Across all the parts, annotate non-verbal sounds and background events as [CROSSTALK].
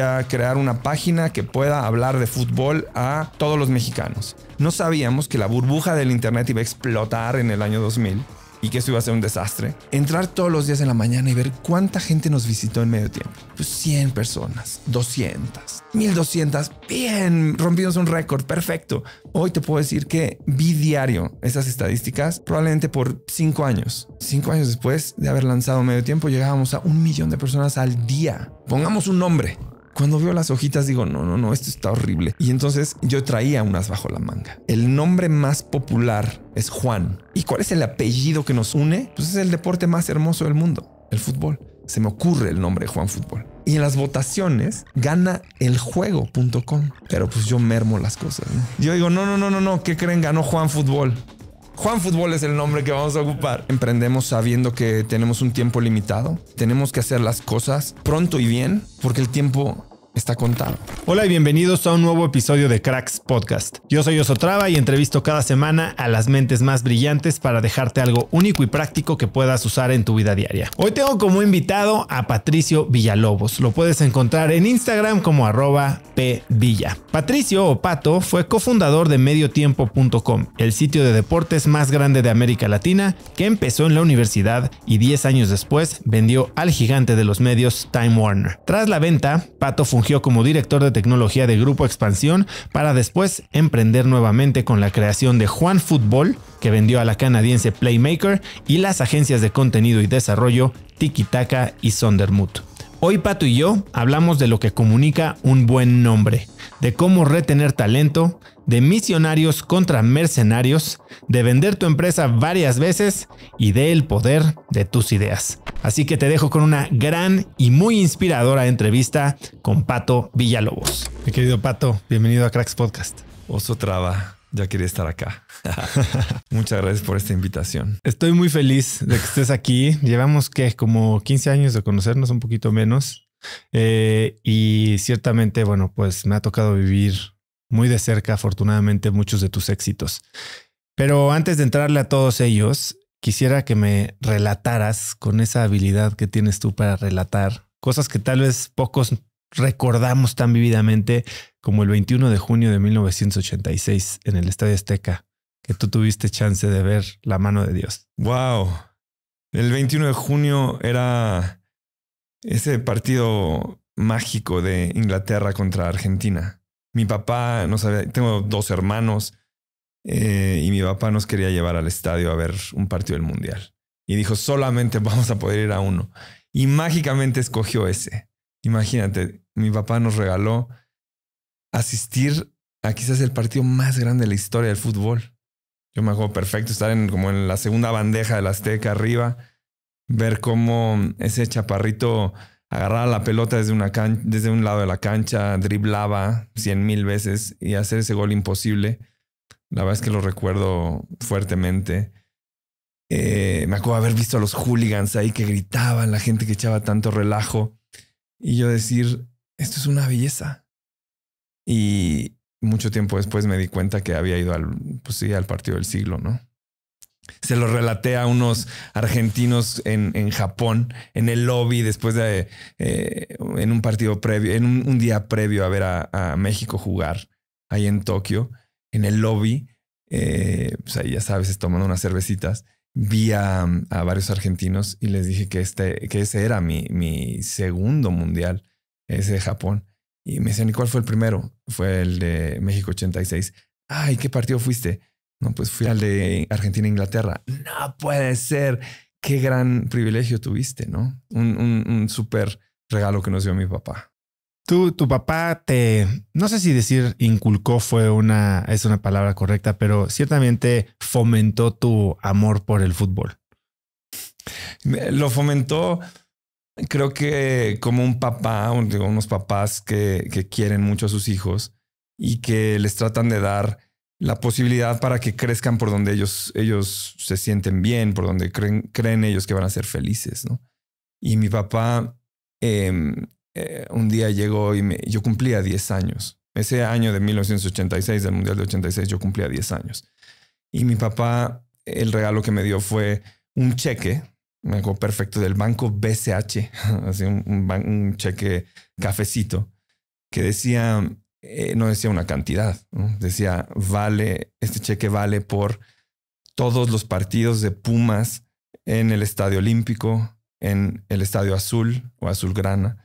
a crear una página que pueda hablar de fútbol a todos los mexicanos. No sabíamos que la burbuja del Internet iba a explotar en el año 2000 y que eso iba a ser un desastre. Entrar todos los días en la mañana y ver cuánta gente nos visitó en medio tiempo. Pues 100 personas, 200, 1200, bien, rompimos un récord, perfecto. Hoy te puedo decir que vi diario esas estadísticas, probablemente por 5 años. 5 años después de haber lanzado medio tiempo, llegábamos a un millón de personas al día. Pongamos un nombre, cuando veo las hojitas digo, no, no, no, esto está horrible. Y entonces yo traía unas bajo la manga. El nombre más popular es Juan. ¿Y cuál es el apellido que nos une? Pues es el deporte más hermoso del mundo, el fútbol. Se me ocurre el nombre Juan Fútbol. Y en las votaciones gana eljuego.com. Pero pues yo mermo las cosas. ¿no? Yo digo, no, no, no, no, no, ¿qué creen? Ganó Juan Fútbol. Juan Fútbol es el nombre que vamos a ocupar. Emprendemos sabiendo que tenemos un tiempo limitado. Tenemos que hacer las cosas pronto y bien porque el tiempo está contando. Hola y bienvenidos a un nuevo episodio de Cracks Podcast. Yo soy Osotrava y entrevisto cada semana a las mentes más brillantes para dejarte algo único y práctico que puedas usar en tu vida diaria. Hoy tengo como invitado a Patricio Villalobos. Lo puedes encontrar en Instagram como arroba pvilla. Patricio o Pato fue cofundador de mediotiempo.com, el sitio de deportes más grande de América Latina que empezó en la universidad y 10 años después vendió al gigante de los medios Time Warner. Tras la venta, Pato fungió como director de tecnología de Grupo Expansión para después emprender nuevamente con la creación de Juan Fútbol, que vendió a la canadiense Playmaker, y las agencias de contenido y desarrollo Tiki y Sondermut. Hoy Pato y yo hablamos de lo que comunica un buen nombre, de cómo retener talento, de misionarios contra mercenarios, de vender tu empresa varias veces y del poder de tus ideas. Así que te dejo con una gran y muy inspiradora entrevista con Pato Villalobos. Mi querido Pato, bienvenido a Cracks Podcast. Oso Traba, ya quería estar acá. [LAUGHS] Muchas gracias por esta invitación. Estoy muy feliz de que estés aquí. Llevamos que como 15 años de conocernos, un poquito menos. Eh, y ciertamente, bueno, pues me ha tocado vivir muy de cerca, afortunadamente, muchos de tus éxitos. Pero antes de entrarle a todos ellos, quisiera que me relataras con esa habilidad que tienes tú para relatar cosas que tal vez pocos recordamos tan vividamente como el 21 de junio de 1986 en el Estadio Azteca, que tú tuviste chance de ver la mano de Dios. Wow. El 21 de junio era ese partido mágico de Inglaterra contra Argentina. Mi papá, no sabía, tengo dos hermanos eh, y mi papá nos quería llevar al estadio a ver un partido del Mundial. Y dijo, solamente vamos a poder ir a uno. Y mágicamente escogió ese. Imagínate, mi papá nos regaló asistir a quizás el partido más grande de la historia del fútbol. Yo me acuerdo perfecto estar en, como en la segunda bandeja de la Azteca arriba, ver cómo ese chaparrito agarraba la pelota desde, una desde un lado de la cancha, driblaba cien mil veces y hacer ese gol imposible. La verdad es que lo recuerdo fuertemente. Eh, me acuerdo haber visto a los hooligans ahí que gritaban, la gente que echaba tanto relajo. Y yo decir, esto es una belleza. Y mucho tiempo después me di cuenta que había ido al, pues sí, al partido del siglo, ¿no? Se lo relaté a unos argentinos en, Japón, en el lobby, después de eh, en un partido previo, en un, día previo a ver a, México jugar ahí en Tokio, en el lobby, eh, pues ahí ya sabes, tomando unas cervecitas, vi a, varios argentinos y les dije que, este, que ese era mi, mi segundo mundial, ese de Japón. Y me decían, ¿y cuál fue el primero? Fue el de México 86. Ay, ¿qué partido fuiste? No, pues fui al de Argentina-Inglaterra. E no puede ser. Qué gran privilegio tuviste, ¿no? Un, un, súper regalo que nos dio mi papá. Tú, tu papá te, no sé si decir inculcó fue una, es una palabra correcta, pero ciertamente fomentó tu amor por el fútbol. Lo fomentó, creo que como un papá, unos papás que, que quieren mucho a sus hijos y que les tratan de dar la posibilidad para que crezcan por donde ellos, ellos se sienten bien, por donde creen, creen ellos que van a ser felices, ¿no? Y mi papá em, eh, un día llegó y yo cumplía 10 años. Ese año de 1986, del Mundial de 86, yo cumplía 10 años. Y mi papá, el regalo que me dio fue un cheque, me acuerdo perfecto, del banco BCH, [LAUGHS] así un cheque cafecito, que decía eh, no decía una cantidad, decía, vale, este cheque vale por todos los partidos de Pumas en el Estadio Olímpico, en el Estadio Azul o Azulgrana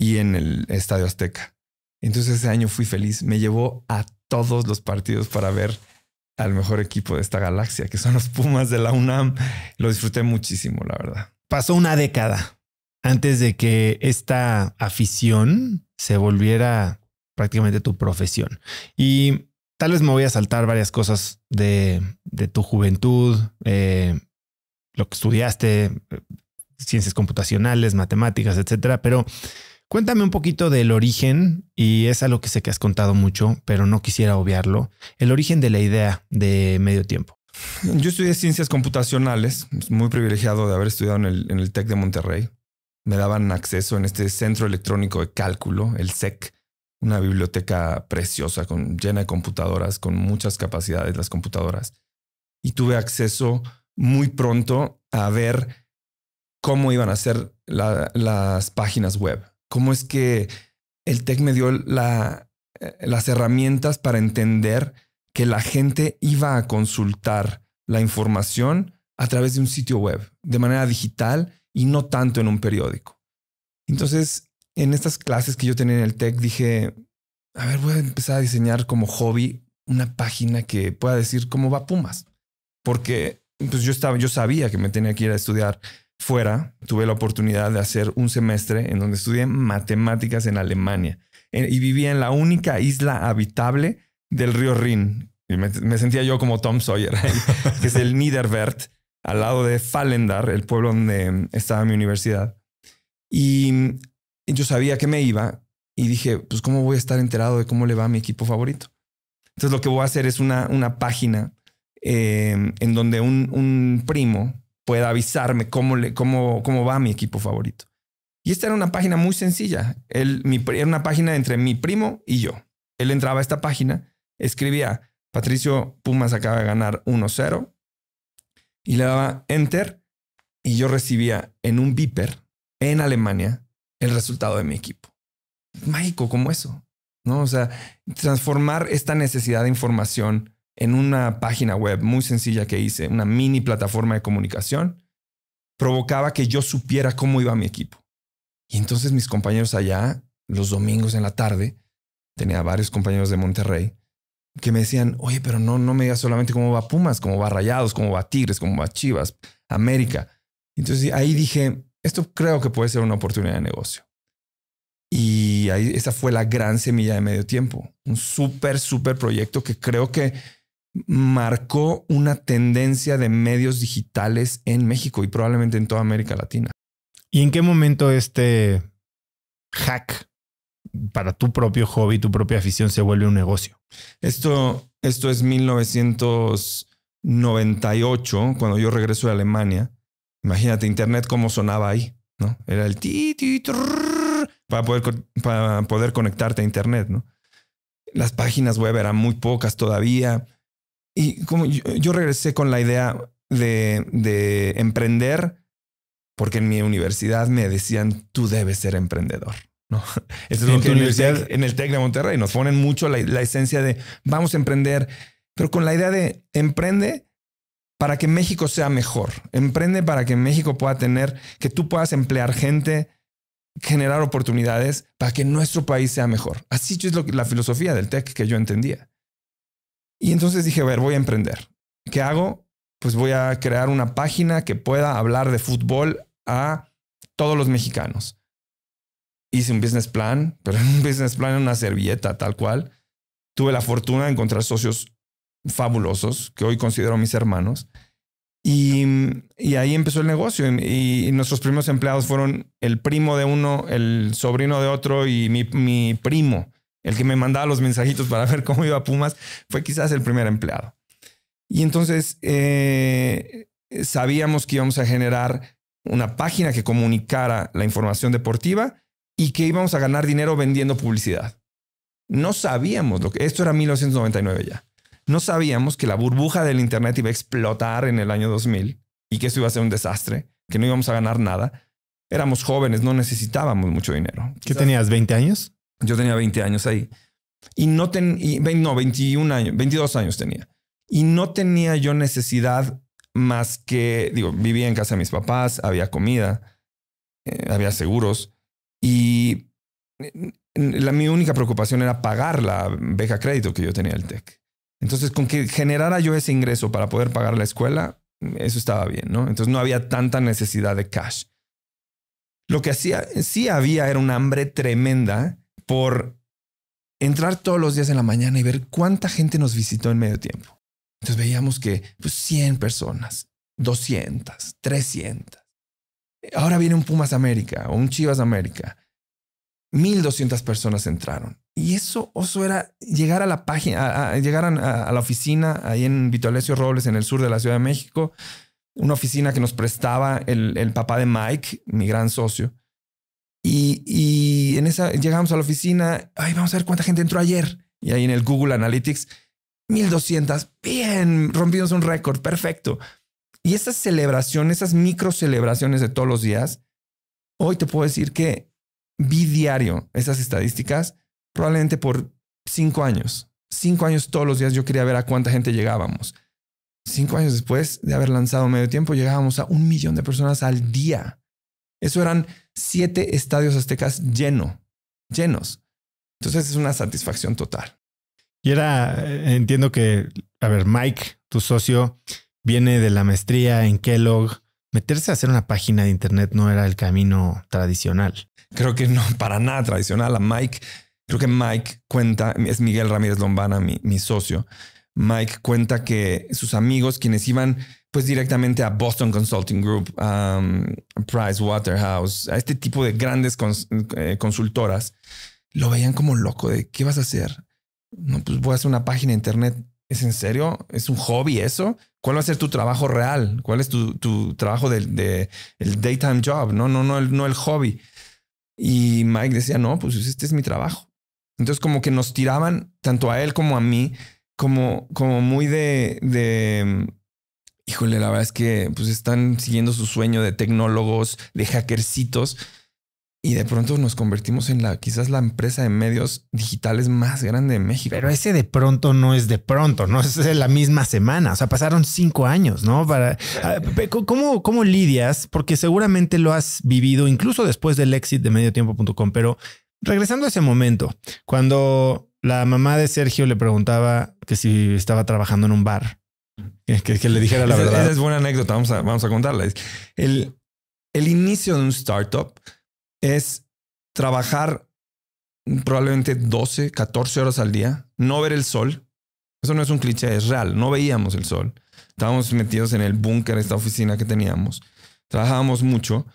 y en el Estadio Azteca. Entonces ese año fui feliz, me llevó a todos los partidos para ver al mejor equipo de esta galaxia, que son los Pumas de la UNAM. Lo disfruté muchísimo, la verdad. Pasó una década antes de que esta afición se volviera prácticamente tu profesión. Y tal vez me voy a saltar varias cosas de, tu juventud, eh, lo que estudiaste, eh, ciencias computacionales, matemáticas, etcétera, pero cuéntame un poquito del origen y es algo que sé que has contado mucho, pero no quisiera obviarlo, el origen de la idea de medio tiempo. Yo estudié ciencias computacionales, muy privilegiado de haber estudiado en el, en el TEC de Monterrey. Me daban acceso en este centro electrónico de cálculo, el SEC, e una biblioteca preciosa, con, llena de computadoras, con muchas capacidades las computadoras. Y tuve acceso muy pronto a ver cómo iban a ser las páginas web, cómo es que el tech me dio eh, las herramientas para entender que la gente iba a consultar la información a través de un sitio web, de manera digital y no tanto en un periódico. Entonces, en estas clases que yo tenía en el TEC dije, a ver, voy a empezar a diseñar como hobby una página que pueda decir cómo va Pumas. Porque pues, yo, estaba, yo sabía que me tenía que ir a estudiar fuera. Tuve la oportunidad de hacer un semestre en donde estudié matemáticas en Alemania eh, y vivía en la única isla habitable del río Rin. Y me, sentía yo como Tom Sawyer, que es el Niederwert, al lado de Fallendar, el pueblo donde estaba mi universidad. Y yo sabía que me iba y dije, pues cómo voy a estar enterado de cómo le va a mi equipo favorito. Entonces lo que voy a hacer es una, página em, en donde un, un, primo pueda avisarme cómo, le, cómo, va mi equipo favorito. Y esta era una página muy sencilla. Él, mi, era una página entre mi primo y yo. Él entraba a esta página, escribía, Patricio Pumas acaba de ganar 1-0 y le daba enter y yo recibía en un viper en Alemania el resultado de mi equipo. Mágico como eso, ¿no? O sea, transformar esta necesidad de información en una página web muy sencilla que hice, una mini plataforma de comunicación, provocaba que yo supiera cómo iba mi equipo. Y entonces mis compañeros allá, los domingos en la tarde, tenía varios compañeros de Monterrey, que me decían, oye, pero no, no me digas solamente cómo va Pumas, cómo va Rayados, cómo va Tigres, cómo va Chivas, América. Entonces ahí dije, esto creo que puede ser una oportunidad de negocio. Y ahí esa fue la gran semilla de medio tiempo, un súper, súper proyecto que creo que marcó una tendencia de medios digitales en México y probablemente en toda América Latina. ¿Y en qué momento este hack para tu propio hobby, tu propia afición se vuelve un negocio? Esto, esto es 1998, cuando yo regreso de Alemania Imagínate internet cómo sonaba ahí, ¿no? Era el ti, ti, para poder, para poder conectarte a internet, ¿no? Las páginas web eran muy pocas todavía. Y como yo, regresé con la idea de, de emprender, porque en mi universidad me decían, tú debes ser emprendedor. ¿no? [LAUGHS] Eso es universidad? en el TEC de Monterrey nos ponen mucho la, la, esencia de vamos a emprender, pero con la idea de emprende para que México sea mejor. Emprende para que México pueda tener, que tú puedas emplear gente, generar oportunidades para que nuestro país sea mejor. Así es la filosofía del tech que yo entendía. Y entonces dije, a ver, voy a emprender. ¿Qué hago? Pues voy a crear una página que pueda hablar de fútbol a todos los mexicanos. Hice un business plan, [LAUGHS] pero un business plan en una servilleta tal cual. Tuve la fortuna de encontrar socios fabulosos que hoy considero mis hermanos. Y, y ahí empezó el negocio y, nuestros primeros empleados fueron el primo de uno, el sobrino de otro y mi, primo, el que me mandaba los mensajitos para ver cómo iba Pumas, fue quizás el primer empleado. Y entonces eh, sabíamos que íbamos a generar una página que comunicara la información deportiva y que íbamos a ganar dinero vendiendo publicidad. No sabíamos lo que esto era 1999 ya no sabíamos que la burbuja del Internet iba a explotar en el año 2000 y que eso iba a ser un desastre, que no íbamos a ganar nada. Éramos jóvenes, no necesitábamos mucho dinero. ¿Qué tenías? ¿20 años? Yo tenía 20 años ahí. Y no tenía, no, 21 años, 22 años tenía. Y no tenía yo necesidad más que, digo, vivía en casa de mis papás, había comida, eh, había seguros. Y eh, la, mi única preocupación era pagar la beca crédito que yo tenía el TEC. Entonces, con que generara yo ese ingreso para poder pagar la escuela, eso estaba bien, ¿no? Entonces no había tanta necesidad de cash. Lo que hacía, sí había era un hambre tremenda por entrar todos los días en la mañana y ver cuánta gente nos visitó en medio tiempo. Entonces veíamos que 100 pues, personas, 200, 300. Ahora viene un Pumas América o un Chivas América. 1.200 personas entraron. Y eso, oso, era llegar a la página, llegar a, la oficina ahí en Vitalecio Robles, en el sur de la Ciudad de México, una oficina que nos prestaba el, papá de Mike, mi gran socio. Y, en esa llegamos a la oficina. Ay, vamos a ver cuánta gente entró ayer. Y ahí en el Google Analytics, 1200. Bien, rompimos un récord. Perfecto. Y esa celebración, esas micro celebraciones de todos los días, hoy te puedo decir que vi diario esas estadísticas probablemente por cinco años. Cinco años todos los días yo quería ver a cuánta gente llegábamos. Cinco años después de haber lanzado medio tiempo, llegábamos a un millón de personas al día. Eso eran siete estadios aztecas lleno, llenos. Entonces es una satisfacción total. Y era, eh, entiendo que, a ver, Mike, tu socio, viene de la maestría en Kellogg, meterse a hacer una página de internet no era el camino tradicional. Creo que no, para nada tradicional. A Mike, creo que Mike cuenta, es Miguel Ramírez Lombana, mi, socio. Mike cuenta que sus amigos, quienes iban pues directamente a Boston Consulting Group, a um, Price Waterhouse, a este tipo de grandes eh, consultoras, lo veían como loco de qué vas a hacer. No, pues voy a hacer una página de internet. ¿Es en serio? ¿Es un hobby eso? ¿Cuál va a ser tu trabajo real? ¿Cuál es tu, tu trabajo del de, el daytime job? No, no, no, el, no el hobby. Y Mike decía, no, pues este es mi trabajo. Entonces como que nos tiraban tanto a él como a mí, como, como muy de, de, híjole, la verdad es que pues están siguiendo su sueño de tecnólogos, de hackercitos y de pronto nos convertimos en la quizás la empresa de medios digitales más grande de México. Pero ese de pronto no es de pronto, no es la misma semana. O sea, pasaron cinco años, ¿no? Para, ah, ¿cómo, ¿Cómo lidias? Porque seguramente lo has vivido incluso después del éxito de mediotiempo.com. Pero regresando a ese momento, cuando la mamá de Sergio le preguntaba que si estaba trabajando en un bar, que, le dijera la verdad. Esa es buena anécdota, vamos a, vamos a contarla. El, el inicio de un startup es trabajar probablemente 12, 14 horas al día, no ver el sol. Eso no es un cliché, es real. No veíamos el sol. Estábamos metidos en el búnker, esta oficina que teníamos. Trabajábamos mucho.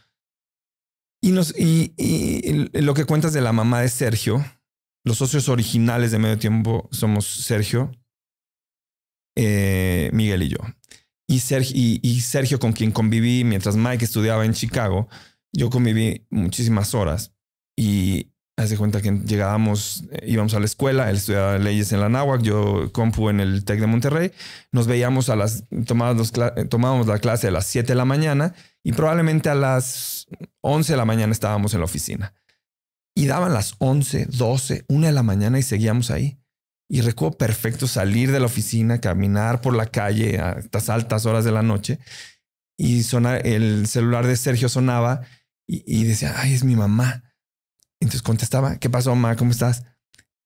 Y, nos, y, lo que cuentas de la mamá de Sergio, los socios originales de Medio Tiempo somos Sergio, eh, Miguel y yo. Y y Sergio, con quien conviví mientras Mike estudiaba en Chicago, yo conviví muchísimas horas y hace cuenta que llegábamos, eh, íbamos a la escuela, él estudiaba leyes en la náhuac, yo compu en el TEC de Monterrey, nos veíamos a las, tomábamos, la clase a las 7 de la mañana y probablemente a las 11 de la mañana estábamos en la oficina. Y daban las 11, 12, 1 de la mañana y seguíamos ahí. Y recuerdo perfecto salir de la oficina, caminar por la calle a estas altas horas de la noche y el celular de Sergio sonaba y, decía, ay, es mi mamá. Entonces contestaba, ¿qué pasó, mamá? ¿Cómo estás?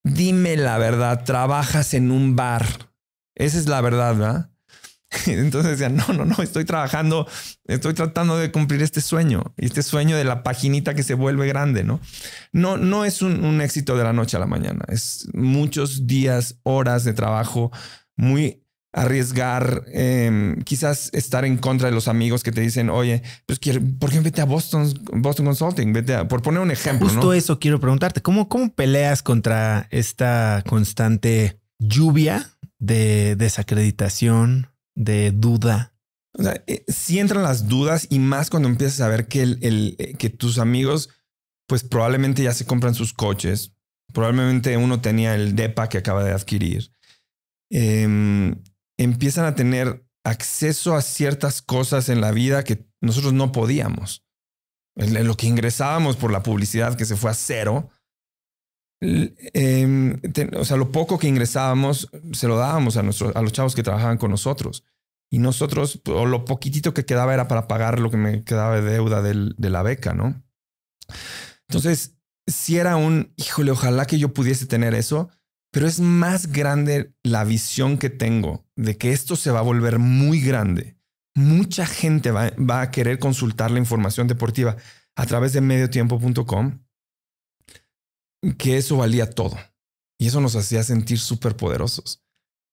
Dime la verdad, trabajas en un bar. Esa es la verdad, ¿verdad? [LAUGHS] Entonces decía, no, no, no, estoy trabajando, estoy tratando de cumplir este sueño, este sueño de la paginita que se vuelve grande, ¿no? No, no es un éxito de la noche a la mañana, es muchos días, horas de trabajo muy arriesgar, em, quizás estar en contra de los amigos que te dicen, oye, pues quiero, ¿por qué vete a Boston, Boston Consulting? Vete a, por poner un ejemplo. Justo eso quiero preguntarte. ¿Cómo, ¿Cómo peleas contra esta constante lluvia de desacreditación, de duda? O sea, eh, si entran las dudas y más cuando empiezas a ver que, el, eh, que tus amigos, pues probablemente ya se compran sus coches. Probablemente uno tenía el DEPA que acaba de adquirir. Em, empiezan a tener acceso a ciertas cosas en la vida que nosotros no podíamos. Lo que ingresábamos por la publicidad que se fue a cero, em, o sea, lo poco que ingresábamos se lo dábamos a, a los chavos que trabajaban con nosotros. Y nosotros, o lo poquitito que quedaba era para pagar lo que me quedaba de deuda de la beca, ¿no? Entonces, si era un, híjole, ojalá que yo pudiese tener eso, pero es más grande la visión que tengo de que esto se va a volver muy grande. Mucha gente va, a querer consultar la información deportiva a través de mediotiempo.com, que eso valía todo. Y eso nos hacía sentir súper poderosos.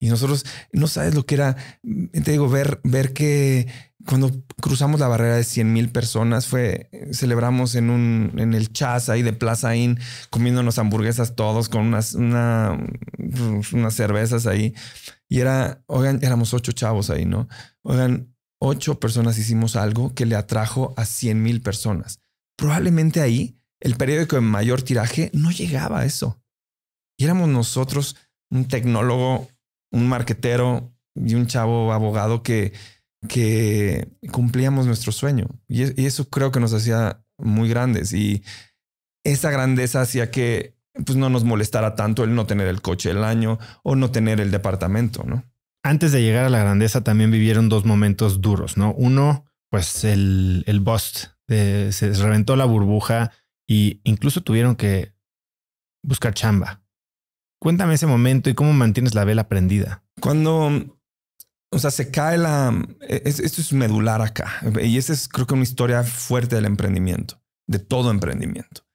Y nosotros, no sabes lo que era, te digo, ver, ver que cuando cruzamos la barrera de cien mil personas, fue, celebramos en un, en el chas ahí de Plaza Inn, comiéndonos hamburguesas todos con unas, unas cervezas ahí. Y era, oigan, éramos ocho chavos ahí, ¿no? Oigan, ocho personas hicimos algo que le atrajo a cien mil personas. Probablemente ahí el periódico de mayor tiraje no llegaba a eso. Y éramos nosotros, un tecnólogo, un marquetero y un chavo abogado que, que cumplíamos nuestro sueño. Y, eso creo que nos hacía muy grandes. Y esa grandeza hacía que pues, no nos molestara tanto el no tener el coche del año o no tener el departamento, ¿no? Antes de llegar a la grandeza también vivieron dos momentos duros, ¿no? Uno, pues el, el bust, se reventó la burbuja y incluso tuvieron que buscar chamba. Cuéntame ese momento y cómo mantienes la vela prendida. Cuando o sea, se cae la... E-, esto es medular acá. Y esa es creo que una historia fuerte del emprendimiento, de todo emprendimiento.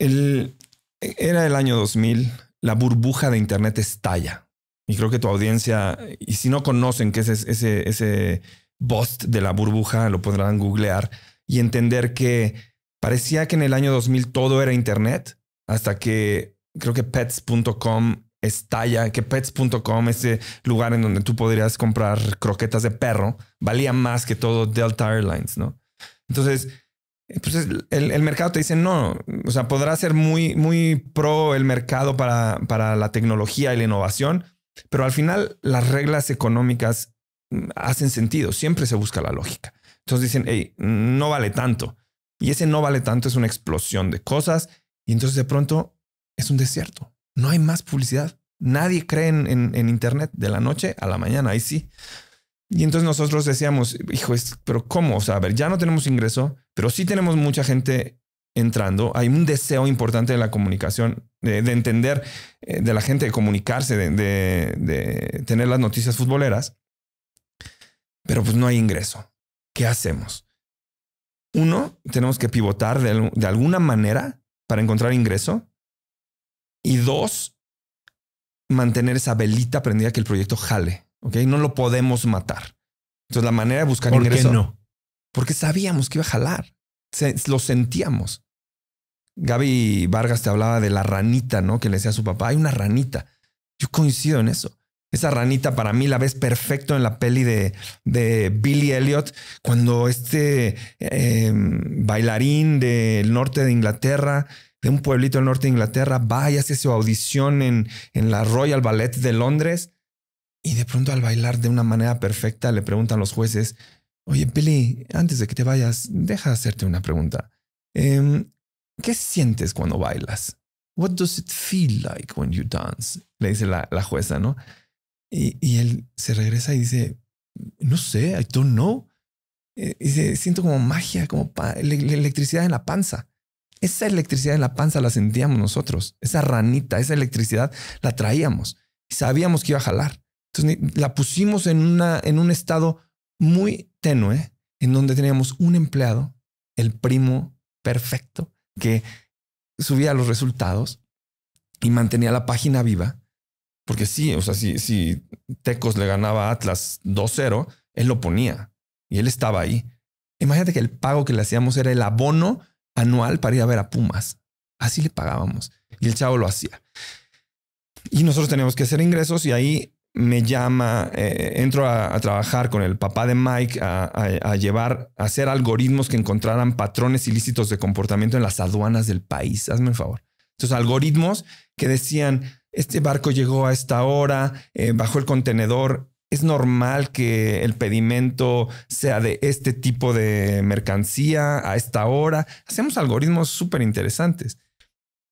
El, e-, era el año 2000, la burbuja de Internet estalla. Y creo que tu audiencia, y si no conocen qué es ese, ese bust de la burbuja, lo podrán googlear y entender que parecía que en el año 2000 todo era Internet, hasta que creo que pets.com estalla, que pets.com, ese lugar en donde tú podrías comprar croquetas de perro, valía más que todo Delta Airlines, ¿no? Entonces, pues el, mercado te dice no, o sea, podrá ser muy, muy pro el mercado para, para la tecnología y la innovación, pero al final las reglas económicas mm, hacen sentido, siempre se busca la lógica. Entonces dicen, no vale tanto. Y ese no vale tanto es una explosión de cosas y entonces de pronto es un desierto no hay más publicidad. Nadie cree en, Internet de la noche a la mañana, ahí sí. Y entonces nosotros decíamos, hijo, pero ¿cómo? O sea, a ver, ya no tenemos ingreso, pero sí tenemos mucha gente entrando. Hay un deseo importante de la comunicación, de, entender, eh, de la gente, de comunicarse, de, tener las noticias futboleras. Pero pues no hay ingreso. ¿Qué hacemos? Uno, tenemos que pivotar de, de alguna manera para encontrar ingreso y dos, mantener esa velita prendida que el proyecto jale. Ok, no lo podemos matar. Entonces, la manera de buscar ¿Por Qué no? Porque sabíamos que iba a jalar. lo sentíamos. Gaby Vargas te hablaba de la ranita, ¿no? Que le decía a su papá, hay una ranita. Yo coincido en eso. Esa ranita para mí la ves perfecto en la peli de, de Billy Elliot, cuando este em, bailarín del norte de Inglaterra de un pueblito del norte de Inglaterra, va y hace su audición en, la Royal Ballet de Londres. Y de pronto al bailar de una manera perfecta le preguntan los jueces, oye Billy, antes de que te vayas, deja hacerte una pregunta. Em, ¿Qué sientes cuando bailas? What does it feel like when you dance? Le dice la, jueza, ¿no? Y, él se regresa y dice, no sé, I don't know. Y eh, dice, siento como magia, como electricidad en la panza. Esa electricidad en la panza la sentíamos nosotros, esa ranita, esa electricidad la traíamos y sabíamos que iba a jalar. Entonces la pusimos en, una, en un estado muy tenue, en donde teníamos un empleado, el primo perfecto, que subía los resultados y mantenía la página viva. Porque sí, o sea, si, si Tecos le ganaba Atlas 2-0, él lo ponía y él estaba ahí. Imagínate que el pago que le hacíamos era el abono anual para ir a ver a Pumas. Así le pagábamos. Y el chavo lo hacía. Y nosotros teníamos que hacer ingresos y ahí me llama, eh, entro a, trabajar con el papá de Mike a, llevar, a hacer algoritmos que encontraran patrones ilícitos de comportamiento en las aduanas del país. Hazme el favor. Entonces, algoritmos que decían, este barco llegó a esta hora, eh, bajó el contenedor es normal que el pedimento sea de este tipo de mercancía a esta hora. Hacemos algoritmos súper interesantes.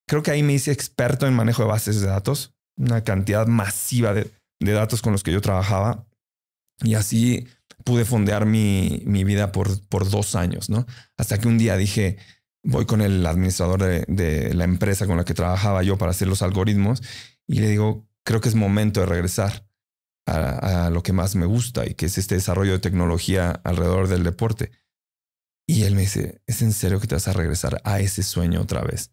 Creo que ahí me hice experto en manejo de bases de datos, una cantidad masiva de, datos con los que yo trabajaba. Y así pude fondear mi, vida por, dos años, ¿no? Hasta que un día dije, voy con el administrador de la empresa con la que trabajaba yo para hacer los algoritmos y le digo, creo que es momento de regresar a, lo que más me gusta y que es este desarrollo de tecnología alrededor del deporte. Y él me dice, ¿es en serio que te vas a regresar a ese sueño otra vez?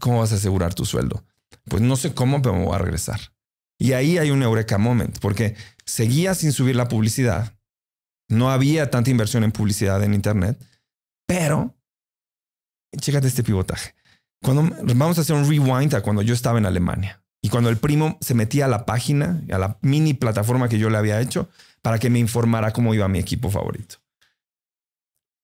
¿Cómo vas a asegurar tu sueldo? Pues no sé cómo, pero me voy a regresar. Y ahí hay un eureka moment, porque seguía sin subir la publicidad, no había tanta inversión en publicidad en Internet, pero, chécate este pivotaje. Cuando, vamos a hacer un rewind a cuando yo estaba en Alemania. Y cuando el primo se metía a la página, a la mini plataforma que yo le había hecho, para que me informara cómo iba mi equipo favorito.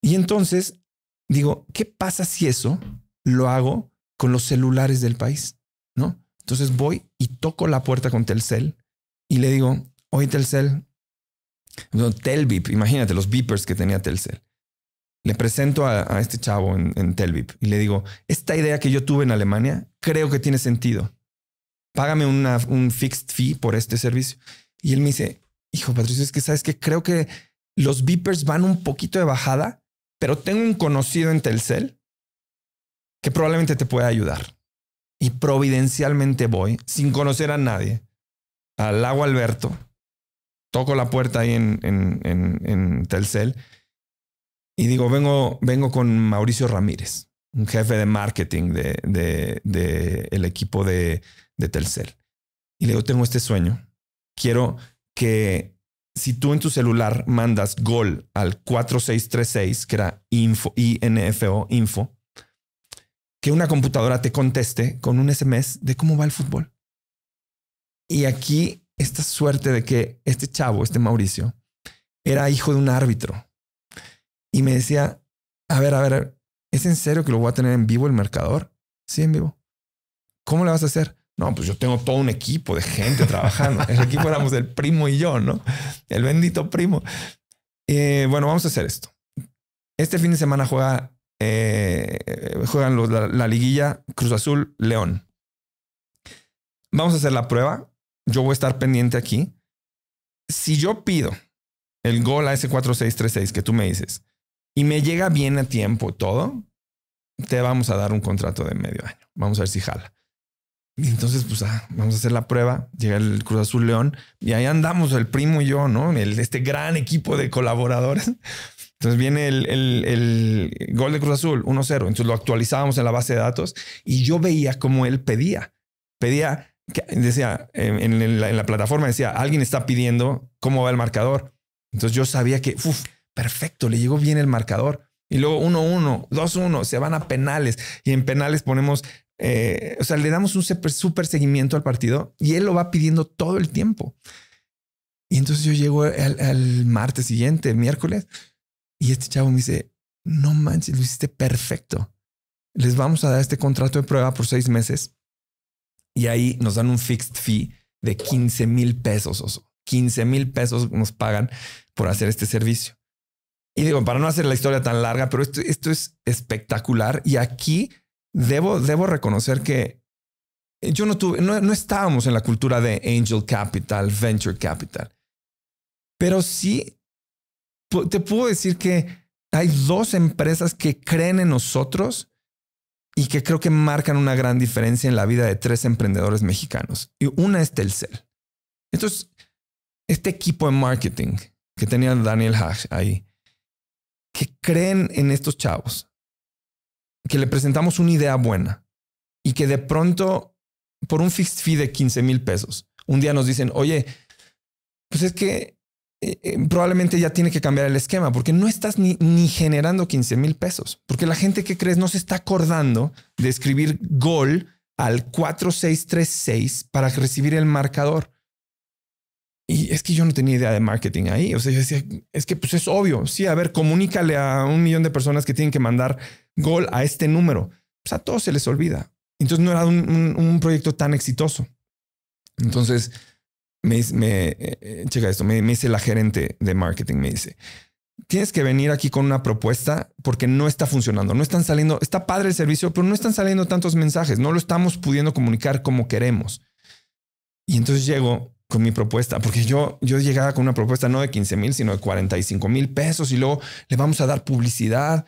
Y entonces digo, ¿qué pasa si eso lo hago con los celulares del país? ¿No? Entonces voy y toco la puerta con Telcel y le digo, oye Telcel, Telvip, imagínate los beepers que tenía Telcel. Le presento a, este chavo en, en Telvip y le digo, esta idea que yo tuve en Alemania creo que tiene sentido págame un fixed fee por este servicio. Y él me dice, hijo Patricio, es que sabes que creo que los beepers van un poquito de bajada, pero tengo un conocido en Telcel que probablemente te pueda ayudar. Y providencialmente voy, sin conocer a nadie, al lago Alberto, toco la puerta ahí en, en, Telcel y digo, vengo, vengo con Mauricio Ramírez, un jefe de marketing del de el equipo de, de Telcel. Y le digo, tengo este sueño. Quiero que si tú en tu celular mandas gol al 4636, que era info, INFO, info, que una computadora te conteste con un SMS de cómo va el fútbol. Y aquí esta suerte de que este chavo, este Mauricio, era hijo de un árbitro. Y me decía, a ver, a ver, ¿es en serio que lo voy a tener en vivo el mercador? Sí, en vivo. ¿Cómo le vas a hacer? No, pues yo tengo todo un equipo de gente trabajando. El equipo éramos el primo y yo, ¿no? El bendito primo. Eh, bueno, vamos a hacer esto. Este fin de semana juega, eh, juegan la, liguilla Cruz Azul León. Vamos a hacer la prueba. Yo voy a estar pendiente aquí. Si yo pido el gol a ese 4636 que tú me dices y me llega bien a tiempo todo, te vamos a dar un contrato de medio año. Vamos a ver si jala. Y entonces, pues, ah, vamos a hacer la prueba. Llega el Cruz Azul León y ahí andamos el primo y yo, ¿no? El, este gran equipo de colaboradores. Entonces viene el, gol de Cruz Azul 1-0. Entonces lo actualizábamos en la base de datos y yo veía cómo él pedía. Pedía, decía, en, la, plataforma decía, alguien está pidiendo cómo va el marcador. Entonces yo sabía que, uff, perfecto, le llegó bien el marcador. Y luego 1-1, 2-1, se van a penales. Y en penales ponemos eh, o sea, le damos un super, seguimiento al partido y él lo va pidiendo todo el tiempo. Y entonces yo llego al, martes siguiente, miércoles, y este chavo me dice, no manches, lo hiciste perfecto. Les vamos a dar este contrato de prueba por seis meses y ahí nos dan un fixed fee de 15 mil pesos. 15 mil pesos nos pagan por hacer este servicio. Y digo, para no hacer la historia tan larga, pero esto es espectacular. Y aquí debo, reconocer que yo no tuve, estábamos en la cultura de angel capital, venture capital, pero sí te puedo decir que hay dos empresas que creen en nosotros y que creo que marcan una gran diferencia en la vida de tres emprendedores mexicanos. Y una es Telcel. Entonces, este equipo de marketing que tenía Daniel Hash ahí, que creen en estos chavos, que le presentamos una idea buena y que de pronto, por un fixed fee de 15 mil pesos, un día nos dicen, oye, pues es que eh, eh, probablemente ya tiene que cambiar el esquema porque no estás ni, ni generando 15 mil pesos, porque la gente que crees no se está acordando de escribir gol al 4636 para recibir el marcador. Y es que yo no tenía idea de marketing ahí. O sea, yo decía, es que pues es obvio. Sí, a ver, comunícale a un millón de personas que tienen que mandar gol a este número. Pues a todos se les olvida. Entonces no era un, proyecto tan exitoso. Entonces me, me eh, eh, checa esto, me, me dice la gerente de marketing, me dice, tienes que venir aquí con una propuesta porque no está funcionando, no están saliendo, está padre el servicio, pero no están saliendo tantos mensajes, no lo estamos pudiendo comunicar como queremos. Y entonces llego con mi propuesta, porque yo, yo llegaba con una propuesta no de 15 mil, sino de 45 mil pesos y luego le vamos a dar publicidad.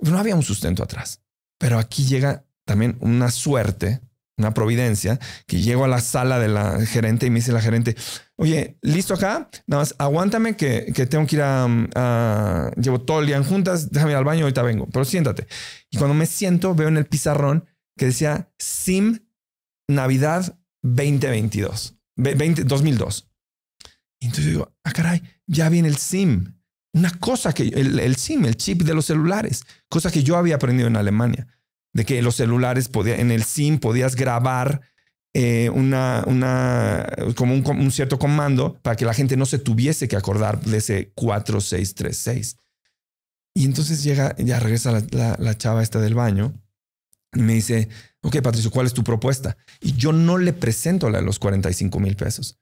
No había un sustento atrás, pero aquí llega también una suerte, una providencia, que llego a la sala de la gerente y me dice la gerente, oye, listo acá, nada más aguántame que, tengo que ir a, llevo todo el día en juntas, déjame ir al baño, ahorita vengo, pero siéntate. Y cuando me siento, veo en el pizarrón que decía SIM Navidad 2022. 2002. entonces digo, ah, caray, ya viene el SIM. Una cosa que, el, SIM, el chip de los celulares, cosa que yo había aprendido en Alemania, de que los celulares, podía, en el SIM podías grabar eh, una, una, como un, cierto comando para que la gente no se tuviese que acordar de ese 4636. Y entonces llega, ya regresa la chava esta del baño me dice, ok, Patricio, ¿cuál es tu propuesta? Y yo no le presento la de los 45 mil pesos.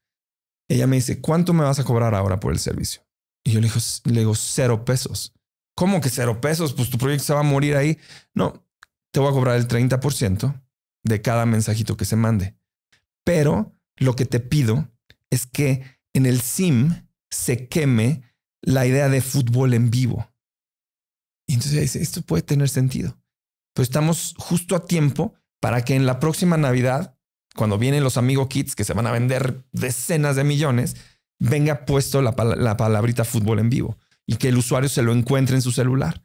Ella me dice, ¿cuánto me vas a cobrar ahora por el servicio? Y yo le digo, le digo, cero pesos. ¿Cómo que cero pesos? Pues tu proyecto se va a morir ahí. No, te voy a cobrar el 30% de cada mensajito que se mande. Pero lo que te pido es que en el SIM se queme la idea de fútbol en vivo. Y entonces ella dice, esto puede tener sentido. Entonces estamos justo a tiempo para que en la próxima Navidad, cuando vienen los Amigo Kits que se van a vender decenas de millones, venga puesto la, palabrita fútbol en vivo y que el usuario se lo encuentre en su celular.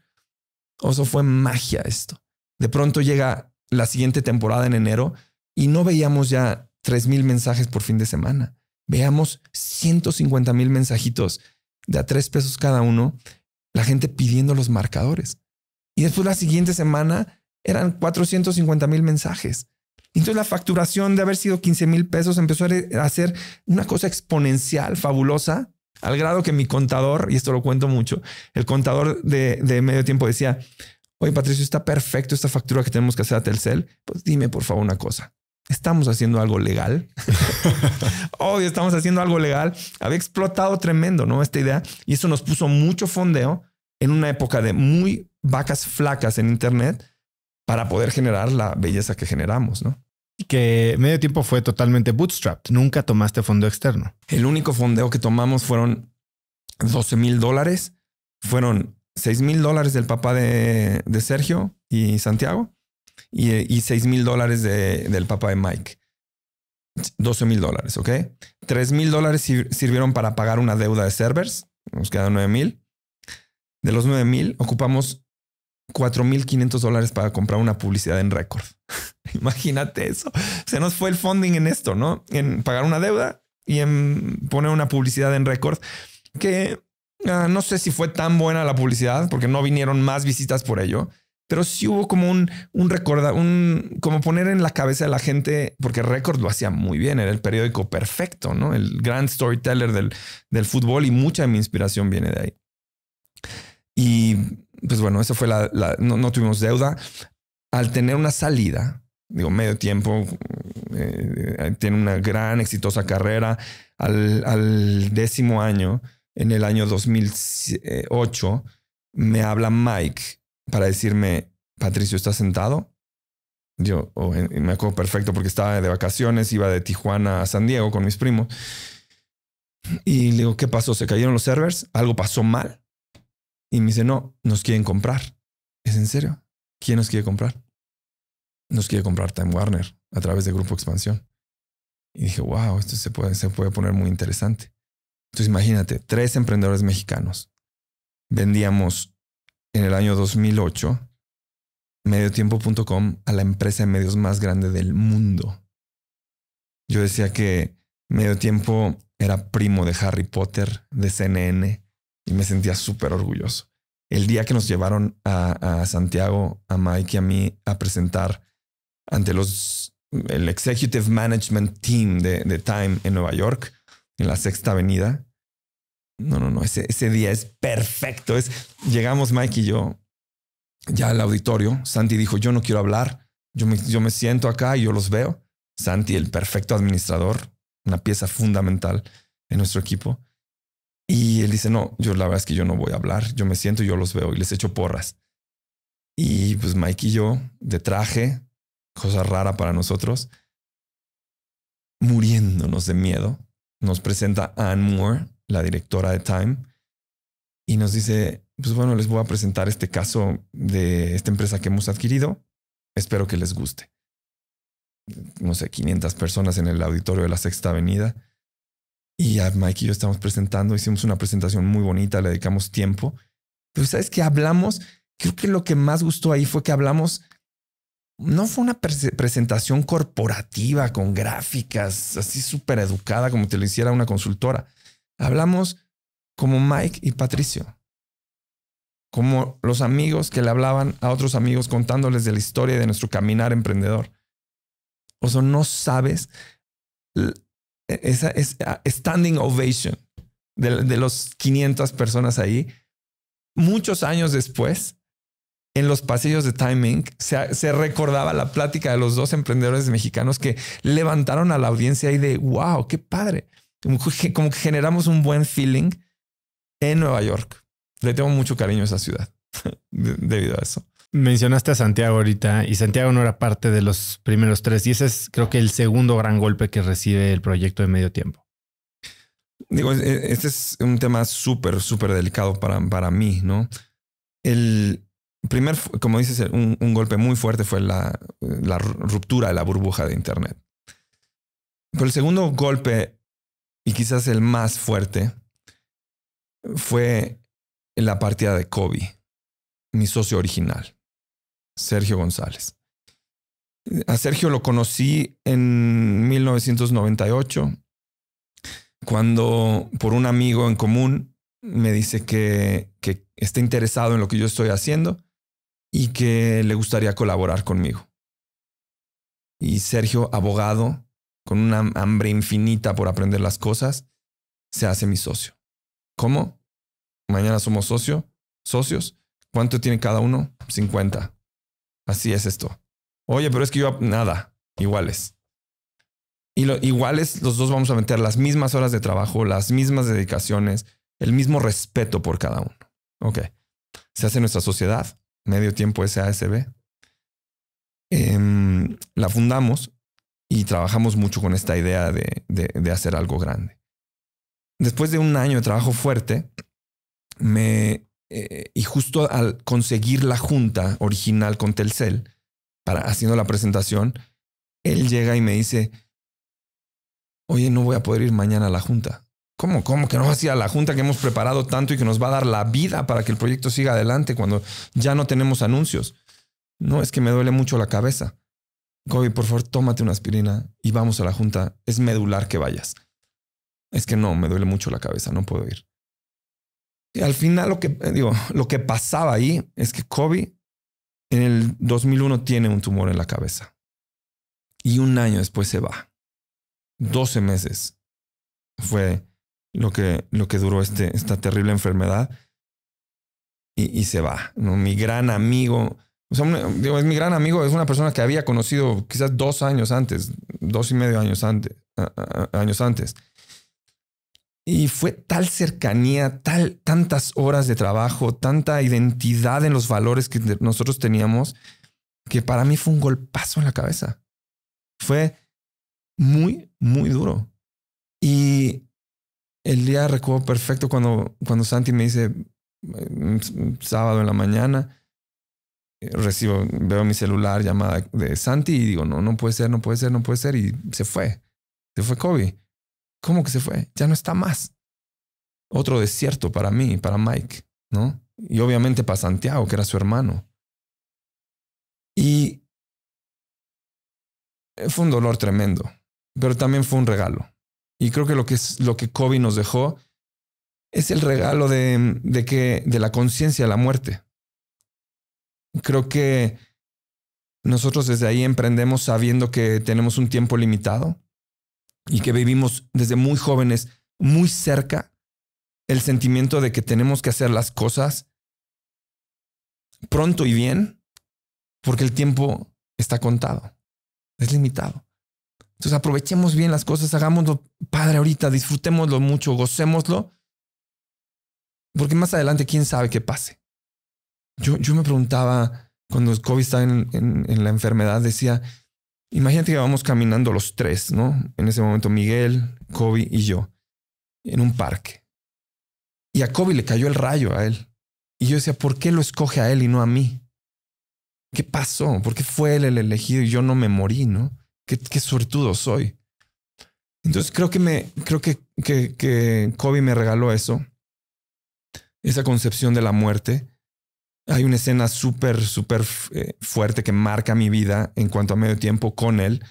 Eso fue magia esto. De pronto llega la siguiente temporada en enero y no veíamos ya 3.000 mensajes por fin de semana. Veamos 150 mil mensajitos de a tres pesos cada uno, la gente pidiendo los marcadores. Y después la siguiente semana eran 450 mil mensajes. Entonces la facturación de haber sido 15 mil pesos empezó a ser una cosa exponencial, fabulosa, al grado que mi contador, y esto lo cuento mucho, el contador de, medio tiempo decía, oye Patricio, está perfecto esta factura que tenemos que hacer a Telcel, pues dime por favor una cosa, estamos haciendo algo legal. [LAUGHS] Obvio, estamos haciendo algo legal. Había explotado tremendo, ¿no? Esta idea. Y eso nos puso mucho fondeo en una época de muy vacas flacas en Internet para poder generar la belleza que generamos, ¿no? que medio tiempo fue totalmente bootstrapped. Nunca tomaste fondo externo. El único fondeo que tomamos fueron 12 mil dólares. Fueron 6 mil dólares del papá de, Sergio y Santiago y, 6 mil dólares del papá de Mike. 12 mil dólares, ¿ok? 3 mil dólares sirvieron para pagar una deuda de servers. Nos quedan 9 mil. De los 9 mil ocupamos 4.500 dólares para comprar una publicidad en récord. [LAUGHS] Imagínate eso. Se nos fue el funding en esto, ¿no? En pagar una deuda y en poner una publicidad en récord que ah, no sé si fue tan buena la publicidad porque no vinieron más visitas por ello, pero sí hubo como un, un un, como poner en la cabeza de la gente, porque récord lo hacía muy bien, era el periódico perfecto, ¿no? El gran storyteller del, del fútbol y mucha de mi inspiración viene de ahí. Y pues bueno, esa fue la, no, tuvimos deuda. Al tener una salida, digo, medio tiempo, eh, eh, tiene una gran, exitosa carrera. Al, décimo año, en el año 2008, eh, me habla Mike para decirme, Patricio, ¿estás sentado? Yo oh, me acuerdo perfecto porque estaba de vacaciones, iba de Tijuana a San Diego con mis primos. Y le digo, ¿qué pasó? ¿Se cayeron los servers? ¿Algo pasó mal? Y me dice, no, nos quieren comprar. ¿Es en serio? ¿Quién nos quiere comprar? Nos quiere comprar Time Warner a través de Grupo Expansión. Y dije, wow, esto se puede, puede poner muy interesante. Entonces imagínate, tres emprendedores mexicanos. Vendíamos en el año 2008 mediotiempo.com a la empresa de medios más grande del mundo. Yo decía que Medio era primo de Harry Potter, de CNN, y me sentía súper orgulloso. El día que nos llevaron a, Santiago, a Mike y a mí a presentar ante los, el Executive Management Team de, Time en Nueva York, en la Sexta Avenida. No, no, no, ese, día es perfecto. Es, llegamos Mike y yo ya al auditorio. Santi dijo, yo no quiero hablar, yo me, yo me siento acá y yo los veo. Santi, el perfecto administrador, una pieza fundamental en nuestro equipo. Y él dice, no, yo la verdad es que yo no voy a hablar, yo me siento, yo los veo y les echo porras. Y pues Mike y yo, de traje, cosa rara para nosotros, muriéndonos de miedo, nos presenta Anne Moore, la directora de Time, y nos dice, pues bueno, les voy a presentar este caso de esta empresa que hemos adquirido, espero que les guste. No sé, 500 personas en el auditorio de la Sexta Avenida y a Mike y yo estamos presentando, hicimos una presentación muy bonita, le dedicamos tiempo. Pero sabes que hablamos, creo que lo que más gustó ahí fue que hablamos, no fue una presentación corporativa con gráficas, así súper educada como te lo hiciera una consultora. Hablamos como Mike y Patricio, como los amigos que le hablaban a otros amigos contándoles de la historia de nuestro caminar emprendedor. O sea, no sabes e-, esa, standing ovation de, los 500 personas ahí. Muchos años después, en los pasillos de Time Inc. Se, recordaba la plática de los dos emprendedores mexicanos que levantaron a la audiencia y de wow, qué padre. como que generamos un buen feeling en Nueva York. Le tengo mucho cariño a esa ciudad [LAUGHS] debido a eso. Mencionaste a Santiago ahorita y Santiago no era parte de los primeros tres y ese es creo que el segundo gran golpe que recibe el proyecto de medio tiempo. Digo, e, este es un tema súper, súper delicado para, mí, ¿no? El primer, como dices, un, golpe muy fuerte fue la ruptura de la burbuja de Internet. Pero el segundo golpe, y quizás el más fuerte, fue la partida de Kobe, mi socio original. Sergio González. A Sergio lo conocí en 1998, cuando por un amigo en común me dice que, que está interesado en lo que yo estoy haciendo y que le gustaría colaborar conmigo. Y Sergio, abogado, con una hambre infinita por aprender las cosas, se hace mi socio. ¿Cómo? Mañana somos socio, socios. ¿Cuánto tiene cada uno? 50. Así es esto. Oye, pero es que yo nada, iguales. Y lo, iguales los dos vamos a meter las mismas horas de trabajo, las mismas dedicaciones, el mismo respeto por cada uno. Ok. Se hace nuestra sociedad, medio tiempo SASB. Em, la fundamos y trabajamos mucho con esta idea de, de, hacer algo grande. Después de un año de trabajo fuerte, me eh, y justo al conseguir la junta original con Telcel, para haciendo la presentación, él llega y me dice, oye, no voy a poder ir mañana a la junta. ¿Cómo, cómo que no vas a ir a la junta que hemos preparado tanto y que nos va a dar la vida para que el proyecto siga adelante cuando ya no tenemos anuncios? No, es que me duele mucho la cabeza. Gobi, por favor, tómate una aspirina y vamos a la junta. Es medular que vayas. Es que no, me duele mucho la cabeza, no puedo ir al final lo que eh, digo, lo que pasaba ahí es que Kobe en el 2001 tiene un tumor en la cabeza y un año después se va. 12 meses fue lo que, lo que duró este, esta terrible enfermedad y, se va. ¿no? Mi gran amigo, digo, es mi gran amigo, es una persona que había conocido quizás dos años antes, dos y medio años antes, años antes. Y fue tal cercanía, tal, tantas horas de trabajo, tanta identidad en los valores que nosotros teníamos, que para mí fue un golpazo en la cabeza. Fue muy, muy duro. Y el día recuerdo perfecto cuando, cuando Santi me dice, mm, mm, sábado en la mañana, eh, recibo, veo mi celular, llamada de Santi y digo, no, no puede ser, no puede ser, no puede ser. Y se fue, se fue Kobe. ¿Cómo que se fue? Ya no está más. Otro desierto para mí, para Mike, ¿no? Y obviamente para Santiago, que era su hermano. Y fue un dolor tremendo, pero también fue un regalo. Y creo que lo que, es, lo que Kobe nos dejó es el regalo de, que, de la conciencia de la muerte. Creo que nosotros desde ahí emprendemos sabiendo que tenemos un tiempo limitado, y que vivimos desde muy jóvenes, muy cerca, el sentimiento de que tenemos que hacer las cosas pronto y bien, porque el tiempo está contado, es limitado. Entonces aprovechemos bien las cosas, hagámoslo padre ahorita, disfrutémoslo mucho, gocémoslo, porque más adelante quién sabe qué pase. Yo, yo me preguntaba cuando COVID estaba en la enfermedad, decía, Imagínate que vamos caminando los tres, ¿no? En ese momento Miguel, Kobe y yo, en un parque. Y a Kobe le cayó el rayo a él. Y yo decía, ¿por qué lo escoge a él y no a mí? ¿Qué pasó? ¿Por qué fue él el elegido y yo no me morí, no? Qué, qué suertudo soy. Entonces creo que me, creo que, que Kobe me regaló eso, esa concepción de la muerte hay una escena súper, súper eh, fuerte que marca mi vida en cuanto a medio tiempo con él,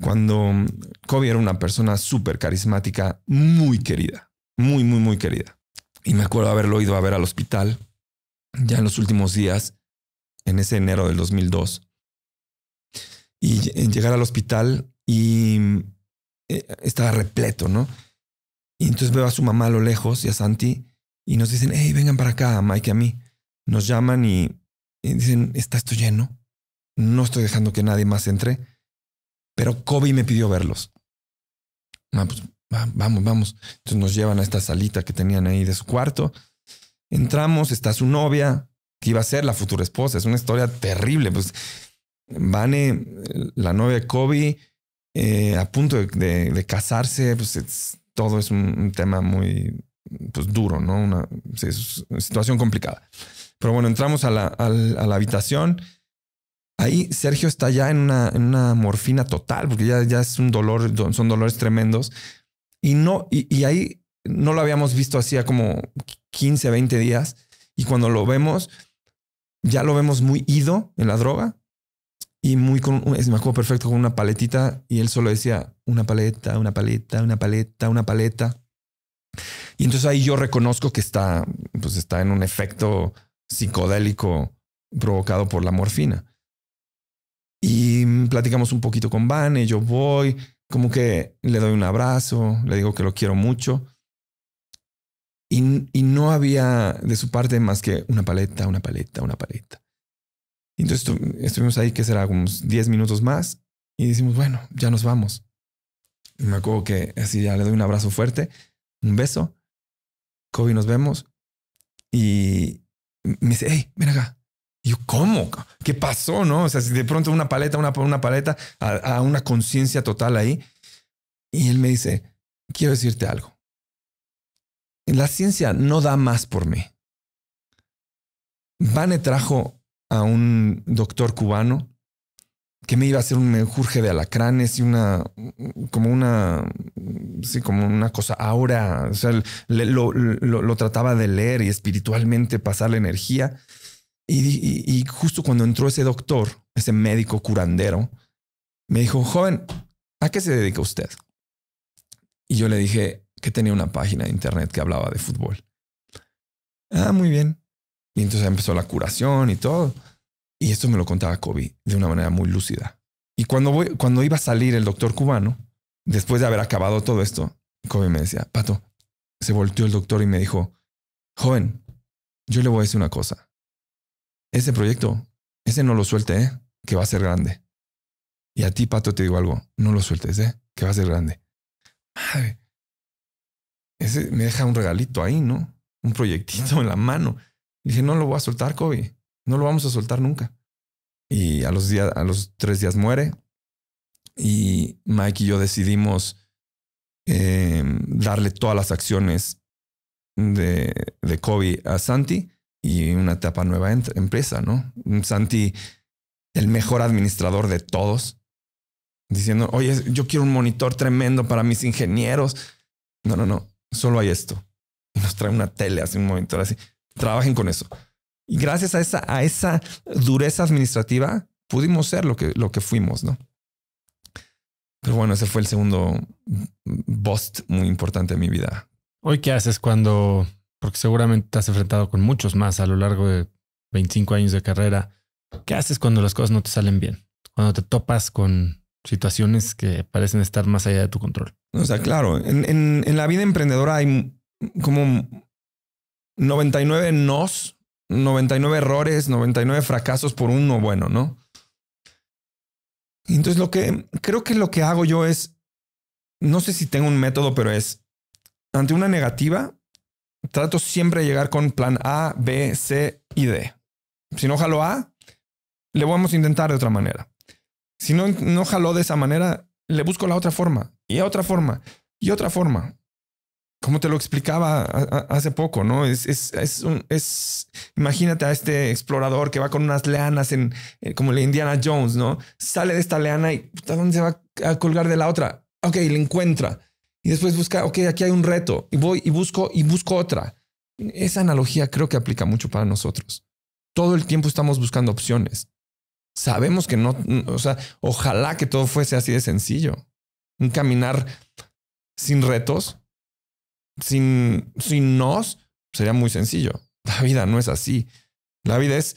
cuando mm, Kobe era una persona súper carismática, muy querida, muy, muy, muy querida. Y me acuerdo haberlo ido a ver al hospital ya en los últimos días, en ese enero del 2002. Y en llegar al hospital y mm, eh, estaba repleto, ¿no? Y entonces veo a su mamá a lo lejos y a Santi y nos dicen, hey, vengan para acá, Mike y a mí nos llaman y, dicen, está esto lleno, no estoy dejando que nadie más entre, pero Kobe me pidió verlos. Ah, pues, vamos, vamos. Entonces nos llevan a esta salita que tenían ahí de su cuarto. Entramos, está su novia, que iba a ser la futura esposa. Es una historia terrible. Pues Vane, la novia de Kobe, eh, a punto de, casarse, pues todo es un, tema muy pues, duro, ¿no? Una situación complicada. Pero bueno, entramos a la, a la habitación. Ahí Sergio está ya en una, morfina total, porque ya, ya, es un dolor, son dolores tremendos. Y no, y, y ahí no lo habíamos visto hacía como 15, 20 días. Y cuando lo vemos, ya lo vemos muy ido en la droga y muy con, es, me acuerdo perfecto, con una paletita. Y él solo decía una paleta, una paleta, una paleta, una paleta. Y entonces ahí yo reconozco que está, pues está en un efecto psicodélico provocado por la morfina. Y platicamos un poquito con Van, y yo voy, como que le doy un abrazo, le digo que lo quiero mucho. Y, y no había de su parte más que una paleta, una paleta, una paleta. entonces estuvimos ahí, que será unos 10 minutos más, y decimos, bueno, ya nos vamos. Y me acuerdo que así ya le doy un abrazo fuerte, un beso. Kobe, nos vemos. Y, me dice, hey, ven acá. yo, ¿cómo? ¿Qué pasó? No, o sea, si de pronto una paleta, una, paleta, a, una conciencia total ahí. Y él me dice, quiero decirte algo. La ciencia no da más por mí. Vane trajo a un doctor cubano que me iba a hacer un menjurje de alacranes y una, como una, sí, como una cosa ahora. O sea, lo, lo, trataba de leer y espiritualmente pasar la energía. Y, y, justo cuando entró ese doctor, ese médico curandero, me dijo, joven, ¿a qué se dedica usted? Y yo le dije que tenía una página de internet que hablaba de fútbol. Ah, muy bien. Y entonces empezó la curación y todo. Y esto me lo contaba Kobe de una manera muy lúcida. Y cuando, cuando iba a salir el doctor cubano, después de haber acabado todo esto, Kobe me decía, Pato, se volteó el doctor y me dijo, joven, yo le voy a decir una cosa. Ese proyecto, ese no lo suelte, ¿eh? que va a ser grande. Y a ti, Pato, te digo algo, no lo sueltes, ¿eh? que va a ser grande. Madre, ese me deja un regalito ahí, ¿no? Un proyectito en la mano. Le dije, no lo voy a soltar, Kobe. No lo vamos a soltar nunca. Y a los, días, a los tres días muere. Y Mike y yo decidimos em, darle todas las acciones de, de, Kobe a Santi y una etapa nueva empresa, ¿no? Santi, el mejor administrador de todos, diciendo, oye, yo quiero un monitor tremendo para mis ingenieros. No, no, no, solo hay esto. nos trae una tele, hace un monitor así. Trabajen con eso. Y gracias a esa, a esa dureza administrativa, pudimos ser lo que, lo que fuimos, ¿no? Pero bueno, ese fue el segundo bust muy importante de mi vida. Hoy, ¿qué haces cuando? Porque seguramente te has enfrentado con muchos más a lo largo de 25 años de carrera. ¿Qué haces cuando las cosas no te salen bien? Cuando te topas con situaciones que parecen estar más allá de tu control. O sea, claro, en, en la vida emprendedora hay como 99 nos 99 errores, 99 fracasos por uno bueno, ¿no? Entonces lo que creo que lo que hago yo es, no sé si tengo un método, pero es, ante una negativa, trato siempre de llegar con plan A, B, C y D. Si no jalo A, le vamos a intentar de otra manera. Si no, no jaló de esa manera, le busco la otra forma y otra forma y otra forma como te lo explicaba hace poco, ¿no? Es, es, es, es, imagínate a este explorador que va con unas leanas en, eh, como la Indiana Jones, ¿no? Sale de esta leana y dónde se va a colgar de la otra? Ok, le encuentra y después busca, ok, aquí hay un reto y voy y busco y busco otra. Esa analogía creo que aplica mucho para nosotros. Todo el tiempo estamos buscando opciones. Sabemos que no, o sea, ojalá que todo fuese así de sencillo. Un caminar sin retos sin, nos, sería muy sencillo. La vida no es así. La vida es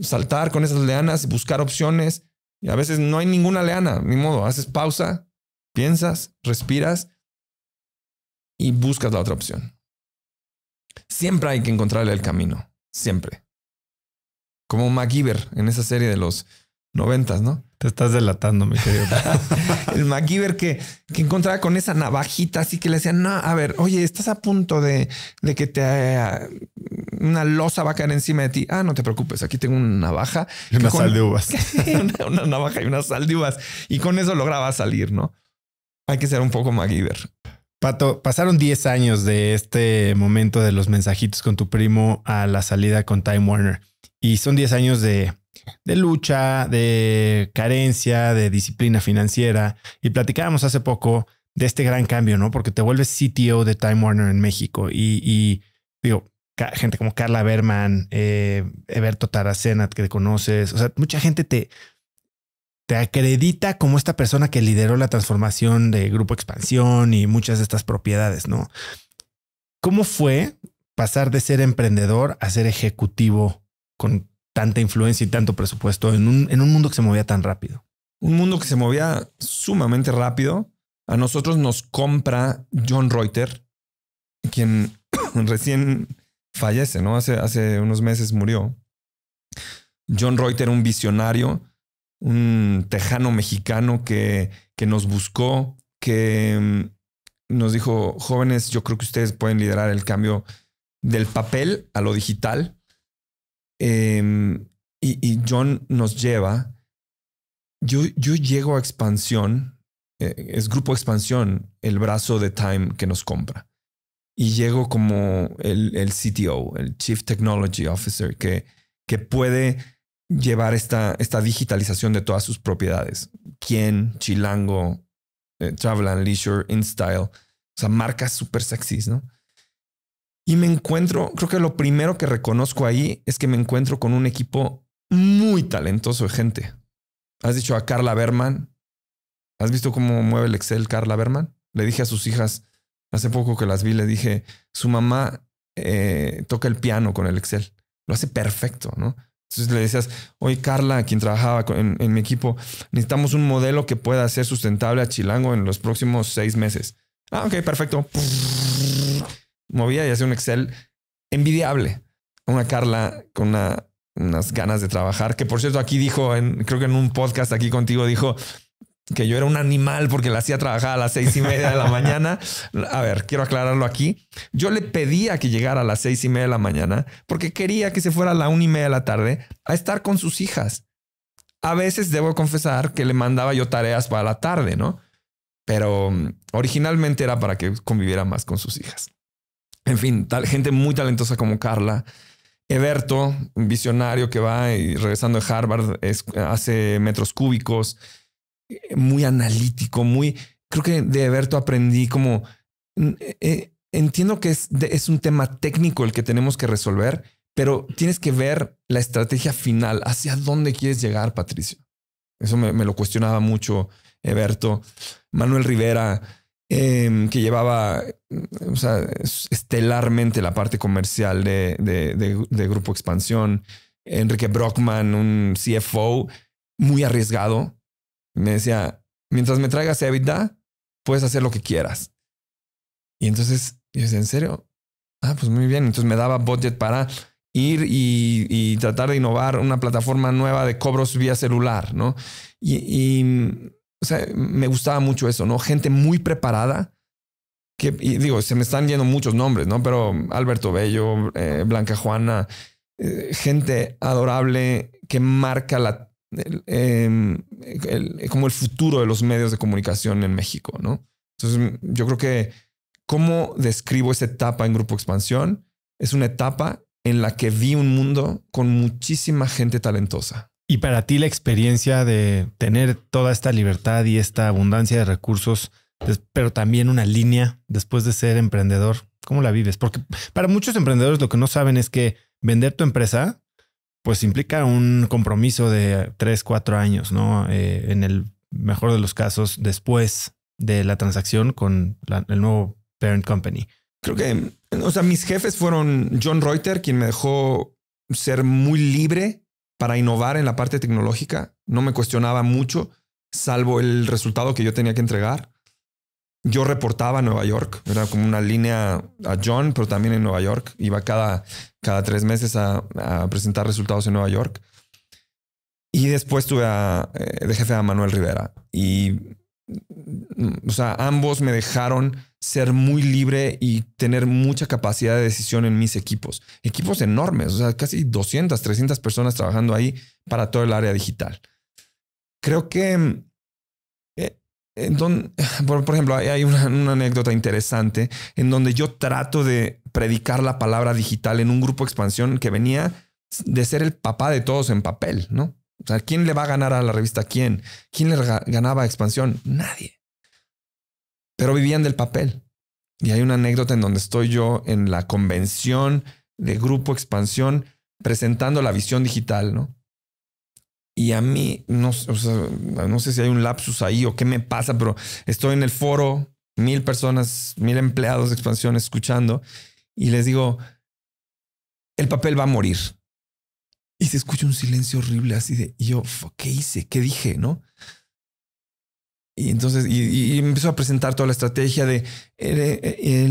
saltar con esas leanas, buscar opciones. Y a veces no hay ninguna leana, ni modo. Haces pausa, piensas, respiras y buscas la otra opción. Siempre hay que encontrarle el camino. Siempre. Como MacGyver en esa serie de los noventas, ¿no? Te estás delatando, mi querido. [LAUGHS] el MacGyver que, que, encontraba con esa navajita, así que le decían, no, a ver, oye, estás a punto de, que te eh, una losa va a caer encima de ti. Ah, no te preocupes, aquí tengo una navaja. Y una sal de uvas. [LAUGHS] una, navaja y una sal de uvas. Y con eso lograba salir, ¿no? Hay que ser un poco MacGyver. Pato, pasaron 10 años de este momento de los mensajitos con tu primo a la salida con Time Warner. Y son 10 años de de lucha, de carencia, de disciplina financiera. Y platicábamos hace poco de este gran cambio, ¿no? Porque te vuelves CTO de Time Warner en México y, digo, gente como Carla Berman, eh, Eberto que te conoces, o sea, mucha gente te, te acredita como esta persona que lideró la transformación de Grupo Expansión y muchas de estas propiedades, ¿no? ¿Cómo fue pasar de ser emprendedor a ser ejecutivo con tanta influencia y tanto presupuesto en un, mundo que se movía tan rápido. Un mundo que se movía sumamente rápido. A nosotros nos compra John Reuter, quien [COUGHS] recién fallece, ¿no? Hace, hace unos meses murió. John Reuter, un visionario, un tejano mexicano que, que nos buscó, que mm, nos dijo, jóvenes, yo creo que ustedes pueden liderar el cambio del papel a lo digital Em, y, John nos lleva. Yo, llego a expansión, eh, es grupo expansión, el brazo de Time que nos compra. Y llego como el, CTO, el Chief Technology Officer, que, que puede llevar esta, esta digitalización de todas sus propiedades. Quien, Chilango, eh, Travel and Leisure, InStyle. O sea, marcas súper sexys, ¿no? Y me encuentro, creo que lo primero que reconozco ahí es que me encuentro con un equipo muy talentoso de gente. Has dicho a Carla Berman. ¿Has visto cómo mueve el Excel Carla Berman? Le dije a sus hijas, hace poco que las vi, le dije, su mamá eh, toca el piano con el Excel. Lo hace perfecto, ¿no? Entonces le decías, oye Carla, quien trabajaba en, mi equipo, necesitamos un modelo que pueda ser sustentable a Chilango en los próximos seis meses. Ah, ok, perfecto movía y hacía un Excel envidiable. Una Carla con unas ganas de trabajar, que por cierto aquí dijo, creo que en un podcast aquí contigo dijo que yo era un animal porque la hacía trabajar a las seis y media de la mañana. [LAUGHS] A ver, quiero aclararlo aquí. Yo le pedía que llegara a las seis y media de la mañana porque quería que se fuera a la una y media de la tarde a estar con sus hijas. A veces debo confesar que le mandaba yo tareas para la tarde, ¿no? Pero mm, originalmente era para que conviviera más con sus hijas. En fin, tal, gente muy talentosa como Carla. Eberto, un visionario que va y regresando de Harvard, hace metros cúbicos, muy analítico, muy... Creo que de Eberto aprendí como... Mm, eh, eh, entiendo que es, un tema técnico el que tenemos que resolver, pero tienes que ver la estrategia final, hacia dónde quieres llegar, Patricio. Eso me, me lo cuestionaba mucho Eberto. Manuel Rivera, Em, que llevaba o sea, estelarmente la parte comercial de, Grupo Expansión. Enrique Brockman, un CFO muy arriesgado, me decía, mientras me traigas EBITDA, puedes hacer lo que quieras. Y entonces yo decía, ¿en serio? Ah, pues muy bien. Entonces me daba budget para ir y, tratar de innovar una plataforma nueva de cobros vía celular, ¿no? y o sea, me gustaba mucho eso, ¿no? Gente muy preparada. Que, y digo, se me están yendo muchos nombres, ¿no? Pero Alberto Bello, eh, Blanca Juana, eh, gente adorable que marca la, em, como el futuro de los medios de comunicación en México, ¿no? Entonces, yo creo que cómo describo esa etapa en Grupo Expansión es una etapa en la que vi un mundo con muchísima gente talentosa. Y para ti la experiencia de tener toda esta libertad y esta abundancia de recursos, pero también una línea después de ser emprendedor, ¿cómo la vives? Porque para muchos emprendedores lo que no saben es que vender tu empresa, pues implica un compromiso de tres, cuatro años, ¿no? Eh, en el mejor de los casos, después de la transacción con el nuevo parent company. Creo que, o sea, mis jefes fueron John Reuter, quien me dejó ser muy libre para innovar en la parte tecnológica. No me cuestionaba mucho, salvo el resultado que yo tenía que entregar. Yo reportaba a Nueva York, era como una línea a John, pero también en Nueva York. Iba cada, cada tres meses a, presentar resultados en Nueva York. Y después tuve eh, de jefe a Manuel Rivera. Y o sea, ambos me dejaron ser muy libre y tener mucha capacidad de decisión en mis equipos. Equipos enormes, o sea, casi 200, 300 personas trabajando ahí para todo el área digital. Creo que, eh, por, ejemplo, hay, una, una, anécdota interesante en donde yo trato de predicar la palabra digital en un grupo de expansión que venía de ser el papá de todos en papel, ¿no? O sea, ¿quién le va a ganar a la revista? ¿Quién? ¿Quién le ganaba a Expansión? Nadie. Pero vivían del papel. Y hay una anécdota en donde estoy yo en la convención de Grupo Expansión presentando la visión digital, ¿no? Y a mí, no, no sé si hay un lapsus ahí o qué me pasa, pero estoy en el foro, mil personas, mil empleados de Expansión escuchando y les digo, el papel va a morir. Y se escucha un silencio horrible así de, yo, ¿qué hice? ¿Qué dije? ¿No? Y entonces, y, empezó a presentar toda la estrategia de eh, eh,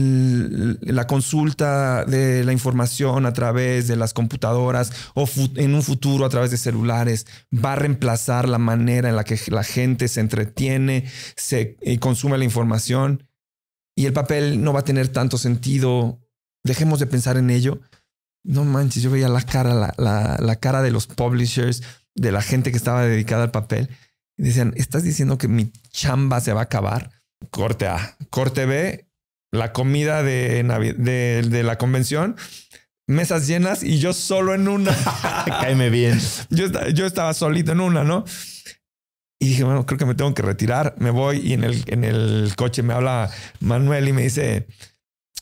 la consulta de la información a través de las computadoras o en un futuro a través de celulares va a reemplazar la manera en la que la gente se entretiene, se eh, consume la información y el papel no va a tener tanto sentido. Dejemos de pensar en ello no manches, yo veía la cara, la, cara de los publishers, de la gente que estaba dedicada al papel. Y decían, ¿estás diciendo que mi chamba se va a acabar? Corte A. Corte B, la comida de, de, de la convención, mesas llenas y yo solo en una. [LAUGHS] Cáeme bien. Yo, yo estaba solito en una, ¿no? Y dije, bueno, creo que me tengo que retirar. Me voy y en el, en el coche me habla Manuel y me dice,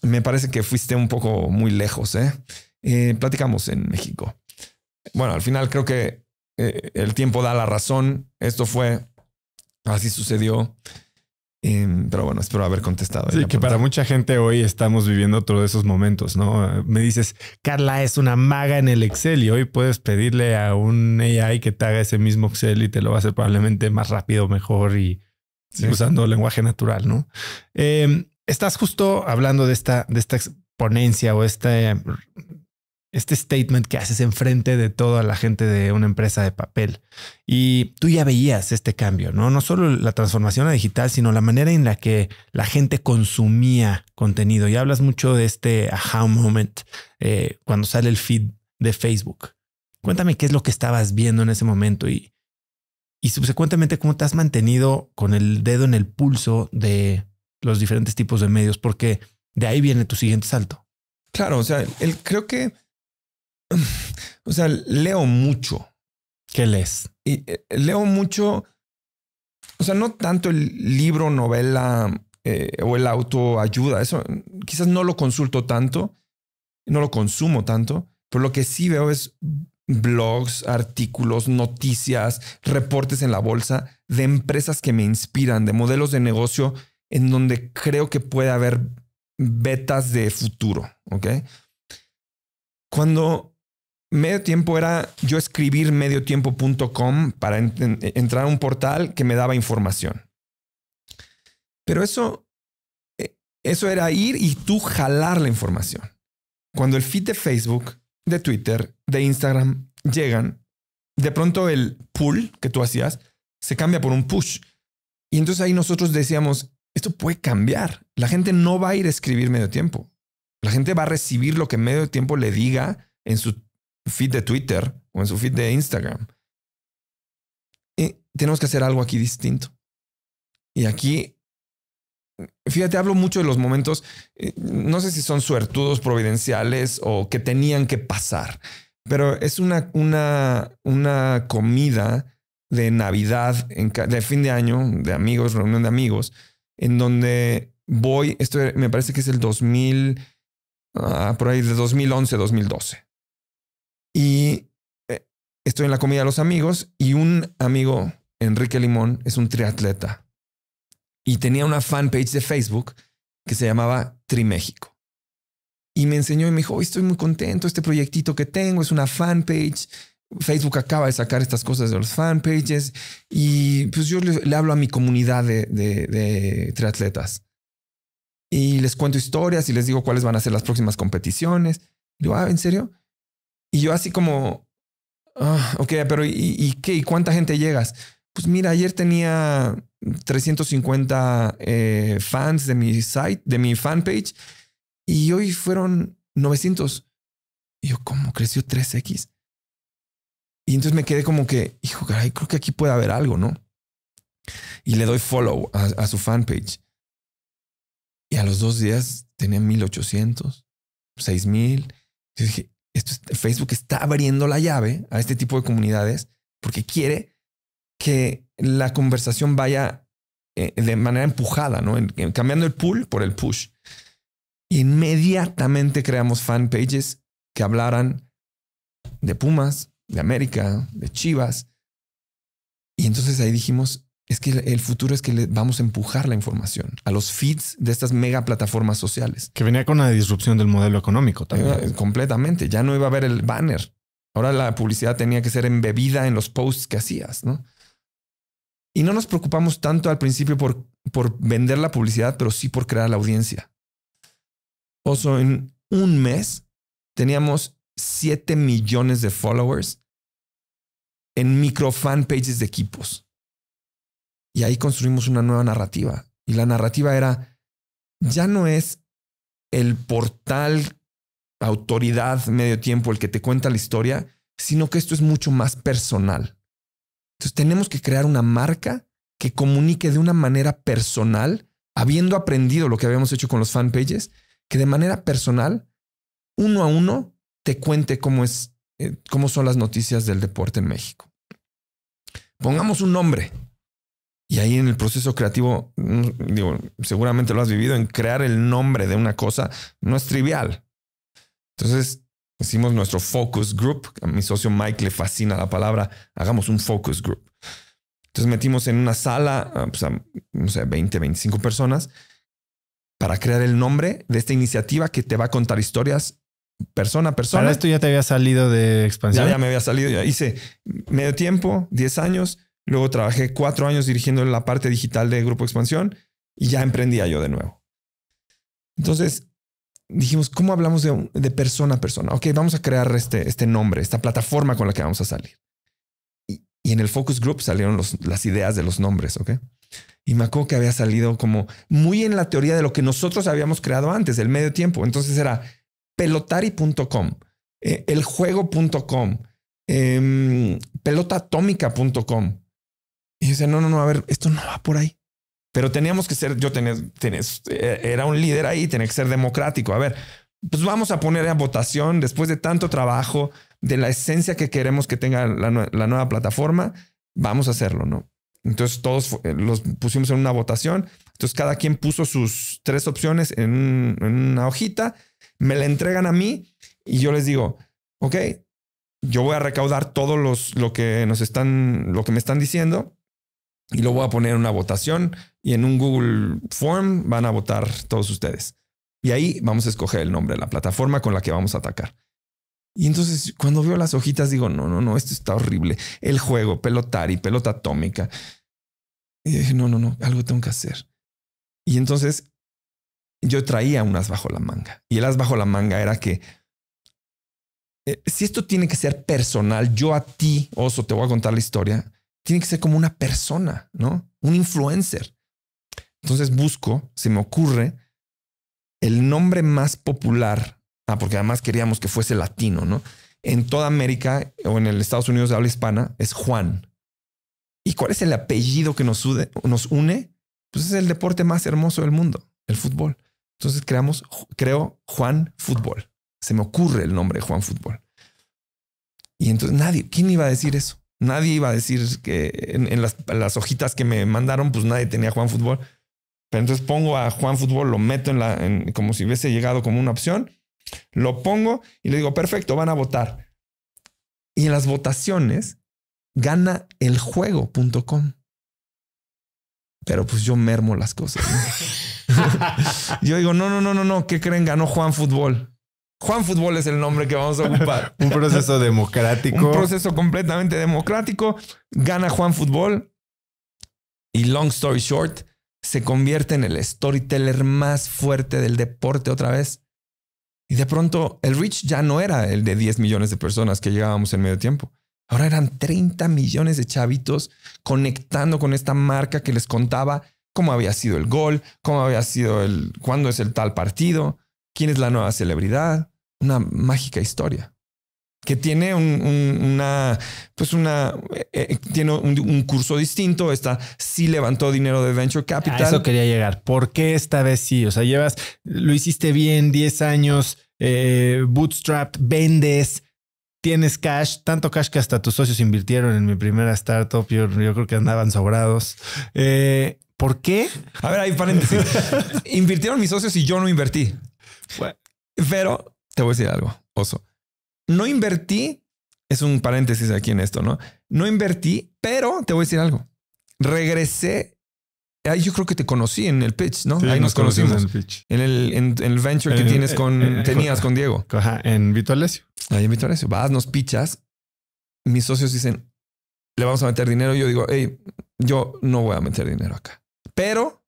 me parece que fuiste un poco muy lejos, ¿eh? Eh, platicamos en México. Bueno, al final creo que eh, el tiempo da la razón. Esto fue, así sucedió. Em, pero bueno, espero haber contestado. Sí, que para mucha gente hoy estamos viviendo otro de esos momentos, ¿no? Me dices, Carla es una maga en el Excel y hoy puedes pedirle a un AI que te haga ese mismo Excel y te lo va a hacer probablemente más rápido, mejor y usando lenguaje natural, ¿no? Em, estás justo hablando de esta, de esta ponencia o este este statement que haces enfrente de toda la gente de una empresa de papel. Y tú ya veías este cambio, ¿no? No solo la transformación a digital, sino la manera en la que la gente consumía contenido. Y hablas mucho de este aha moment eh, cuando sale el feed de Facebook. Cuéntame qué es lo que estabas viendo en ese momento y, y subsecuentemente cómo te has mantenido con el dedo en el pulso de los diferentes tipos de medios, porque de ahí viene tu siguiente salto. Claro, o sea, el, creo que o sea, leo mucho. ¿Qué lees? Y eh, leo mucho, o sea, no tanto el libro, novela eh, o el autoayuda, eso quizás no lo consulto tanto, no lo consumo tanto, pero lo que sí veo es blogs, artículos, noticias, reportes en la bolsa de empresas que me inspiran, de modelos de negocio en donde creo que puede haber betas de futuro, ¿ok? Cuando Medio tiempo era yo escribir mediotiempo.com para entrar a un portal que me daba información. Pero eso, eh, eso era ir y tú jalar la información. Cuando el feed de Facebook, de Twitter, de Instagram llegan, de pronto el pull que tú hacías se cambia por un push. Y entonces ahí nosotros decíamos, esto puede cambiar. La gente no va a ir a escribir medio tiempo. La gente va a recibir lo que medio tiempo le diga en su feed de Twitter o en su feed de Instagram. Y tenemos que hacer algo aquí distinto. Y aquí, fíjate, hablo mucho de los momentos, eh, no sé si son suertudos, providenciales o que tenían que pasar, pero es una, una, una comida de Navidad, de fin de año, de amigos, reunión de amigos, en donde voy, esto me parece que es el 2000, ah, por ahí de 2011, 2012 y eh, estoy en la comida de los amigos y un amigo, Enrique Limón, es un triatleta y tenía una fanpage de Facebook que se llamaba Triméxico. Y me enseñó y me dijo, estoy muy contento, este proyectito que tengo es una fanpage. Facebook acaba de sacar estas cosas de los fanpages y pues yo le, hablo a mi comunidad de, triatletas y les cuento historias y les digo cuáles van a ser las próximas competiciones. Y ah, ¿en serio? Y yo así como, oh, ok, pero ¿y, qué? ¿Y cuánta gente llegas? Pues mira, ayer tenía 350 eh, fans de mi site, de mi fanpage, y hoy fueron 900. Y yo, como, creció 3X? Y entonces me quedé como que, hijo, caray, creo que aquí puede haber algo, ¿no? Y le doy follow a, a su fanpage. Y a los dos días tenía 1800, 6000. Yo dije, Facebook está abriendo la llave a este tipo de comunidades porque quiere que la conversación vaya eh, de manera empujada, ¿no? cambiando el pull por el push. Inmediatamente creamos fan pages que hablaran de Pumas, de América, de Chivas. Y entonces ahí dijimos, es que el futuro es que le vamos a empujar la información a los feeds de estas mega plataformas sociales. Que venía con la disrupción del modelo económico eh, también. completamente. Ya no iba a haber el banner. Ahora la publicidad tenía que ser embebida en los posts que hacías, ¿no? Y no nos preocupamos tanto al principio por, vender la publicidad, pero sí por crear la audiencia. Oso, en un mes teníamos 7 millones de followers en micro fan pages de equipos. Y ahí construimos una nueva narrativa. Y la narrativa era, ya no es el portal autoridad medio tiempo el que te cuenta la historia, sino que esto es mucho más personal. Entonces tenemos que crear una marca que comunique de una manera personal, habiendo aprendido lo que habíamos hecho con los fanpages, que de manera personal, uno a uno, te cuente cómo es, eh, cómo son las noticias del deporte en México. Pongamos un nombre. Y ahí en el proceso creativo, mm, digo, seguramente lo has vivido, en crear el nombre de una cosa no es trivial. Entonces, hicimos nuestro focus group. A mi socio Mike le fascina la palabra, hagamos un focus group. Entonces metimos en una sala ah, pues, no sé, 20, 25 personas para crear el nombre de esta iniciativa que te va a contar historias persona a persona. Para esto ya te había salido de expansión. Ya, me había salido, hice medio tiempo, 10 años, Luego trabajé cuatro años dirigiendo la parte digital de Grupo Expansión y ya emprendía yo de nuevo. Entonces dijimos, ¿cómo hablamos de, persona a persona? Ok, vamos a crear este, este, nombre, esta plataforma con la que vamos a salir. Y, en el focus group salieron las ideas de los nombres, ¿ok? Y me acuerdo que había salido como muy en la teoría de lo que nosotros habíamos creado antes, el medio tiempo. Entonces era pelotari.com, eljuego.com, eh, y dice, no, no, no, a ver, esto no va por ahí. Pero teníamos que ser, yo tenía, tenía, eh, era un líder ahí, tenía que ser democrático. A ver, pues vamos a poner a votación después de tanto trabajo de la esencia que queremos que tenga la, nueva plataforma, vamos a hacerlo, ¿no? Entonces todos los pusimos en una votación. Entonces cada quien puso sus tres opciones en, una hojita, me la entregan a mí y yo les digo, ok, yo voy a recaudar todo los, lo que nos están, lo que me están diciendo y lo voy a poner una votación y en un Google Form van a votar todos ustedes. Y ahí vamos a escoger el nombre de la plataforma con la que vamos a atacar. Y entonces cuando veo las hojitas digo, no, no, no, esto está horrible. El juego, pelotari, pelota atómica. Y dije, no, no, no, algo tengo que hacer. Y entonces yo traía unas bajo la manga. Y el as bajo la manga era que eh, si esto tiene que ser personal, yo a ti, oso, te voy a contar la historia tiene que ser como una persona, ¿no? Un influencer. Entonces busco, se me ocurre, el nombre más popular, ah, porque además queríamos que fuese latino, ¿no? En toda América o en el Estados Unidos de habla hispana es Juan. ¿Y cuál es el apellido que nos, nos une? Pues es el deporte más hermoso del mundo, el fútbol. Entonces creamos, creo Juan Fútbol. Se me ocurre el nombre Juan Fútbol. Y entonces nadie, ¿quién iba a decir eso? nadie iba a decir que en, las, hojitas que me mandaron, pues nadie tenía Juan Fútbol. Pero entonces pongo a Juan Fútbol, lo meto en como si hubiese llegado como una opción, lo pongo y le digo, perfecto, van a votar. Y en las votaciones gana eljuego.com. Pero pues yo mermo las cosas. [LAUGHS] [LAUGHS] yo digo, no, no, no, no, no, ¿qué creen? Ganó Juan Fútbol. Juan Fútbol es el nombre que vamos a ocupar. [LAUGHS] un proceso democrático. Un proceso completamente democrático. Gana Juan Fútbol y long story short, se convierte en el storyteller más fuerte del deporte otra vez. Y de pronto el reach ya no era el de 10 millones de personas que llegábamos en medio tiempo. Ahora eran 30 millones de chavitos conectando con esta marca que les contaba cómo había sido el gol, cómo había sido el, cuándo es el tal partido quién es la nueva celebridad, una mágica historia que tiene un, una, pues una, eh, eh, tiene un, curso distinto. Esta sí levantó dinero de Venture Capital. A eso quería llegar. ¿Por qué esta vez sí? O sea, llevas, lo hiciste bien, 10 años, eh, bootstrap, vendes, tienes cash, tanto cash que hasta tus socios invirtieron en mi primera startup. Yo, yo creo que andaban sobrados. Eh, ¿Por qué? A ver, ahí paréntesis. [LAUGHS] Invirtieron mis socios y yo no invertí pero te voy a decir algo, oso. No invertí, es un paréntesis aquí en esto, ¿no? No invertí, pero te voy a decir algo. Regresé. yo creo que te conocí en el pitch, ¿no? ahí nos, conocimos. En el En el, venture que tienes eh, con, eh, eh, tenías con Diego. Ajá, en Alessio. Ahí en Alessio. Vas, nos pichas. Mis socios dicen, le vamos a meter dinero. Yo digo, hey, yo no voy a meter dinero acá. Pero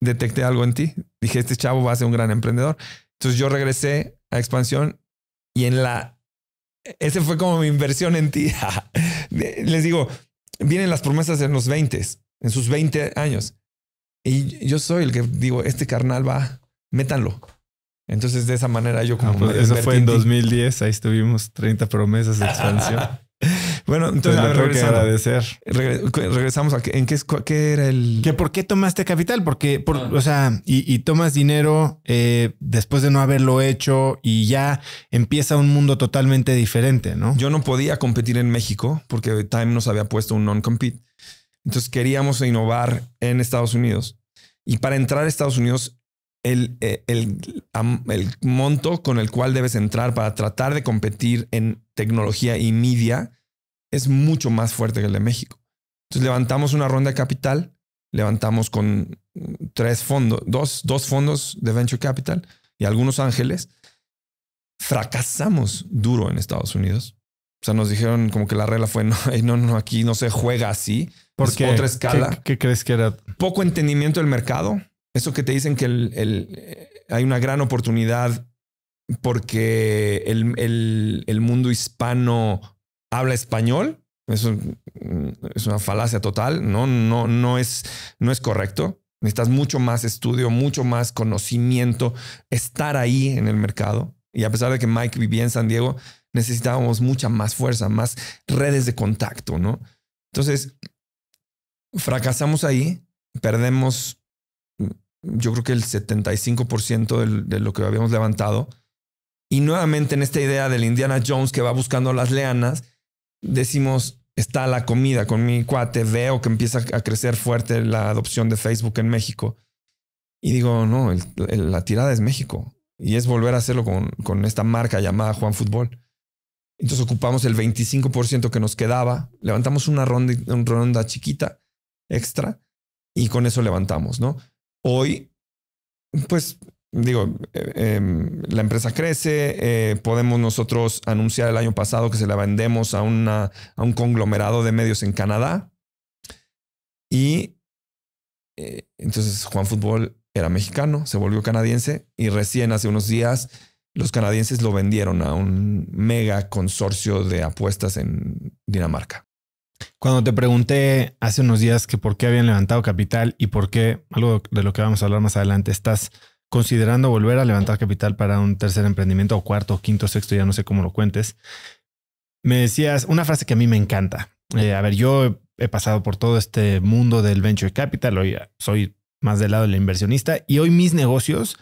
detecté algo en ti. Dije, este chavo va a ser un gran emprendedor. Entonces yo regresé a expansión y en la... Ese fue como mi inversión en ti. [LAUGHS] Les digo, vienen las promesas en los 20, en sus 20 años. Y yo soy el que digo, este carnal va, métanlo. Entonces de esa manera yo como... Ah, pues, eso fue en 2010, ahí estuvimos 30 promesas de expansión. [LAUGHS] Bueno, entonces, a agradecer. regresamos a en qué, qué, era el. Que por qué tomaste capital, porque, ah. o sea, y, tomas dinero eh, después de no haberlo hecho y ya empieza un mundo totalmente diferente, ¿no? Yo no podía competir en México porque Time nos había puesto un non-compete. Entonces queríamos innovar en Estados Unidos. Y para entrar a Estados Unidos, el, eh, el, el, monto con el cual debes entrar para tratar de competir en tecnología y media es mucho más fuerte que el de México. Entonces levantamos una ronda de capital, levantamos con mm, tres fondos, dos, dos fondos de venture capital y algunos ángeles. Fracasamos duro en Estados Unidos. O sea, nos dijeron como que la regla fue, [LAUGHS] no, no, no, aquí no se juega así. porque otra escala. ¿Qué, crees que era? Poco entendimiento del mercado. Eso que te dicen que el, eh, hay una gran oportunidad porque el mundo hispano habla español. Eso es una falacia total. No, no, no es, no es correcto. Necesitas mucho más estudio, mucho más conocimiento, estar ahí en el mercado. Y a pesar de que Mike vivía en San Diego, necesitábamos mucha más fuerza, más redes de contacto, ¿no? Entonces, fracasamos ahí, perdemos, yo creo que el 75% de lo que habíamos levantado. Y nuevamente en esta idea del Indiana Jones que va buscando las leanas, decimos, está la comida con mi cuate, veo que empieza a crecer fuerte la adopción de Facebook en México. Y digo, no, la tirada es México. Y es volver a hacerlo con, con esta marca llamada Juan Fútbol. Entonces ocupamos el 25% que nos quedaba, levantamos una ronda, una ronda chiquita extra y con eso levantamos, ¿no? Hoy, pues digo, eh, em, la empresa crece, eh, podemos nosotros anunciar el año pasado que se la vendemos a, una, a un conglomerado de medios en Canadá. Y eh, entonces Juan Fútbol era mexicano, se volvió canadiense y recién hace unos días los canadienses lo vendieron a un mega consorcio de apuestas en Dinamarca. Cuando te pregunté hace unos días que por qué habían levantado capital y por qué, algo de lo que vamos a hablar más adelante, estás considerando volver a levantar capital para un tercer emprendimiento o cuarto, quinto, sexto, ya no sé cómo lo cuentes, me decías una frase que a mí me encanta. Eh, a ver, yo he pasado por todo este mundo del venture capital, hoy soy más del lado del inversionista y hoy mis negocios,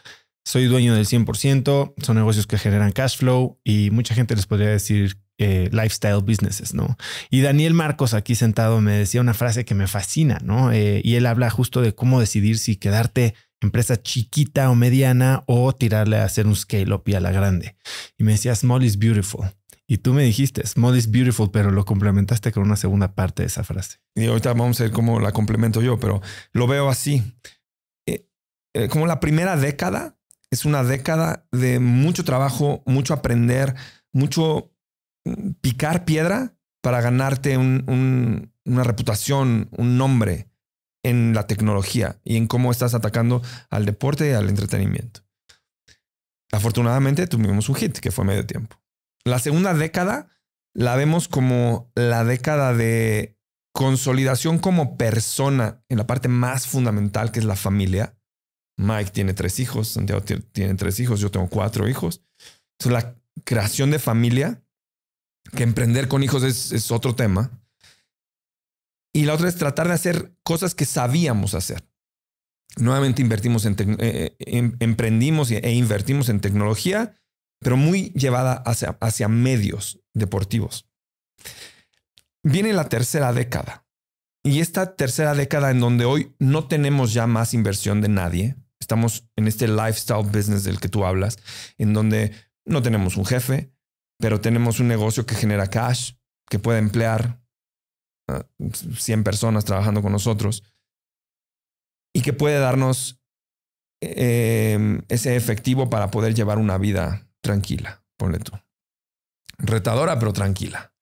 soy dueño del 100%, son negocios que generan cash flow y mucha gente les podría decir eh, lifestyle businesses, ¿no? Y Daniel Marcos aquí sentado me decía una frase que me fascina, ¿no? Eh, y él habla justo de cómo decidir si quedarte empresa chiquita o mediana o tirarle a hacer un scale up y a la grande. Y me decía, small is beautiful. Y tú me dijiste, small is beautiful, pero lo complementaste con una segunda parte de esa frase. Y ahorita vamos a ver cómo la complemento yo, pero lo veo así. Eh, eh, como la primera década es una década de mucho trabajo, mucho aprender, mucho mm, picar piedra para ganarte una reputación, un nombre en la tecnología y en cómo estás atacando al deporte y al entretenimiento. Afortunadamente tuvimos un hit que fue medio tiempo. La segunda década la vemos como la década de consolidación como persona en la parte más fundamental que es la familia. Mike tiene tres hijos, Santiago tiene tres hijos, yo tengo cuatro hijos. la creación de familia, que emprender con hijos es otro tema, y la otra es tratar de hacer cosas que sabíamos hacer. Nuevamente invertimos eh, eh, em, emprendimos e, e invertimos en tecnología, pero muy llevada hacia, hacia medios deportivos. Viene la tercera década. Y esta tercera década en donde hoy no tenemos ya más inversión de nadie, estamos en este lifestyle business del que tú hablas, en donde no tenemos un jefe, pero tenemos un negocio que genera cash, que puede emplear 100 personas trabajando con nosotros y que puede darnos eh, ese efectivo para poder llevar una vida tranquila, ponle tú. Retadora, pero tranquila.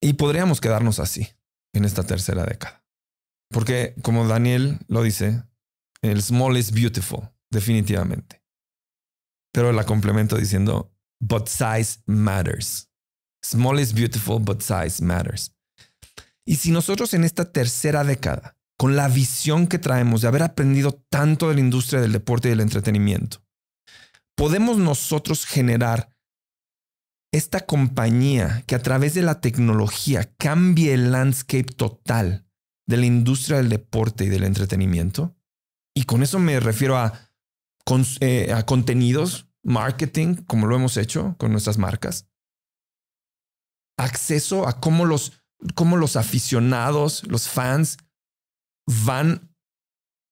Y podríamos quedarnos así en esta tercera década. Porque, como Daniel lo dice, el small is beautiful, definitivamente. Pero la complemento diciendo, but size matters. Small is beautiful, but size matters. Y si nosotros en esta tercera década, con la visión que traemos de haber aprendido tanto de la industria del deporte y del entretenimiento, podemos nosotros generar esta compañía que a través de la tecnología cambie el landscape total de la industria del deporte y del entretenimiento. Y con eso me refiero a, eh, contenidos, marketing, como lo hemos hecho con nuestras marcas. Acceso a cómo los cómo los aficionados, los fans, van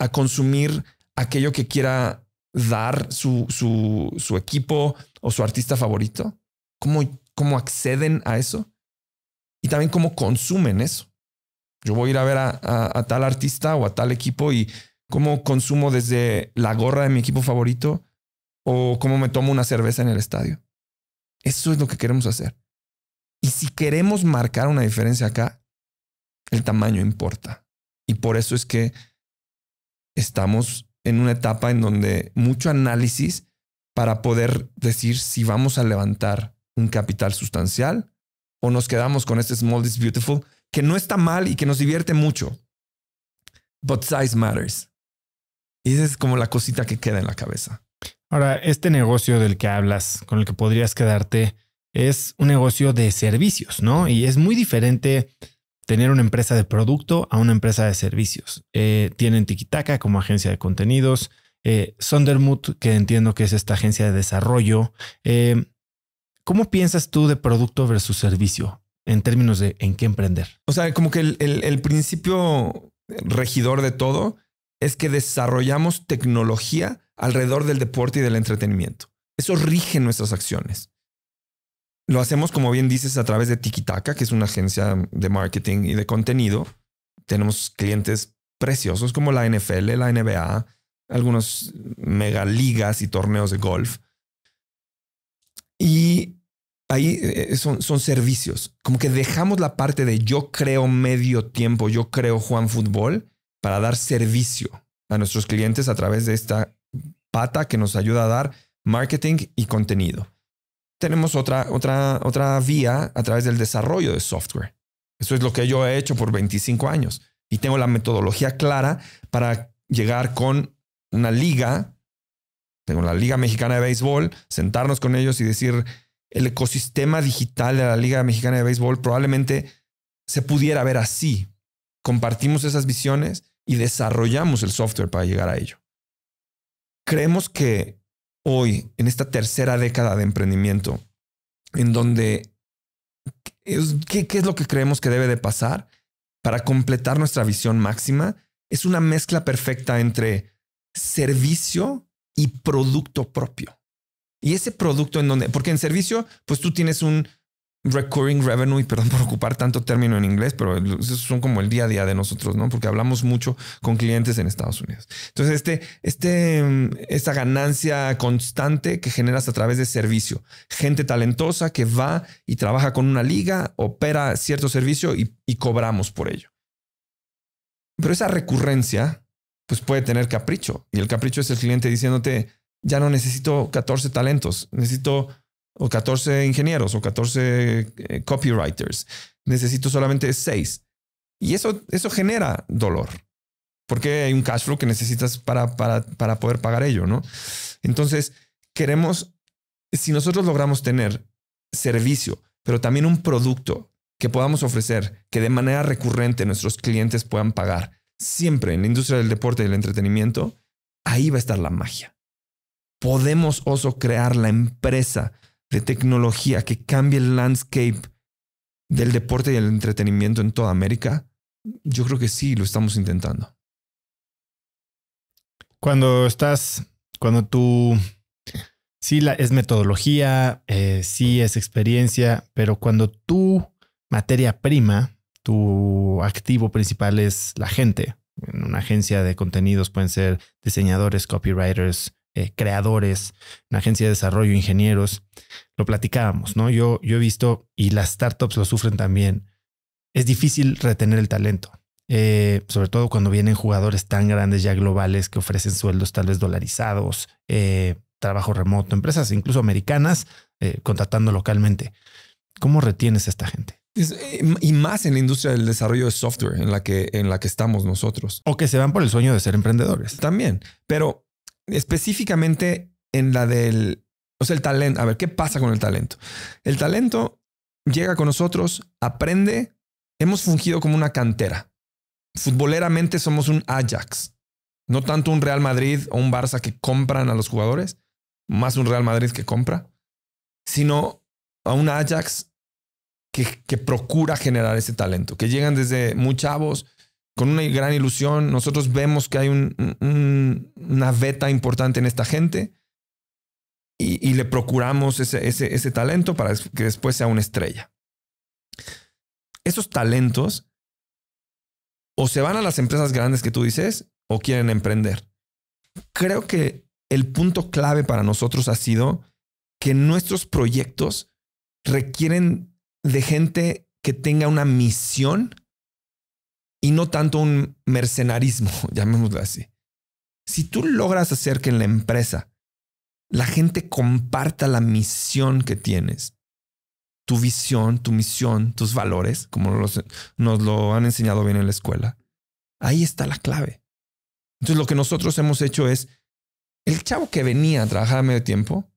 a consumir aquello que quiera dar su, equipo o su artista favorito? ¿Cómo, acceden a eso? Y también cómo consumen eso. Yo voy a ir a ver a, a tal artista o a tal equipo y cómo consumo desde la gorra de mi equipo favorito o cómo me tomo una cerveza en el estadio. Eso es lo que queremos hacer. Y si queremos marcar una diferencia acá, el tamaño importa. Y por eso es que estamos en una etapa en donde mucho análisis para poder decir si vamos a levantar un capital sustancial o nos quedamos con este Small is Beautiful, que no está mal y que nos divierte mucho. But size matters. Y esa es como la cosita que queda en la cabeza. Ahora, este negocio del que hablas, con el que podrías quedarte es un negocio de servicios, ¿no? Y es muy diferente tener una empresa de producto a una empresa de servicios. Eh, tienen Tikitaka como agencia de contenidos, eh, Sondermut, que entiendo que es esta agencia de desarrollo. Eh, ¿Cómo piensas tú de producto versus servicio en términos de en qué emprender? O sea, como que el principio regidor de todo es que desarrollamos tecnología alrededor del deporte y del entretenimiento. Eso rige nuestras acciones. Lo hacemos, como bien dices, a través de Tikitaka, que es una agencia de marketing y de contenido. Tenemos clientes preciosos como la NFL, la NBA, algunos mega ligas y torneos de golf. Y ahí eh, son, son servicios. Como que dejamos la parte de yo creo medio tiempo, yo creo Juan Fútbol para dar servicio a nuestros clientes a través de esta pata que nos ayuda a dar marketing y contenido tenemos otra, otra, otra vía a través del desarrollo de software. Eso es lo que yo he hecho por 25 años y tengo la metodología clara para llegar con una liga, tengo la Liga Mexicana de Béisbol, sentarnos con ellos y decir, el ecosistema digital de la Liga Mexicana de Béisbol probablemente se pudiera ver así. Compartimos esas visiones y desarrollamos el software para llegar a ello. Creemos que hoy, en esta tercera década de emprendimiento, en donde ¿qué, es lo que creemos que debe de pasar para completar nuestra visión máxima, es una mezcla perfecta entre servicio y producto propio. Y ese producto en donde, porque en servicio, pues tú tienes un recurring revenue, y perdón por ocupar tanto término en inglés, pero esos son como el día a día de nosotros, ¿no? Porque hablamos mucho con clientes en Estados Unidos. Entonces, este, este, mm, esta ganancia constante que generas a través de servicio, gente talentosa que va y trabaja con una liga, opera cierto servicio y, cobramos por ello. Pero esa recurrencia, pues puede tener capricho, y el capricho es el cliente diciéndote, ya no necesito 14 talentos, necesito o 14 ingenieros o 14 eh, copywriters. Necesito solamente 6. Y eso, eso genera dolor, porque hay un cash flow que necesitas para, para, para poder pagar ello, ¿no? Entonces, queremos, si nosotros logramos tener servicio, pero también un producto que podamos ofrecer, que de manera recurrente nuestros clientes puedan pagar, siempre en la industria del deporte y del entretenimiento, ahí va a estar la magia. Podemos, Oso, crear la empresa de tecnología que cambie el landscape del deporte y el entretenimiento en toda América? Yo creo que sí, lo estamos intentando. Cuando estás, cuando tú, sí la, es metodología, eh, sí es experiencia, pero cuando tu materia prima, tu activo principal es la gente. En una agencia de contenidos pueden ser diseñadores, copywriters, eh, creadores, una agencia de desarrollo, ingenieros, lo platicábamos, ¿no? Yo, yo he visto, y las startups lo sufren también, es difícil retener el talento, eh, sobre todo cuando vienen jugadores tan grandes ya globales que ofrecen sueldos tal vez dolarizados, eh, trabajo remoto, empresas incluso americanas contratando localmente. ¿Cómo retienes a esta gente? Y más en la industria del desarrollo de software en la, que, en la que estamos nosotros. O que se van por el sueño de ser emprendedores. También, pero específicamente en la del, o sea, el talento, a ver, ¿qué pasa con el talento? El talento llega con nosotros, aprende, hemos fungido como una cantera. Futboleramente somos un Ajax, no tanto un Real Madrid o un Barça que compran a los jugadores, más un Real Madrid que compra, sino a un Ajax que, que procura generar ese talento, que llegan desde muy chavos, con una gran ilusión. Nosotros vemos que hay una beta importante en esta gente y, le procuramos ese, ese, talento para que después sea una estrella. Esos talentos o se van a las empresas grandes que tú dices o quieren emprender. Creo que el punto clave para nosotros ha sido que nuestros proyectos requieren de gente que tenga una misión y no tanto un mercenarismo, [LAUGHS] llamémoslo así. Si tú logras hacer que en la empresa la gente comparta la misión que tienes, tu visión, tu misión, tus valores, como nos lo han enseñado bien en la escuela, ahí está la clave. Entonces lo que nosotros hemos hecho es, el chavo que venía a trabajar a medio tiempo,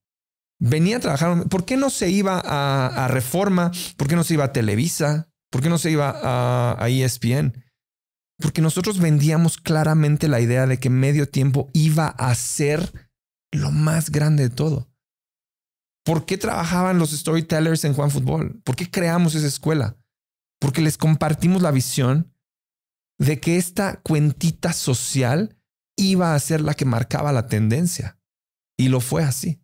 venía a trabajar, ¿por qué no se iba a, Reforma? ¿Por qué no se iba a Televisa? ¿Por qué no se iba a ESPN? porque nosotros vendíamos claramente la idea de que medio tiempo iba a ser lo más grande de todo. ¿Por qué trabajaban los storytellers en Juan Fútbol? ¿Por qué creamos esa escuela? Porque les compartimos la visión de que esta cuentita social iba a ser la que marcaba la tendencia. Y lo fue así.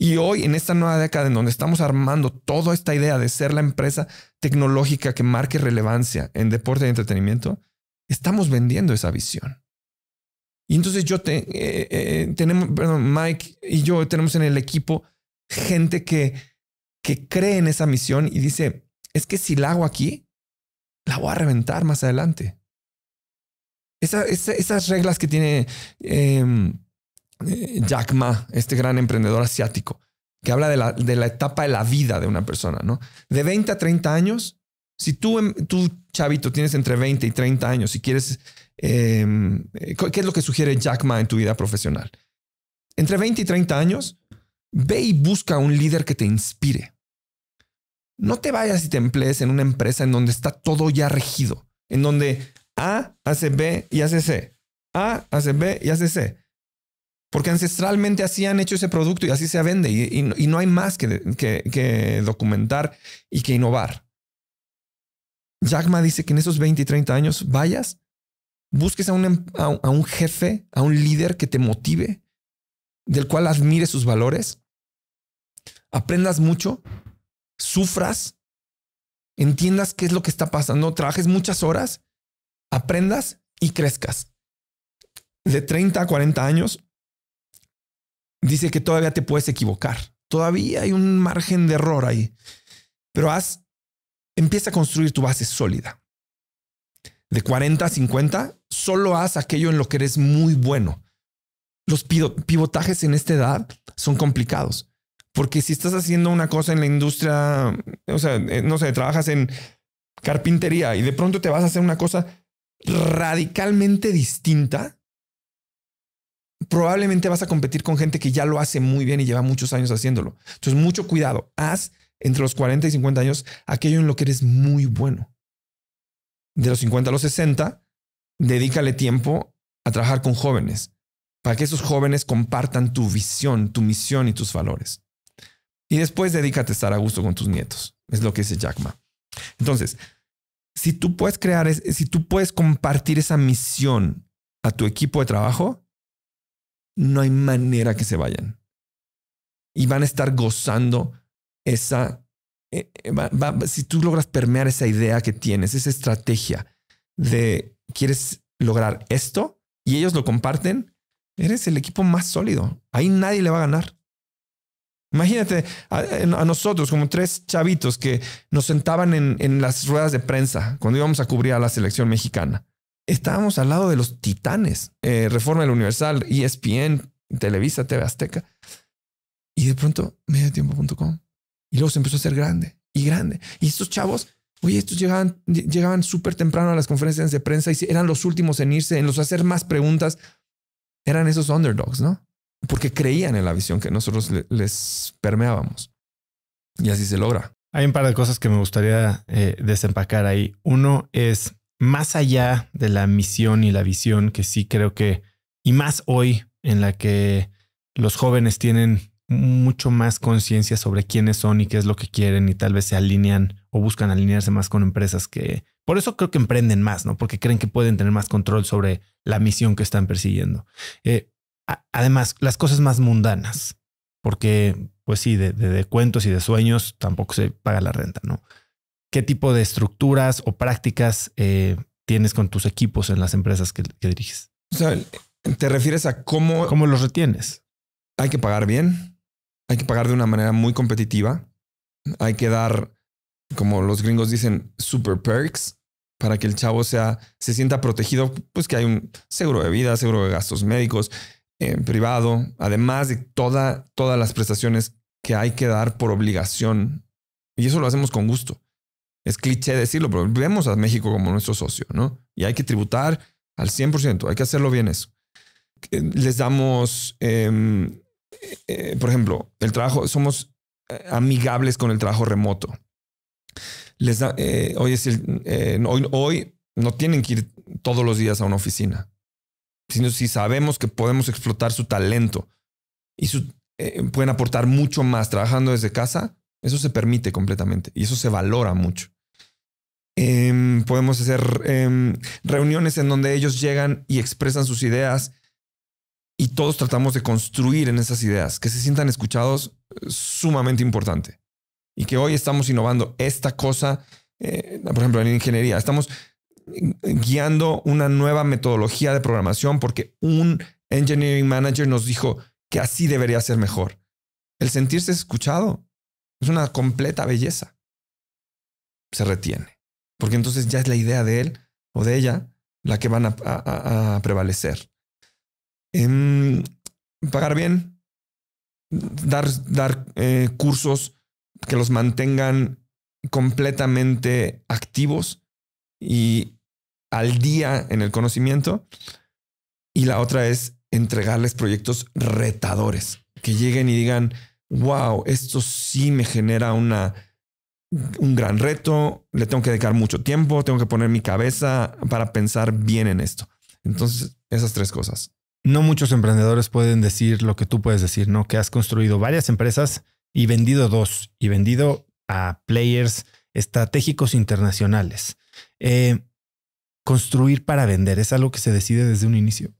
Y hoy, en esta nueva década en donde estamos armando toda esta idea de ser la empresa tecnológica que marque relevancia en deporte y entretenimiento, estamos vendiendo esa visión. Y entonces yo te, eh, eh, eh, tenemos, perdón, Mike y yo tenemos en el equipo gente que, cree en esa misión y dice, es que si la hago aquí, la voy a reventar más adelante. esas reglas que tiene em, Jack Ma, este gran emprendedor asiático, que habla de la, de la etapa de la vida de una persona, ¿no? De 20 a 30 años, si em, tú, chavito, tienes entre 20 y 30 años y quieres, em, eh, ¿qué es lo que sugiere Jack Ma en tu vida profesional? Entre 20 y 30 años, ve y busca un líder que te inspire. No te vayas y te emplees en una empresa en donde está todo ya regido, en donde A hace B y hace C, A hace B y hace C. Porque ancestralmente así han hecho ese producto y así se vende y, no hay más que documentar y que innovar. Ma dice que en esos 20 y 30 años vayas, busques a un, em, a un jefe, a un líder que te motive, del cual admires sus valores, aprendas mucho, sufras, entiendas qué es lo que está pasando, trabajes muchas horas, aprendas y crezcas. De 30 a 40 años, dice que todavía te puedes equivocar, todavía hay un margen de error ahí, pero haz empieza a construir tu base sólida. De 40 a 50, solo haz aquello en lo que eres muy bueno. Los pivotajes en esta edad son complicados, porque si estás haciendo una cosa en la industria, o sea, eh, no sé, trabajas en carpintería y de pronto te vas a hacer una cosa radicalmente distinta, probablemente vas a competir con gente que ya lo hace muy bien y lleva muchos años haciéndolo. Entonces, mucho cuidado, haz entre los 40 y 50 años aquello en lo que eres muy bueno. De los 50 a los 60, dedícale tiempo a trabajar con jóvenes, para que esos jóvenes compartan tu visión, tu misión y tus valores. Y después dedícate a estar a gusto con tus nietos. Es lo que dice Jack Ma. Entonces, si tú puedes crear, si tú puedes compartir esa misión a tu equipo de trabajo, no hay manera que se vayan. Y van a estar gozando esa, eh, eh, si tú logras permear esa idea que tienes, esa estrategia de quieres lograr esto y ellos lo comparten, eres el equipo más sólido. Ahí nadie le va a ganar. Imagínate a, nosotros como tres chavitos que nos sentaban en, las ruedas de prensa cuando íbamos a cubrir a la selección mexicana. Estábamos al lado de los titanes, eh, Reforma del Universal, ESPN, Televisa, TV Azteca. Y de pronto, mediatiempo.com, y luego se empezó a hacer grande y grande. Y estos chavos, oye, estos llegaban, llegaban súper temprano a las conferencias de prensa y eran los últimos en irse, en los hacer más preguntas. Eran esos underdogs, ¿no? Porque creían en la visión que nosotros les permeábamos. Y así se logra. Hay un par de cosas que me gustaría eh, desempacar ahí. Uno es, más allá de la misión y la visión, que sí creo que, y más hoy en la que los jóvenes tienen mucho más conciencia sobre quiénes son y qué es lo que quieren y tal vez se alinean o buscan alinearse más con empresas que... Por eso creo que emprenden más, ¿no? Porque creen que pueden tener más control sobre la misión que están persiguiendo. Eh, además, las cosas más mundanas, porque pues sí, de, cuentos y de sueños tampoco se paga la renta, ¿no? ¿Qué tipo de estructuras o prácticas eh, tienes con tus equipos en las empresas que, diriges? O sea, ¿te refieres a cómo... ¿Cómo los retienes? Hay que pagar bien hay que pagar de una manera muy competitiva. Hay que dar, como los gringos dicen, super perks para que el chavo sea, se sienta protegido, pues que hay un seguro de vida, seguro de gastos médicos, eh, privado, además de todas las prestaciones que hay que dar por obligación. Y eso lo hacemos con gusto. Es cliché decirlo, pero vemos a México como nuestro socio, ¿no? Y hay que tributar al 100%, hay que hacerlo bien eso. Eh, les damos em, eh, por ejemplo, el trabajo, somos eh, amigables con el trabajo remoto. Les eh, hoy, no tienen que ir todos los días a una oficina, sino si sabemos que podemos explotar su talento y su, pueden aportar mucho más trabajando desde casa, eso se permite completamente y eso se valora mucho. Em, podemos hacer em, reuniones en donde ellos llegan y expresan sus ideas y todos tratamos de construir en esas ideas, que se sientan escuchados, eh, sumamente importante. Y que hoy estamos innovando esta cosa, eh, por ejemplo, en ingeniería, estamos guiando una nueva metodología de programación porque un engineering manager nos dijo que así debería ser mejor. El sentirse escuchado es una completa belleza. Se retiene, porque entonces ya es la idea de él o de ella la que van a prevalecer. En pagar bien, dar, dar eh, cursos que los mantengan completamente activos y al día en el conocimiento. Y la otra es entregarles proyectos retadores, que lleguen y digan, wow, esto sí me genera una, un gran reto, le tengo que dedicar mucho tiempo, tengo que poner mi cabeza para pensar bien en esto. Entonces, esas tres cosas no muchos emprendedores pueden decir lo que tú puedes decir, ¿no? Que has construido varias empresas y vendido dos y vendido a players estratégicos internacionales. Eh, construir para vender es algo que se decide desde un inicio.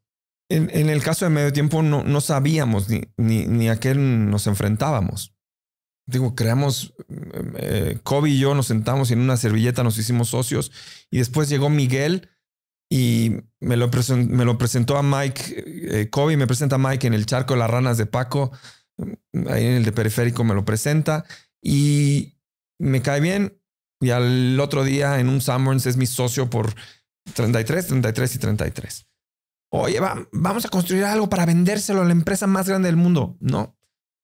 En, el caso de medio tiempo no, sabíamos ni, a qué nos enfrentábamos. Digo, creamos, eh, Kobe y yo nos sentamos en una servilleta nos hicimos socios y después llegó Miguel y me lo, me lo presentó a Mike, eh, eh, Kobe me presenta a Mike en el Charco de las Ranas de Paco, mm, ahí en el de Periférico me lo presenta y me cae bien. Y al otro día en un Sanborns es mi socio por 33, 33 y 33. Oye, vamos a construir algo para vendérselo a la empresa más grande del mundo. No,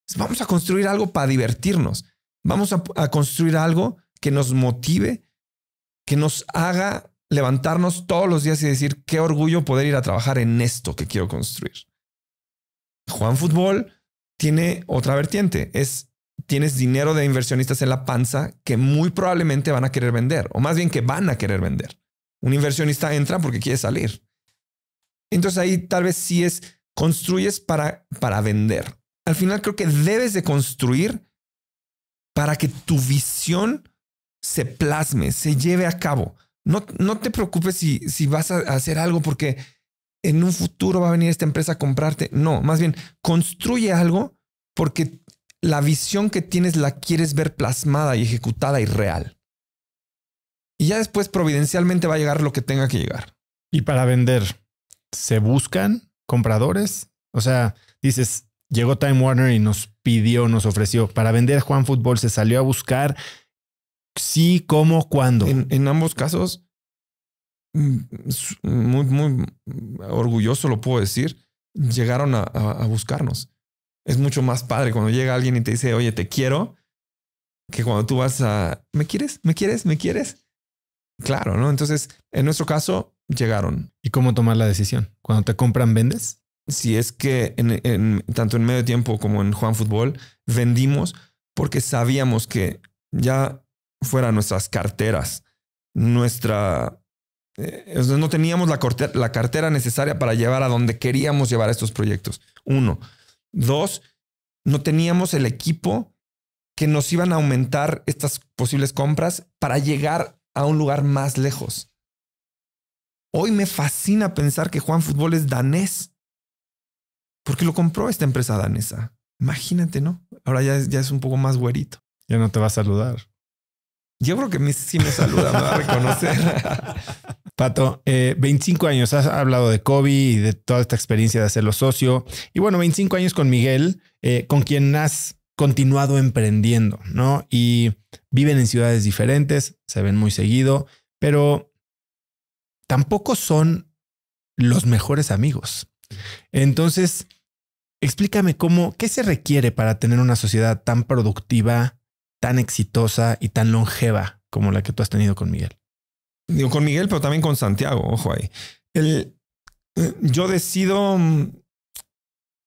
pues vamos a construir algo para divertirnos. Vamos a construir algo que nos motive, que nos haga levantarnos todos los días y decir, qué orgullo poder ir a trabajar en esto que quiero construir. Juan Fútbol tiene otra vertiente, es tienes dinero de inversionistas en la panza que muy probablemente van a querer vender, o más bien que van a querer vender. Un inversionista entra porque quiere salir. Entonces ahí tal vez sí es, construyes para, para vender. Al final creo que debes de construir para que tu visión se plasme, se lleve a cabo no, no te preocupes si, si vas a hacer algo porque en un futuro va a venir esta empresa a comprarte. No, más bien construye algo porque la visión que tienes la quieres ver plasmada y ejecutada y real. Y ya después providencialmente va a llegar lo que tenga que llegar. Y para vender, ¿se buscan compradores? O sea, dices, llegó Time Warner y nos pidió, nos ofreció, para vender Juan Fútbol se salió a buscar Sí, cómo, cuándo. En, ambos casos, mm, muy, muy orgulloso lo puedo decir, llegaron a, a, buscarnos. Es mucho más padre cuando llega alguien y te dice, oye, te quiero, que cuando tú vas a, ¿me quieres? ¿Me quieres? ¿Me quieres? Claro, ¿no? Entonces, en nuestro caso, llegaron. ¿Y cómo tomar la decisión? ¿Cuando te compran, vendes? Si es que en, tanto en medio tiempo como en Juan Fútbol vendimos porque sabíamos que ya fuera nuestras carteras, nuestra... Eh, no teníamos la, cartera necesaria para llevar a donde queríamos llevar estos proyectos. Uno. Dos, no teníamos el equipo que nos iban a aumentar estas posibles compras para llegar a un lugar más lejos. Hoy me fascina pensar que Juan Fútbol es danés, porque lo compró esta empresa danesa. Imagínate, ¿no? Ahora ya es, ya es un poco más güerito. Ya no te va a saludar. Yo creo que sí me saluda, me va a reconocer. [LAUGHS] Pato, 25 eh, años, has hablado de Kobe y de toda esta experiencia de hacerlo socio. Y bueno, 25 años con Miguel, eh, con quien has continuado emprendiendo, ¿no? Y viven en ciudades diferentes, se ven muy seguido, pero tampoco son los mejores amigos. Entonces, explícame cómo, qué se requiere para tener una sociedad tan productiva tan exitosa y tan longeva como la que tú has tenido con Miguel? Digo, con Miguel, pero también con Santiago, ojo ahí. Eh, yo decido mm,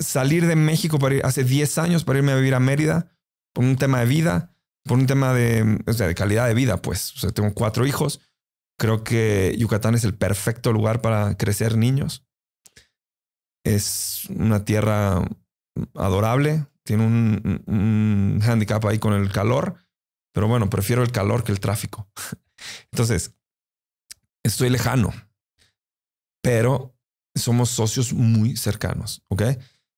salir de México para hace 10 años para irme a vivir a Mérida por un tema de vida, por un tema de, mm, calidad de vida, pues. tengo cuatro hijos. Creo que Yucatán es el perfecto lugar para crecer niños. Es una tierra mm, adorable, tiene un, handicap ahí con el calor, pero bueno, prefiero el calor que el tráfico. [LAUGHS] Entonces, estoy lejano, pero somos socios muy cercanos, ¿ok?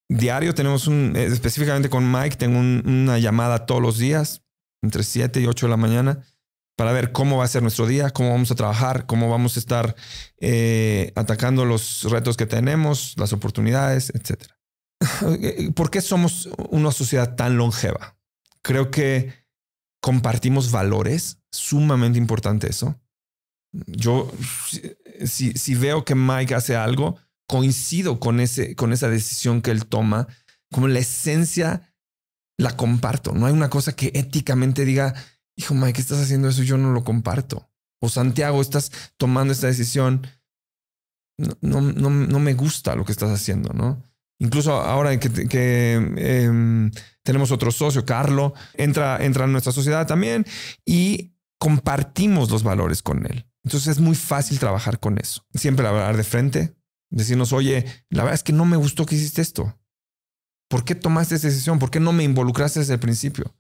Diario tenemos un, eh, específicamente con Mike, tengo una llamada todos los días, entre 7 y 8 de la mañana, para ver cómo va a ser nuestro día, cómo vamos a trabajar, cómo vamos a estar eh, atacando los retos que tenemos, las oportunidades, etc. [LAUGHS] ¿por qué somos una sociedad tan longeva? Creo que compartimos valores, sumamente importante eso. Yo, si, veo que Mike hace algo, coincido con, ese, con esa decisión que él toma, como la esencia la comparto. No hay una cosa que éticamente diga, hijo Mike, estás haciendo eso, yo no lo comparto. O Santiago, estás tomando esta decisión. no, no, no me gusta lo que estás haciendo, ¿no? Incluso ahora que, em, tenemos otro socio, Carlo, entra, entra en nuestra sociedad también y compartimos los valores con él. Entonces es muy fácil trabajar con eso. Siempre hablar de frente, decirnos, oye, la verdad es que no me gustó que hiciste esto. ¿Por qué tomaste esa decisión? ¿Por qué no me involucraste desde el principio?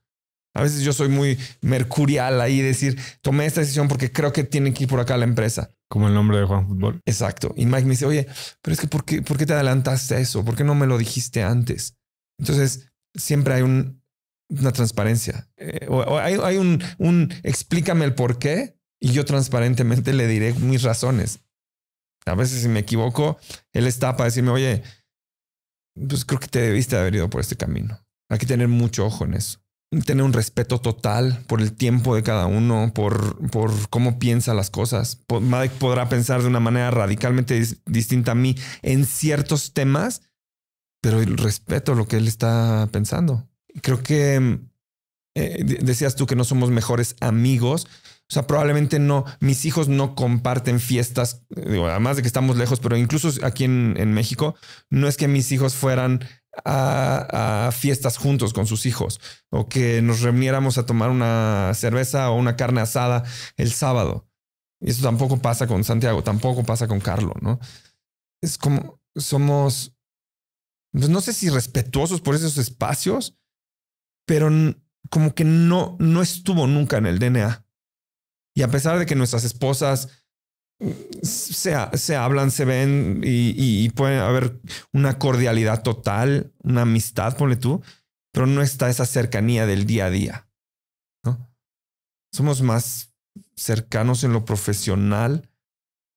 A veces yo soy muy mercurial ahí, decir, tomé esta decisión porque creo que tiene que ir por acá la empresa. Como el nombre de Juan Fútbol. Exacto. Y Mike me dice, oye, pero es que ¿por qué, ¿por qué te adelantaste a eso? ¿Por qué no me lo dijiste antes? Entonces, siempre hay una transparencia. Eh, o hay, un, un explícame el por qué y yo transparentemente le diré mis razones. A veces si me equivoco, él está para decirme, oye, pues creo que te debiste haber ido por este camino. Hay que tener mucho ojo en eso tener un respeto total por el tiempo de cada uno, por, por cómo piensa las cosas. Mike podrá pensar de una manera radicalmente distinta a mí en ciertos temas, pero el respeto lo que él está pensando. Creo que eh, decías tú que no somos mejores amigos. O sea, probablemente no, mis hijos no comparten fiestas, además de que estamos lejos, pero incluso aquí en México, no es que mis hijos fueran a, fiestas juntos con sus hijos o que nos reuniéramos a tomar una cerveza o una carne asada el sábado. Y eso tampoco pasa con Santiago, tampoco pasa con Carlos, ¿no? Es como somos, pues no sé si respetuosos por esos espacios, pero como que no, no estuvo nunca en el DNA. Y a pesar de que nuestras esposas se, se hablan, se ven y, puede haber una cordialidad total, una amistad, ponle tú, pero no está esa cercanía del día a día. ¿no? Somos más cercanos en lo profesional,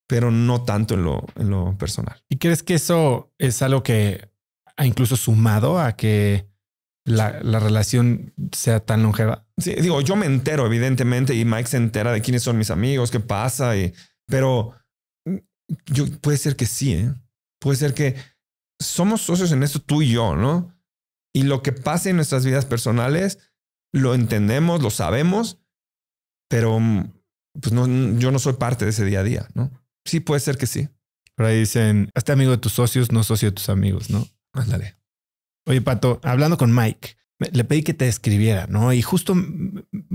pero no tanto en lo, en lo personal. ¿Y crees que eso es algo que ha incluso sumado a que la, la, relación sea tan longeva? Sí, digo, yo me entero, evidentemente, y Mike se entera de quiénes son mis amigos, qué pasa, y pero mm, yo, puede ser que sí, ¿eh? puede ser que somos socios en esto tú y yo, ¿no? Y lo que pasa en nuestras vidas personales, lo entendemos, lo sabemos, pero mm, pues no, mm, yo no soy parte de ese día a día, ¿no? Sí, puede ser que sí. Pero ahí dicen, este amigo de tus socios, no socio de tus amigos, ¿no? Ándale. Oye, Pato, hablando con Mike, le pedí que te escribiera, ¿no? Y justo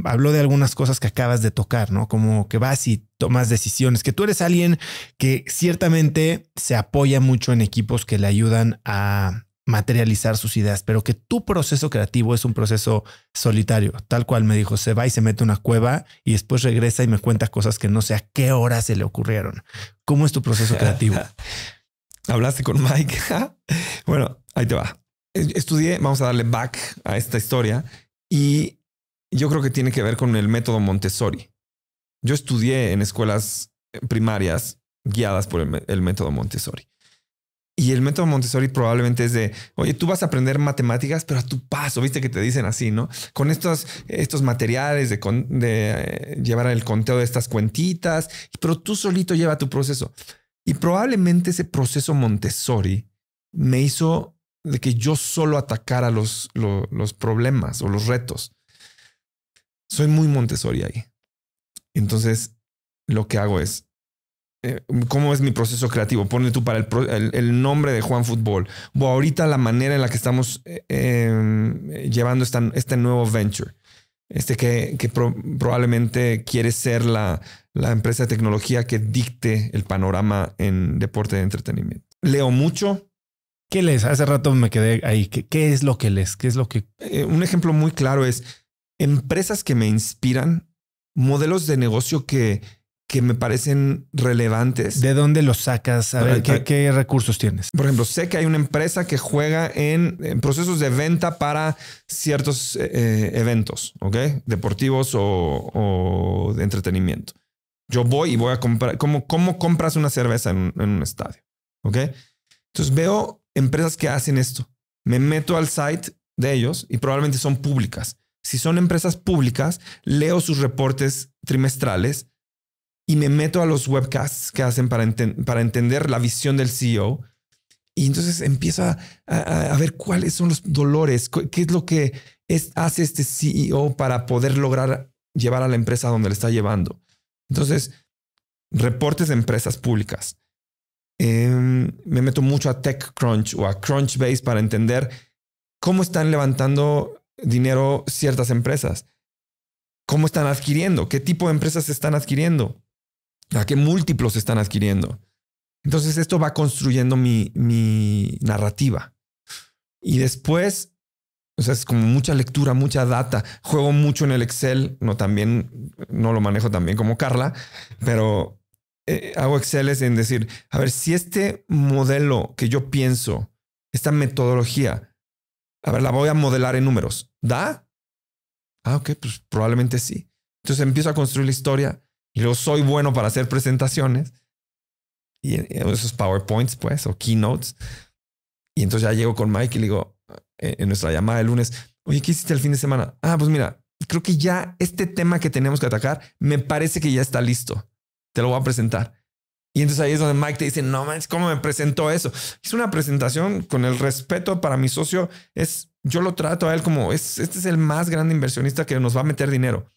habló de algunas cosas que acabas de tocar, ¿no? Como que vas y tomas decisiones, que tú eres alguien que ciertamente se apoya mucho en equipos que le ayudan a materializar sus ideas, pero que tu proceso creativo es un proceso solitario, tal cual me dijo, se va y se mete una cueva y después regresa y me cuenta cosas que no sé a qué hora se le ocurrieron. ¿Cómo es tu proceso creativo? [LAUGHS] Hablaste con Mike. [LAUGHS] bueno, ahí te va estudié, vamos a darle back a esta historia, y yo creo que tiene que ver con el método Montessori. Yo estudié en escuelas primarias guiadas por el, método Montessori. Y el método Montessori probablemente es de, oye, tú vas a aprender matemáticas, pero a tu paso, viste que te dicen así, ¿no? Con estos, estos materiales de, eh, llevar el conteo de estas cuentitas, pero tú solito lleva tu proceso. Y probablemente ese proceso Montessori me hizo de que yo solo atacara los, problemas o los retos. Soy muy Montessori ahí. Entonces, lo que hago es, eh, ¿Cómo es mi proceso creativo? pone tú para el, nombre de Juan Fútbol. O ahorita la manera en la que estamos eh, em, llevando esta, este nuevo venture. Este que, probablemente quiere ser la, la, empresa de tecnología que dicte el panorama en deporte de entretenimiento. Leo mucho, ¿Qué les? Hace rato me quedé ahí. ¿Qué, qué es lo que les? ¿Qué es lo que? Eh, un ejemplo muy claro es empresas que me inspiran, modelos de negocio que, que me parecen relevantes. ¿De dónde los sacas? A ver, ¿qué, recursos tienes? Por ejemplo, sé que hay una empresa que juega en, procesos de venta para ciertos eh, eh, eventos, ¿ok? Deportivos o, de entretenimiento. Yo voy y voy a comprar, ¿cómo, cómo compras una cerveza en, en un estadio? ¿Ok? Entonces veo empresas que hacen esto. Me meto al site de ellos y probablemente son públicas. Si son empresas públicas, leo sus reportes trimestrales y me meto a los webcasts que hacen para, entender la visión del CEO. Y entonces empiezo a, ver cuáles son los dolores, qué es lo que hace este CEO para poder lograr llevar a la empresa donde le está llevando. Entonces, reportes de empresas públicas, Em, me meto mucho a TechCrunch o a Crunchbase para entender cómo están levantando dinero ciertas empresas, cómo están adquiriendo, qué tipo de empresas están adquiriendo, a qué múltiplos están adquiriendo. Entonces esto va construyendo mi, mi narrativa. Y después, o sea, es como mucha lectura, mucha data. Juego mucho en el Excel, no también, no lo manejo también como Carla, pero eh, hago exceles en decir, a ver, si este modelo que yo pienso, esta metodología, a ver, la voy a modelar en números, ¿da? Ah, ok, pues probablemente sí. Entonces empiezo a construir la historia y luego soy bueno para hacer presentaciones y esos PowerPoints, pues, o keynotes. Y entonces ya llego con Mike y le digo, eh, en nuestra llamada el lunes, oye, ¿qué hiciste el fin de semana? Ah, pues mira, creo que ya este tema que tenemos que atacar me parece que ya está listo te lo voy a presentar. Y entonces ahí es donde Mike te dice, no man ¿cómo me presentó eso? Es una presentación con el respeto para mi socio. Es, yo lo trato a él como, es, este es el más grande inversionista que nos va a meter dinero.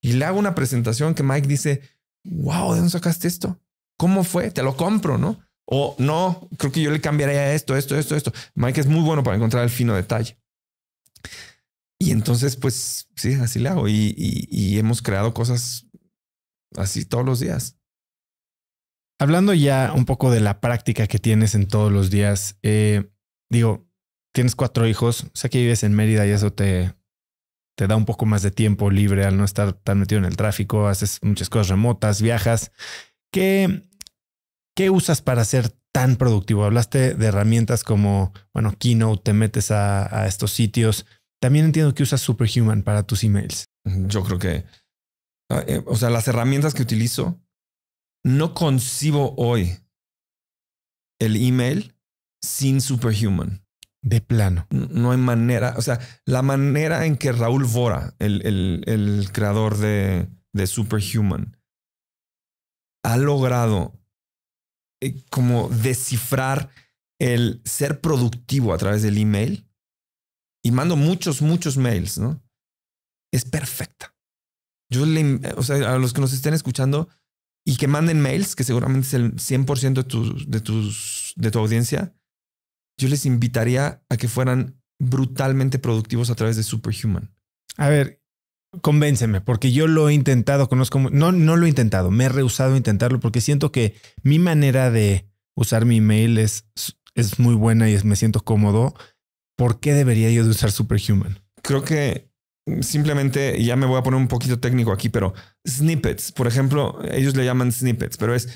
Y le hago una presentación que Mike dice, wow, ¿de dónde sacaste esto? ¿Cómo fue? Te lo compro, ¿no? O no, creo que yo le cambiaría esto, esto, esto, esto. Mike es muy bueno para encontrar el fino detalle. Y entonces, pues sí, así le hago. y hemos creado cosas así todos los días. Hablando ya un poco de la práctica que tienes en todos los días, eh, digo, tienes cuatro hijos, sé que vives en Mérida y eso te, te da un poco más de tiempo libre al no estar tan metido en el tráfico, haces muchas cosas remotas, viajas. ¿Qué, qué usas para ser tan productivo? Hablaste de herramientas como, bueno, Keynote, te metes a, a estos sitios. También entiendo que usas Superhuman para tus emails. Yo creo que, eh, o sea, las herramientas que utilizo no concibo hoy el email sin Superhuman. De plano. No hay manera. O sea, la manera en que Raúl Vora, el, el, creador de, Superhuman, ha logrado eh, como descifrar el ser productivo a través del email y mando muchos, muchos mails, ¿no? Es perfecta. Yo le, o sea, a los que nos estén escuchando, y que manden mails, que seguramente es el 100% de, tu, de, de tu audiencia, yo les invitaría a que fueran brutalmente productivos a través de Superhuman. A ver, convénceme, porque yo lo he intentado, conozco, no, no lo he intentado, me he rehusado a intentarlo porque siento que mi manera de usar mi mail es, es muy buena y me siento cómodo. ¿Por qué debería yo de usar Superhuman? Creo que simplemente, ya me voy a poner un poquito técnico aquí, pero snippets. Por ejemplo, ellos le llaman snippets, pero es,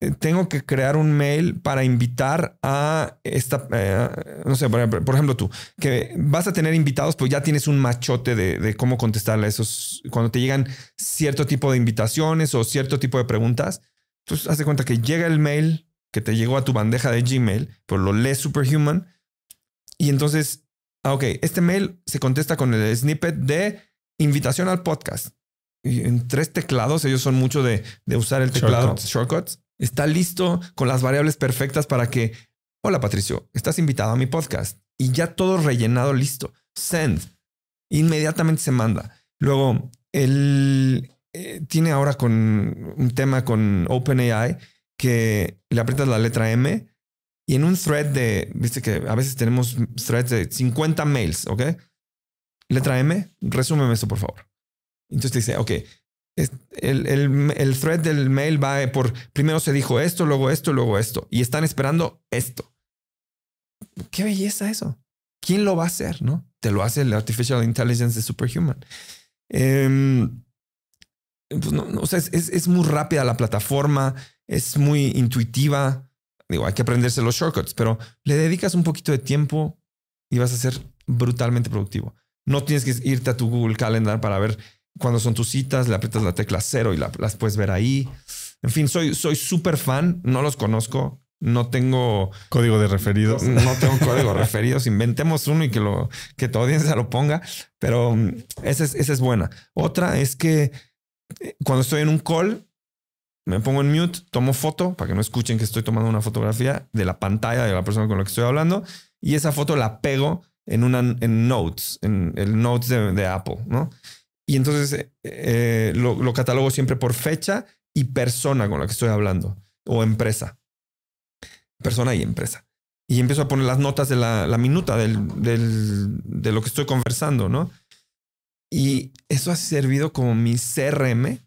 eh, tengo que crear un mail para invitar a esta, eh, no sé, por ejemplo, tú, que vas a tener invitados, pues ya tienes un machote de, cómo contestarle a esos, cuando te llegan cierto tipo de invitaciones o cierto tipo de preguntas, entonces pues hace cuenta que llega el mail que te llegó a tu bandeja de Gmail, pero pues lo lee Superhuman y entonces, ah, ok, este mail se contesta con el snippet de invitación al podcast en tres teclados, ellos son mucho de, usar el teclado shortcuts. Está listo con las variables perfectas para que, hola Patricio, estás invitado a mi podcast y ya todo rellenado, listo. Send. Inmediatamente se manda. Luego, él eh, tiene ahora con un tema con OpenAI que le aprietas la letra M y en un thread de, viste que a veces tenemos threads de 50 mails, ¿ok? Letra M, resúmeme eso, por favor. Entonces te dice, ok, el, el, thread del mail va por, primero se dijo esto, luego esto, luego esto, y están esperando esto. Qué belleza eso. ¿Quién lo va a hacer? ¿No? Te lo hace el Artificial Intelligence de Superhuman. Em, pues o sea, es, muy rápida la plataforma, es muy intuitiva. Digo, hay que aprenderse los shortcuts, pero le dedicas un poquito de tiempo y vas a ser brutalmente productivo. No tienes que irte a tu Google Calendar para ver cuando son tus citas, le aprietas la tecla cero y la, las puedes ver ahí. En fin, soy súper fan, no los conozco, no tengo código de referidos. [LAUGHS] No tengo código de referidos. Inventemos uno y que lo que tu audiencia lo ponga. Pero mm, esa es, esa es buena. Otra es que eh, cuando estoy en un call, me pongo en mute, tomo foto para que no escuchen que estoy tomando una fotografía de la pantalla de la persona con la que estoy hablando y esa foto la pego en una en Notes, en el Notes de, de Apple, ¿no? Y entonces eh, eh, lo, catalogo siempre por fecha y persona con la que estoy hablando o empresa. Persona y empresa. Y empiezo a poner las notas de la, minuta del, de lo que estoy conversando, ¿no? Y eso ha servido como mi CRM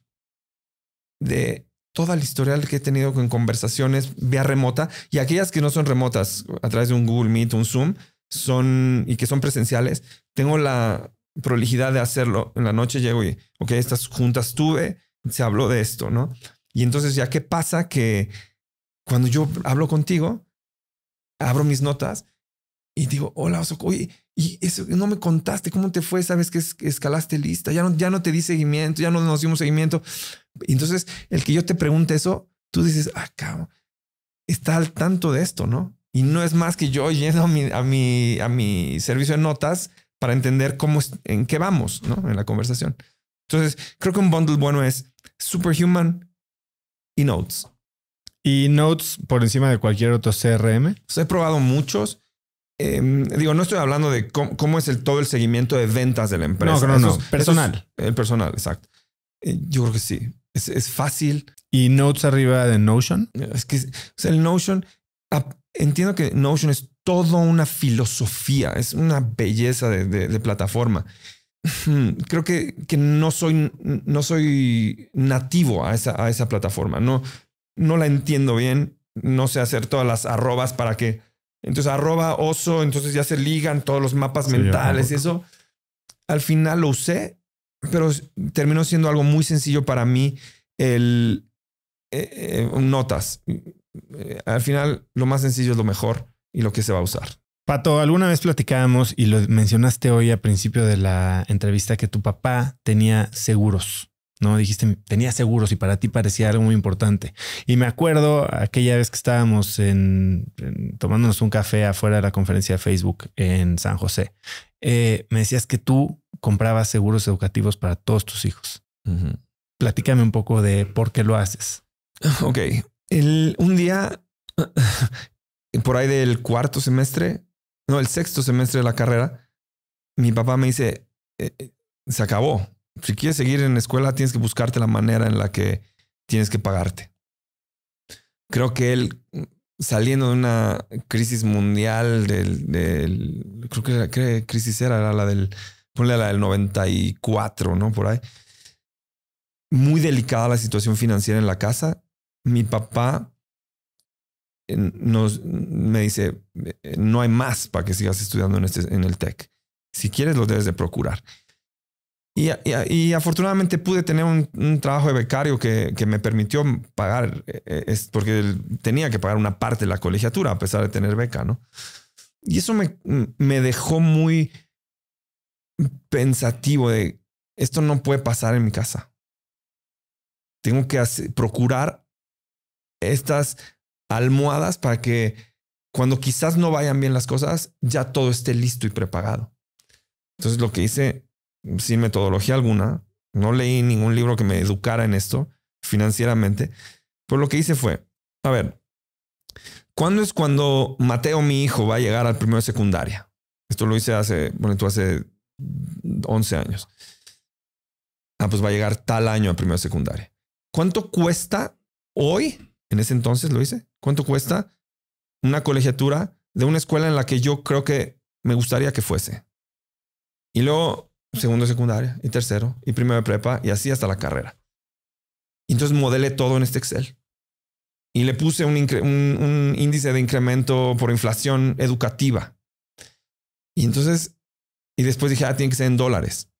de toda la historial que he tenido con conversaciones vía remota y aquellas que no son remotas a través de un Google Meet, un Zoom, son y que son presenciales. Tengo la, prolijidad de hacerlo. En la noche llego y, ok, estas juntas tuve, se habló de esto, ¿no? Y entonces ya qué pasa que cuando yo hablo contigo, abro mis notas y digo, hola, oye, y eso no me contaste, ¿cómo te fue? Sabes que escalaste lista, ya no, ya no te di seguimiento, ya no nos dimos seguimiento. Entonces, el que yo te pregunte eso, tú dices, ah, cabrón, está al tanto de esto, ¿no? Y no es más que yo yendo mi, a mi, a mi servicio de notas, para entender cómo es, en qué vamos ¿no? en la conversación. Entonces, creo que un bundle bueno es Superhuman y Notes. ¿Y Notes por encima de cualquier otro CRM? Pues he probado muchos. Em, digo, no estoy hablando de cómo, es el, todo el seguimiento de ventas de la empresa. No, no, no. personal. el personal, exacto. Eh, yo creo que sí. Es, fácil. ¿Y Notes arriba de Notion? Es que el Notion, ah, entiendo que Notion es todo una filosofía, es una belleza de, plataforma. [LAUGHS] Creo que, que, no, soy, no soy nativo a esa, a esa plataforma, no, no la entiendo bien, no sé hacer todas las arrobas para que... Entonces arroba oso, entonces ya se ligan todos los mapas mentales y eso. Al final lo usé, pero terminó siendo algo muy sencillo para mí el eh, eh, notas. Eh, al final lo más sencillo es lo mejor y lo que se va a usar. Pato, alguna vez platicábamos y lo mencionaste hoy al principio de la entrevista que tu papá tenía seguros. No dijiste, tenía seguros y para ti parecía algo muy importante. Y me acuerdo aquella vez que estábamos en, tomándonos un café afuera de la conferencia de Facebook en San José. Eh, me decías que tú comprabas seguros educativos para todos tus hijos. Platícame un poco de por qué lo haces. Ok. El, un día por ahí del cuarto semestre, no, el sexto semestre de la carrera, mi papá me dice, eh, eh, se acabó. Si quieres seguir en la escuela, tienes que buscarte la manera en la que tienes que pagarte. Creo que él, saliendo de una crisis mundial, del, creo que la ¿qué crisis era? era, la del, ponle la del 94, ¿no? Por ahí. Muy delicada la situación financiera en la casa. Mi papá eh, me dice, eh, no hay más para que sigas estudiando en, este, en el TEC. Si quieres, lo debes de procurar. Y, y, afortunadamente pude tener un, trabajo de becario que, me permitió pagar, eh, es porque tenía que pagar una parte de la colegiatura a pesar de tener beca, ¿no? Y eso me, me dejó muy pensativo de, esto no puede pasar en mi casa. Tengo que procurar estas almohadas para que cuando quizás no vayan bien las cosas, ya todo esté listo y preparado. Entonces lo que hice, sin metodología alguna, no leí ningún libro que me educara en esto financieramente, pero pues lo que hice fue, a ver, ¿cuándo es cuando Mateo, mi hijo, va a llegar al primero de secundaria? Esto lo hice hace, bueno, tú hace 11 años. Ah, pues va a llegar tal año al primero de secundaria. ¿Cuánto cuesta hoy en ese entonces lo hice. ¿Cuánto cuesta una colegiatura de una escuela en la que yo creo que me gustaría que fuese? Y luego segundo de secundaria y tercero y primero de prepa y así hasta la carrera. Y entonces modelé todo en este Excel. Y le puse un, un índice de incremento por inflación educativa. Y entonces, y después dije, ah, tiene que ser en dólares.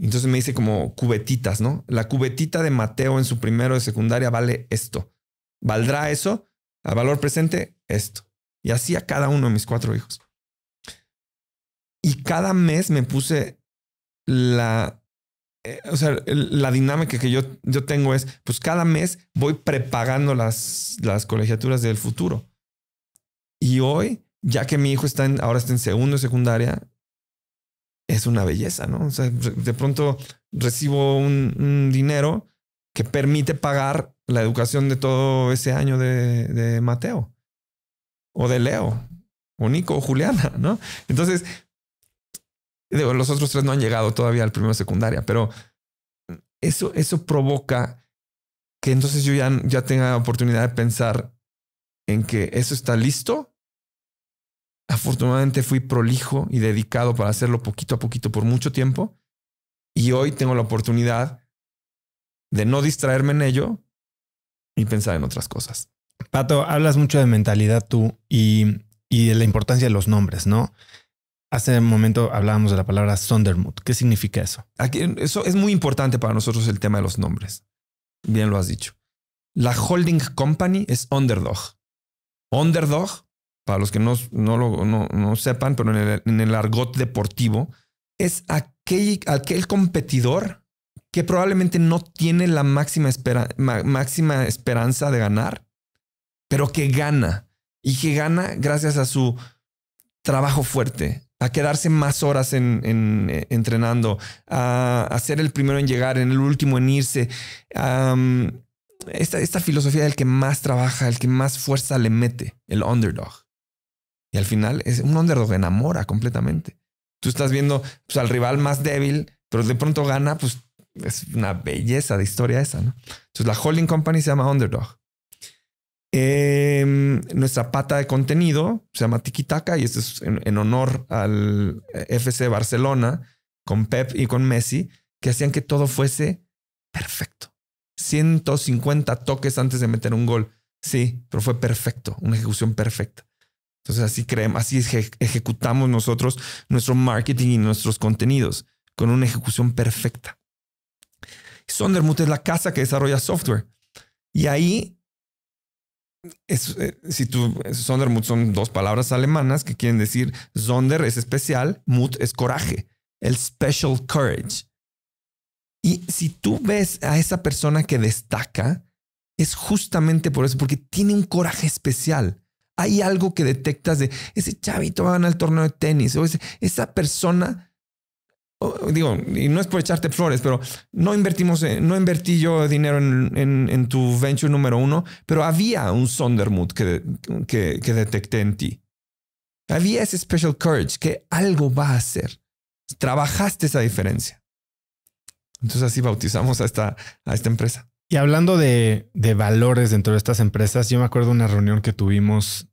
Entonces me hice como cubetitas, ¿no? La cubetita de Mateo en su primero de secundaria vale esto valdrá eso al valor presente esto. Y así a cada uno de mis cuatro hijos. Y cada mes me puse la, eh, o sea, la dinámica que yo, yo tengo es, pues cada mes voy prepagando las, las colegiaturas del futuro. Y hoy, ya que mi hijo está ahora está en segundo y secundaria, es una belleza, ¿no? O sea, de pronto recibo un dinero que permite pagar la educación de todo ese año de, Mateo o de Leo o Nico o Juliana, ¿no? Entonces, los otros tres no han llegado todavía al primero secundaria, pero eso, eso provoca que entonces yo ya, ya tenga la oportunidad de pensar en que eso está listo. Afortunadamente fui prolijo y dedicado para hacerlo poquito a poquito por mucho tiempo. Y hoy tengo la oportunidad de no distraerme en ello y pensar en otras cosas. Pato, hablas mucho de mentalidad tú y, de la importancia de los nombres, ¿no? Hace un momento hablábamos de la palabra Sondermut. ¿Qué significa eso? Aquí, eso es muy importante para nosotros el tema de los nombres. Bien lo has dicho. La holding company es Underdog. Underdog, para los que no, no lo sepan, pero en el, en el, argot deportivo, es aquel, aquel competidor que probablemente no tiene la máxima, máxima esperanza de ganar, pero que gana y que gana gracias a su trabajo fuerte, a quedarse más horas en, eh, entrenando, a, ser el primero en llegar, en el último en irse. esta, esta, filosofía del que más trabaja, el que más fuerza le mete, el underdog. Y al final es un underdog enamora completamente. Tú estás viendo pues, al rival más débil, pero de pronto gana, pues es una belleza de historia esa, ¿no? Entonces la holding company se llama Underdog. Em, nuestra pata de contenido se llama Tikitaka y esto es en, honor al eh, FC Barcelona con Pep y con Messi que hacían que todo fuese perfecto. 150 toques antes de meter un gol. Sí, pero fue perfecto, una ejecución perfecta. Entonces así creemos, así ejecutamos nosotros nuestro marketing y nuestros contenidos con una ejecución perfecta. Sondermut es la casa que desarrolla software. Y ahí, es, eh, si tú, Sondermut son dos palabras alemanas que quieren decir Sonder es especial, Mut es coraje, el special courage. Y si tú ves a esa persona que destaca, es justamente por eso, porque tiene un coraje especial. Hay algo que detectas de ese chavito va a ganar el torneo de tenis o esa persona digo, y no es por echarte flores, pero no invertimos, no invertí yo dinero en, tu venture número uno, pero había un Sondermut que, que, detecté en ti. Había ese special courage que algo va a hacer. Trabajaste esa diferencia. Entonces así bautizamos a esta, empresa. Y hablando de, valores dentro de estas empresas, yo me acuerdo de una reunión que tuvimos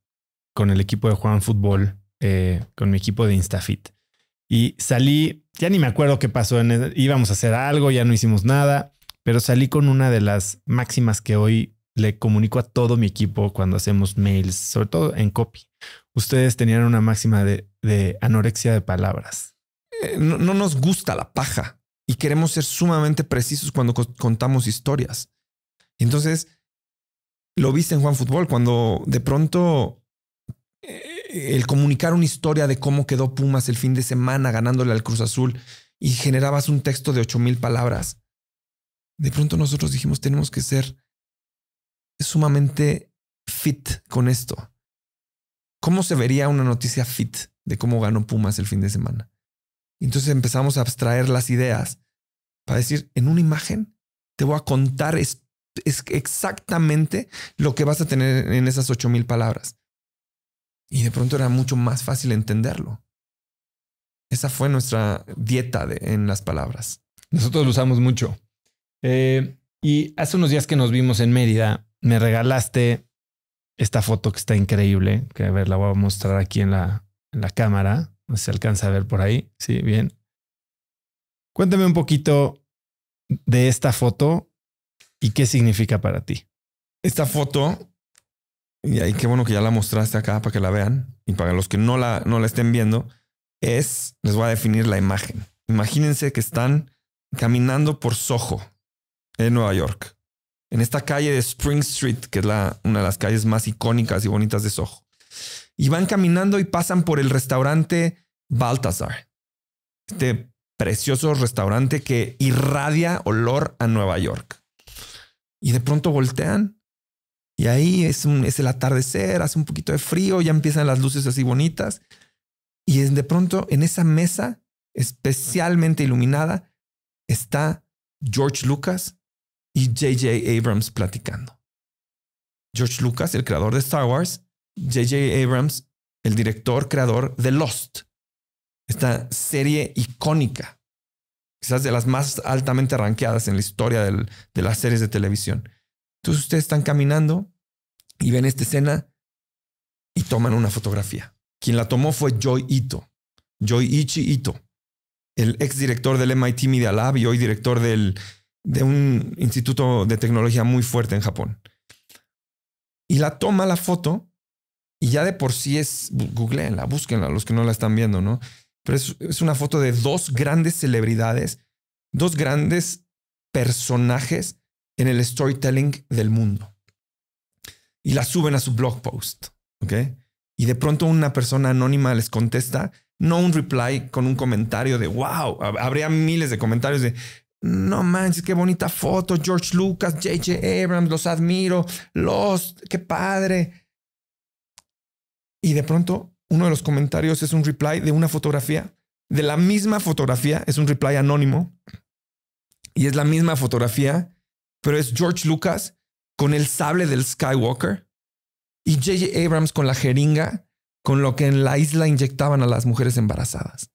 con el equipo de Juan Fútbol, eh, con mi equipo de Instafit y salí, ya ni me acuerdo qué pasó, en, e, íbamos a hacer algo, ya no hicimos nada, pero salí con una de las máximas que hoy le comunico a todo mi equipo cuando hacemos mails, sobre todo en copy. Ustedes tenían una máxima de, de anorexia de palabras. Eh, no, nos gusta la paja y queremos ser sumamente precisos cuando contamos historias. Entonces, lo viste en Juan Fútbol, cuando de pronto eh, el comunicar una historia de cómo quedó Pumas el fin de semana ganándole al Cruz Azul y generabas un texto de 8000 palabras. De pronto nosotros dijimos, tenemos que ser sumamente fit con esto. ¿Cómo se vería una noticia fit de cómo ganó Pumas el fin de semana? Entonces empezamos a abstraer las ideas para decir, en una imagen te voy a contar exactamente lo que vas a tener en esas ocho mil palabras. Y de pronto era mucho más fácil entenderlo. Esa fue nuestra dieta en las palabras. Nosotros lo usamos mucho. Eh, y hace unos días que nos vimos en Mérida, me regalaste esta foto que está increíble, que a ver, la voy a mostrar aquí en la, en la cámara. No se alcanza a ver por ahí. Sí, bien. Cuéntame un poquito de esta foto y qué significa para ti. Esta foto y ahí qué bueno que ya la mostraste acá para que la vean y para los que no la, no la estén viendo, es, les voy a definir la imagen. Imagínense que están caminando por Soho, en Nueva York, en esta calle de Spring Street, que es la, una de las calles más icónicas y bonitas de Soho. Y van caminando y pasan por el restaurante Baltazar este precioso restaurante que irradia olor a Nueva York. Y de pronto voltean y ahí es, el atardecer, hace un poquito de frío, ya empiezan las luces así bonitas. Y de pronto en esa mesa especialmente iluminada está George Lucas y JJ Abrams platicando. George Lucas, el creador de Star Wars, JJ Abrams, el director creador de Lost, esta serie icónica, quizás de las más altamente ranqueadas en la historia de las series de televisión. Entonces ustedes están caminando y ven esta escena y toman una fotografía. Quien la tomó fue Joy Ito, Joy Ichi Ito, el exdirector del MIT Media Lab y hoy director de un instituto de tecnología muy fuerte en Japón. Y la toma la foto y ya de por sí es, googleenla, búsquenla, los que no la están viendo, ¿no? Pero es una foto de dos grandes celebridades, dos grandes personajes en el storytelling del mundo. Y la suben a su blog post, ¿ok? Y de pronto una persona anónima les contesta, no un reply con un comentario de, wow, habría miles de comentarios de, no manches, qué bonita foto, George Lucas, JJ Abrams, los admiro, los, qué padre. Y de pronto uno de los comentarios es un reply de una fotografía, de la misma fotografía, es un reply anónimo, y es la misma fotografía pero es George Lucas con el sable del Skywalker y J.J. Abrams con la jeringa con lo que en la isla inyectaban a las mujeres embarazadas.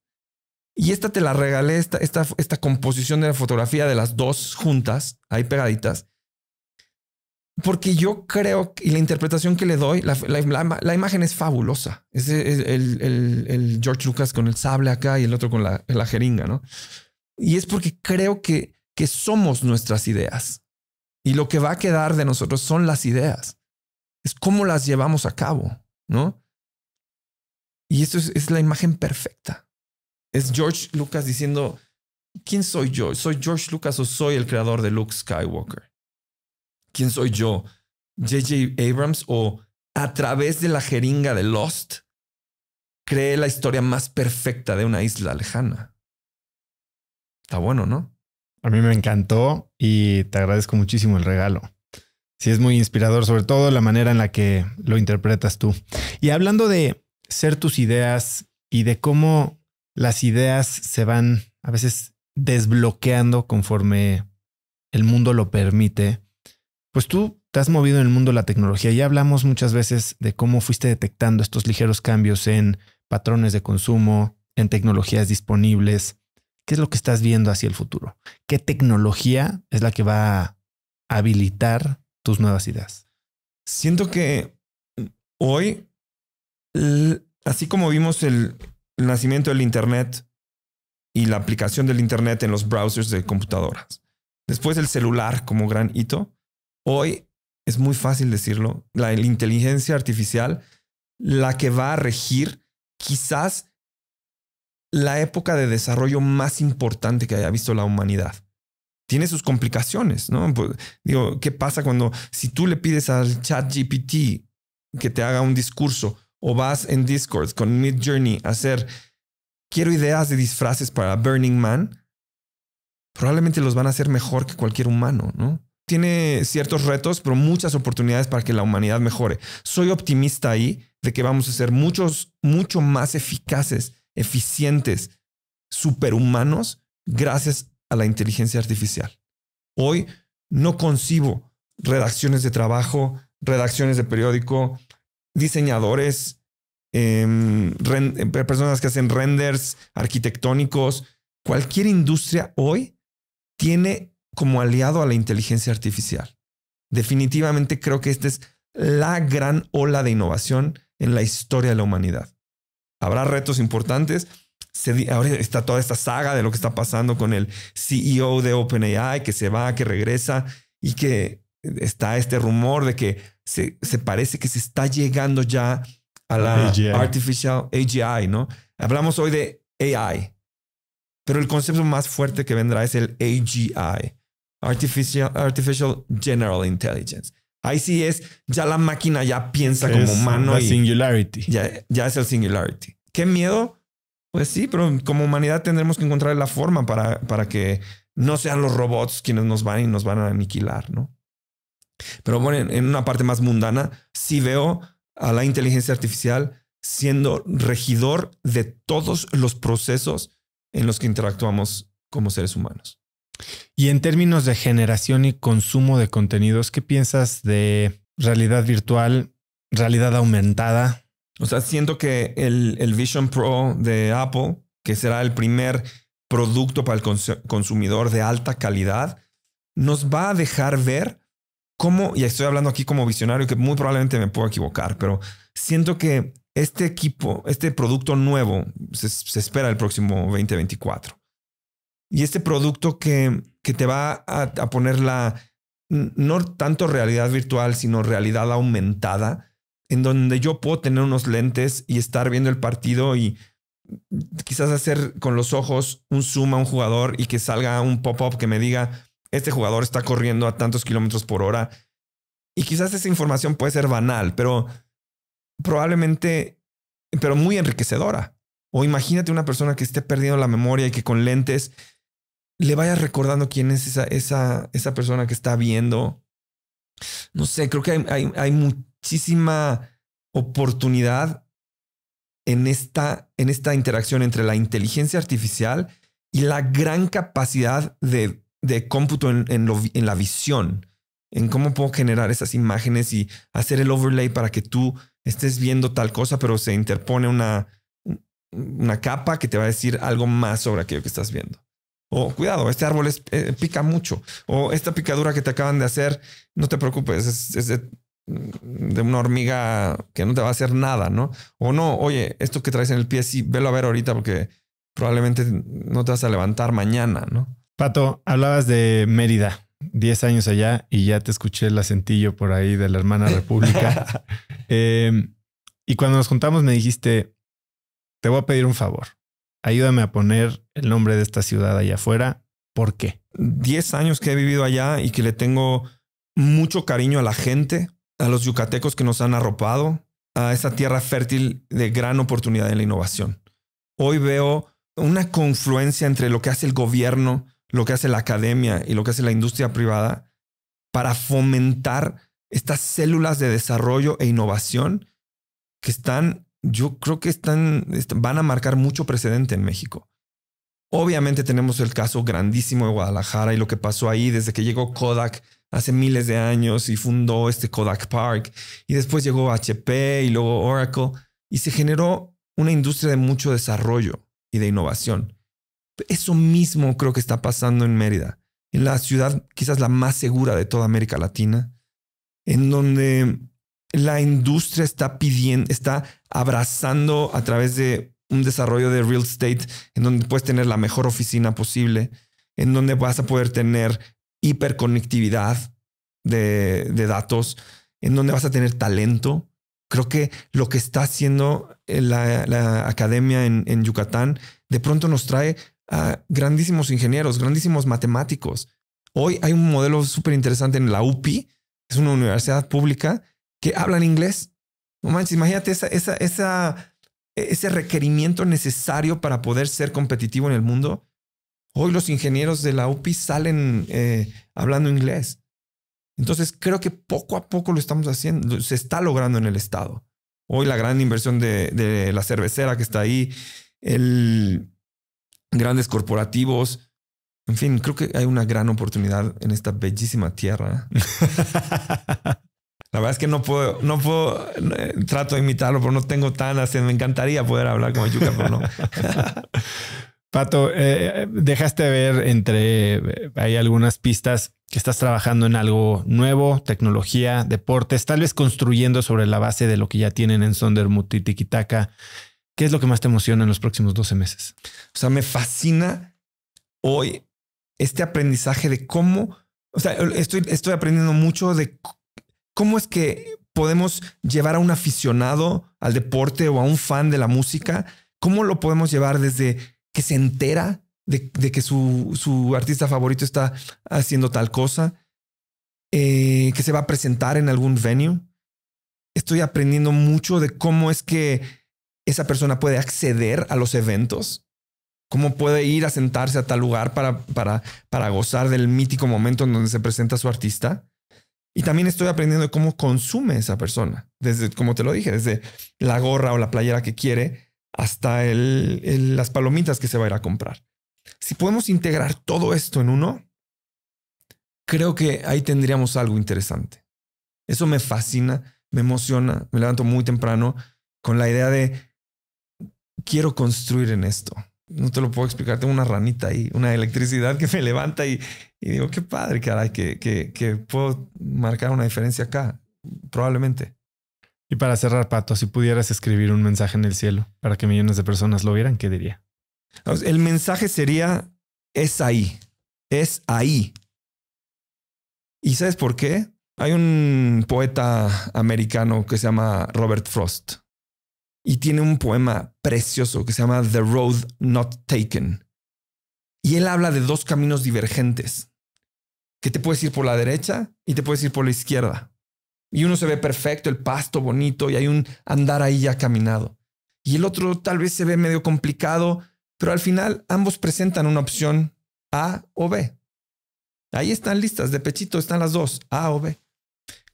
Y esta te la regalé, esta, composición de la fotografía de las dos juntas, ahí pegaditas, porque yo creo y la interpretación que le doy, la, imagen es fabulosa. Es, el, George Lucas con el sable acá y el otro con la, jeringa, ¿no? Y es porque creo que somos nuestras ideas. Y lo que va a quedar de nosotros son las ideas. Es cómo las llevamos a cabo, ¿no? Y eso es, la imagen perfecta. Es George Lucas diciendo, ¿quién soy yo? ¿Soy George Lucas o soy el creador de Luke Skywalker? ¿Quién soy yo? JJ Abrams o a través de la jeringa de Lost, cree la historia más perfecta de una isla lejana. Está bueno, ¿no? A mí me encantó y te agradezco muchísimo el regalo. Sí, es muy inspirador, sobre todo la manera en la que lo interpretas tú. Y hablando de ser tus ideas y de cómo las ideas se van a veces desbloqueando conforme el mundo lo permite, pues tú te has movido en el mundo de la tecnología. Ya hablamos muchas veces de cómo fuiste detectando estos ligeros cambios en patrones de consumo, en tecnologías disponibles. ¿Qué es lo que estás viendo hacia el futuro? ¿Qué tecnología es la que va a habilitar tus nuevas ideas? Siento que hoy, así como vimos el nacimiento del Internet y la aplicación del Internet en los browsers de computadoras, después el celular como gran hito, hoy es muy fácil decirlo, la, la inteligencia artificial, la que va a regir quizás la época de desarrollo más importante que haya visto la humanidad. Tiene sus complicaciones, ¿no? Pues, digo, ¿qué pasa cuando si tú le pides al chat GPT que te haga un discurso o vas en Discord con Mid Journey a hacer, quiero ideas de disfraces para Burning Man? Probablemente los van a hacer mejor que cualquier humano, ¿no? Tiene ciertos retos, pero muchas oportunidades para que la humanidad mejore. Soy optimista ahí de que vamos a ser muchos, mucho más eficaces eficientes, superhumanos, gracias a la inteligencia artificial. Hoy no concibo redacciones de trabajo, redacciones de periódico, diseñadores, em, eh, personas que hacen renders arquitectónicos. Cualquier industria hoy tiene como aliado a la inteligencia artificial. Definitivamente creo que esta es la gran ola de innovación en la historia de la humanidad habrá retos importantes. ahora está toda esta saga de lo que está pasando con el CEO de OpenAI, que se va, que regresa y que está este rumor de que se, parece que se está llegando ya a la artificial AGI, ¿no? Hablamos hoy de AI, pero el concepto más fuerte que vendrá es el AGI, Artificial, Artificial General Intelligence. Ahí sí es, ya la máquina ya piensa como humano. La singularity. Ya, es el singularity. ¿Qué miedo? Pues sí, pero como humanidad tendremos que encontrar la forma para, para que no sean los robots quienes nos van y nos van a aniquilar, ¿no? Pero bueno, en una parte más mundana, sí veo a la inteligencia artificial siendo regidor de todos los procesos en los que interactuamos como seres humanos. Y en términos de generación y consumo de contenidos, ¿qué piensas de realidad virtual, realidad aumentada? O sea, siento que el, Vision Pro de Apple, que será el primer producto para el consumidor de alta calidad, nos va a dejar ver cómo, y estoy hablando aquí como visionario, que muy probablemente me puedo equivocar, pero siento que este equipo, este producto nuevo, se espera el próximo 2024 y este producto que, que te va a, a, poner la, no tanto realidad virtual, sino realidad aumentada, en donde yo puedo tener unos lentes y estar viendo el partido y mm, quizás hacer con los ojos un zoom a un jugador y que salga un pop-up que me diga, este jugador está corriendo a tantos kilómetros por hora. Y quizás esa información puede ser banal, pero probablemente, pero muy enriquecedora. O imagínate una persona que esté perdiendo la memoria y que con lentes le vayas recordando quién es esa, esa, esa persona que está viendo. No sé, creo que hay, muchísima oportunidad en esta, en esta interacción entre la inteligencia artificial y la gran capacidad de, de cómputo en, en la visión, en cómo puedo generar esas imágenes y hacer el overlay para que tú estés viendo tal cosa, pero se interpone una, una capa que te va a decir algo más sobre aquello que estás viendo o cuidado, este árbol es, eh, pica mucho, o esta picadura que te acaban de hacer, no te preocupes, es, de, una hormiga que no te va a hacer nada, ¿no? O no, oye, esto que traes en el pie, sí, velo a ver ahorita porque probablemente no te vas a levantar mañana, ¿no? Pato, hablabas de Mérida, 10 años allá, y ya te escuché el acentillo por ahí de la hermana [LAUGHS] República. Em, y cuando nos juntamos me dijiste, te voy a pedir un favor, ayúdame a poner el nombre de esta ciudad allá afuera. ¿Por qué? Diez años que he vivido allá y que le tengo mucho cariño a la gente, a los yucatecos que nos han arropado, a esa tierra fértil de gran oportunidad en la innovación. Hoy veo una confluencia entre lo que hace el gobierno, lo que hace la academia y lo que hace la industria privada para fomentar estas células de desarrollo e innovación que están, yo creo que están, van a marcar mucho precedente en México. Obviamente tenemos el caso grandísimo de Guadalajara y lo que pasó ahí desde que llegó Kodak hace miles de años y fundó este Kodak Park y después llegó HP y luego Oracle y se generó una industria de mucho desarrollo y de innovación. Eso mismo creo que está pasando en Mérida, en la ciudad quizás la más segura de toda América Latina, en donde la industria está pidiendo, está abrazando a través de un desarrollo de real estate en donde puedes tener la mejor oficina posible, en donde vas a poder tener hiperconectividad de, datos, en donde vas a tener talento. Creo que lo que está haciendo eh, la, la academia en, Yucatán de pronto nos trae a grandísimos ingenieros, grandísimos matemáticos. Hoy hay un modelo súper interesante en la UPI, es una universidad pública que en inglés. No manches, imagínate esa, esa ese requerimiento necesario para poder ser competitivo en el mundo. Hoy los ingenieros de la UPI salen eh, hablando inglés. Entonces creo que poco a poco lo estamos haciendo, se está logrando en el Estado. Hoy la gran inversión de, de la cervecera que está ahí, el, grandes corporativos, en fin, creo que hay una gran oportunidad en esta bellísima tierra. [LAUGHS] La verdad es que no puedo, no puedo, eh, trato de imitarlo, pero no tengo tan así. Me encantaría poder hablar con Yuka, pero no. [LAUGHS] Pato, eh, eh, dejaste ver entre, hay algunas pistas que estás trabajando en algo nuevo, tecnología, deportes, tal vez construyendo sobre la base de lo que ya tienen en Sondermut y Tikitaka. ¿Qué es lo que más te emociona en los próximos 12 meses? O sea, me fascina hoy este aprendizaje de cómo, o sea, estoy, estoy aprendiendo mucho de ¿cómo es que podemos llevar a un aficionado al deporte o a un fan de la música? ¿Cómo lo podemos llevar desde que se entera de, que su, artista favorito está haciendo tal cosa? Eh, que se va a presentar en algún venue. Estoy aprendiendo mucho de cómo es que esa persona puede acceder a los eventos cómo puede ir a sentarse a tal lugar para gozar del mítico momento en donde se presenta su artista. Y también estoy aprendiendo de cómo consume esa persona, desde, como te lo dije, desde la gorra o la playera que quiere hasta las palomitas que se va a ir a comprar. Si podemos integrar todo esto en uno, creo que ahí tendríamos algo interesante. Eso me fascina, me emociona, me levanto muy temprano con la idea de quiero construir en esto no te lo puedo explicar, tengo una ranita ahí, una electricidad que me [LAUGHS] levanta y, digo, qué padre, caray, que, que puedo marcar una diferencia acá, probablemente. Y para cerrar, Pato, si pudieras escribir un mensaje en el cielo para que millones de personas lo vieran, ¿qué diría? El mensaje sería, es ahí, es ahí. ¿Y sabes por qué? Hay un poeta americano que se llama Robert Frost y tiene un poema precioso que se llama The Road Not Taken. Y él habla de dos caminos divergentes, que te puedes ir por la derecha y te puedes ir por la izquierda. Y uno se ve perfecto, el pasto bonito, y hay un andar ahí ya caminado. Y el otro tal vez se ve medio complicado, pero al final ambos presentan una opción A o B. Ahí están listas, de pechito están las dos, A o B.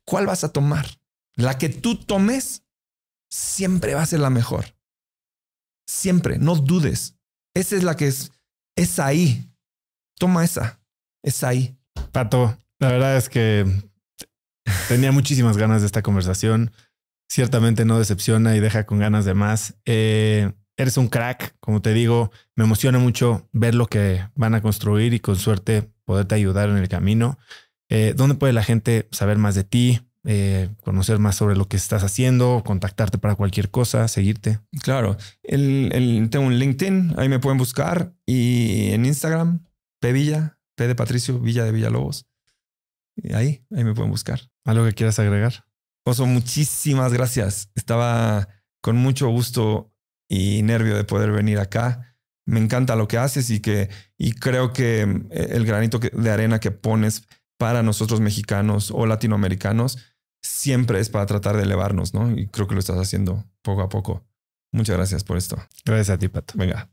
¿Cuál vas a tomar? La que tú tomes siempre va a ser la mejor. Siempre, no dudes. Esa es la que es. Es ahí. Toma esa. Es ahí. Pato, la verdad es que tenía muchísimas ganas de esta conversación. Ciertamente no decepciona y deja con ganas de más. Eh, eres un crack, como te digo. Me emociona mucho ver lo que van a construir y con suerte poderte ayudar en el camino. Eh, ¿Dónde puede la gente saber más de ti? Eh, conocer más sobre lo que estás haciendo, contactarte para cualquier cosa, seguirte. Claro, el, tengo un LinkedIn, ahí me pueden buscar y en Instagram, P Villa, P de Patricio, Villa de Villalobos. Ahí, ahí me pueden buscar. ¿Algo que quieras agregar? Oso, muchísimas gracias. Estaba con mucho gusto y nervio de poder venir acá. Me encanta lo que haces y que y creo que eh, el granito de arena que pones para nosotros mexicanos o latinoamericanos siempre es para tratar de elevarnos, ¿no? Y creo que lo estás haciendo poco a poco. Muchas gracias por esto. Gracias a ti, Pato. Venga.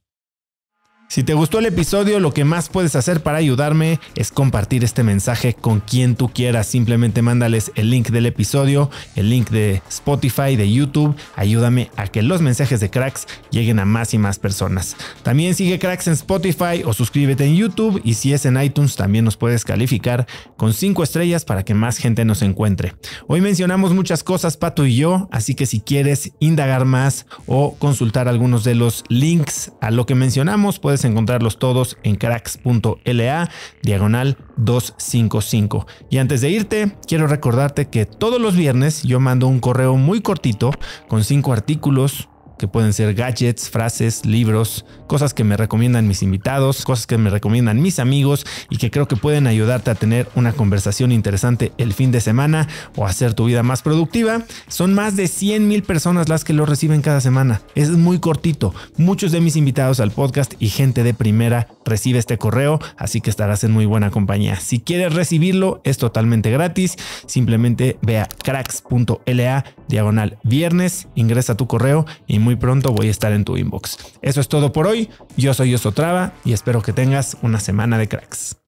Si te gustó el episodio, lo que más puedes hacer para ayudarme es compartir este mensaje con quien tú quieras. Simplemente mándales el link del episodio, el link de Spotify, de YouTube. Ayúdame a que los mensajes de Cracks lleguen a más y más personas. También sigue Cracks en Spotify o suscríbete en YouTube y si es en iTunes también nos puedes calificar con 5 estrellas para que más gente nos encuentre. Hoy mencionamos muchas cosas Pato y yo, así que si quieres indagar más o consultar algunos de los links a lo que mencionamos, puedes encontrarlos todos en cracks.la diagonal 255. Y antes de irte, quiero recordarte que todos los viernes yo mando un correo muy cortito con cinco artículos que pueden ser gadgets, frases, libros, cosas que me recomiendan mis invitados, cosas que me recomiendan mis amigos y que creo que pueden ayudarte a tener una conversación interesante el fin de semana o hacer tu vida más productiva. Son más de 100 mil personas las que lo reciben cada semana. Es muy cortito. Muchos de mis invitados al podcast y gente de primera recibe este correo, así que estarás en muy buena compañía. Si quieres recibirlo, es totalmente gratis. Simplemente ve a cracks.la diagonal viernes, ingresa tu correo y muy pronto voy a estar en tu inbox. Eso es todo por hoy. Yo soy Osotrava y espero que tengas una semana de cracks.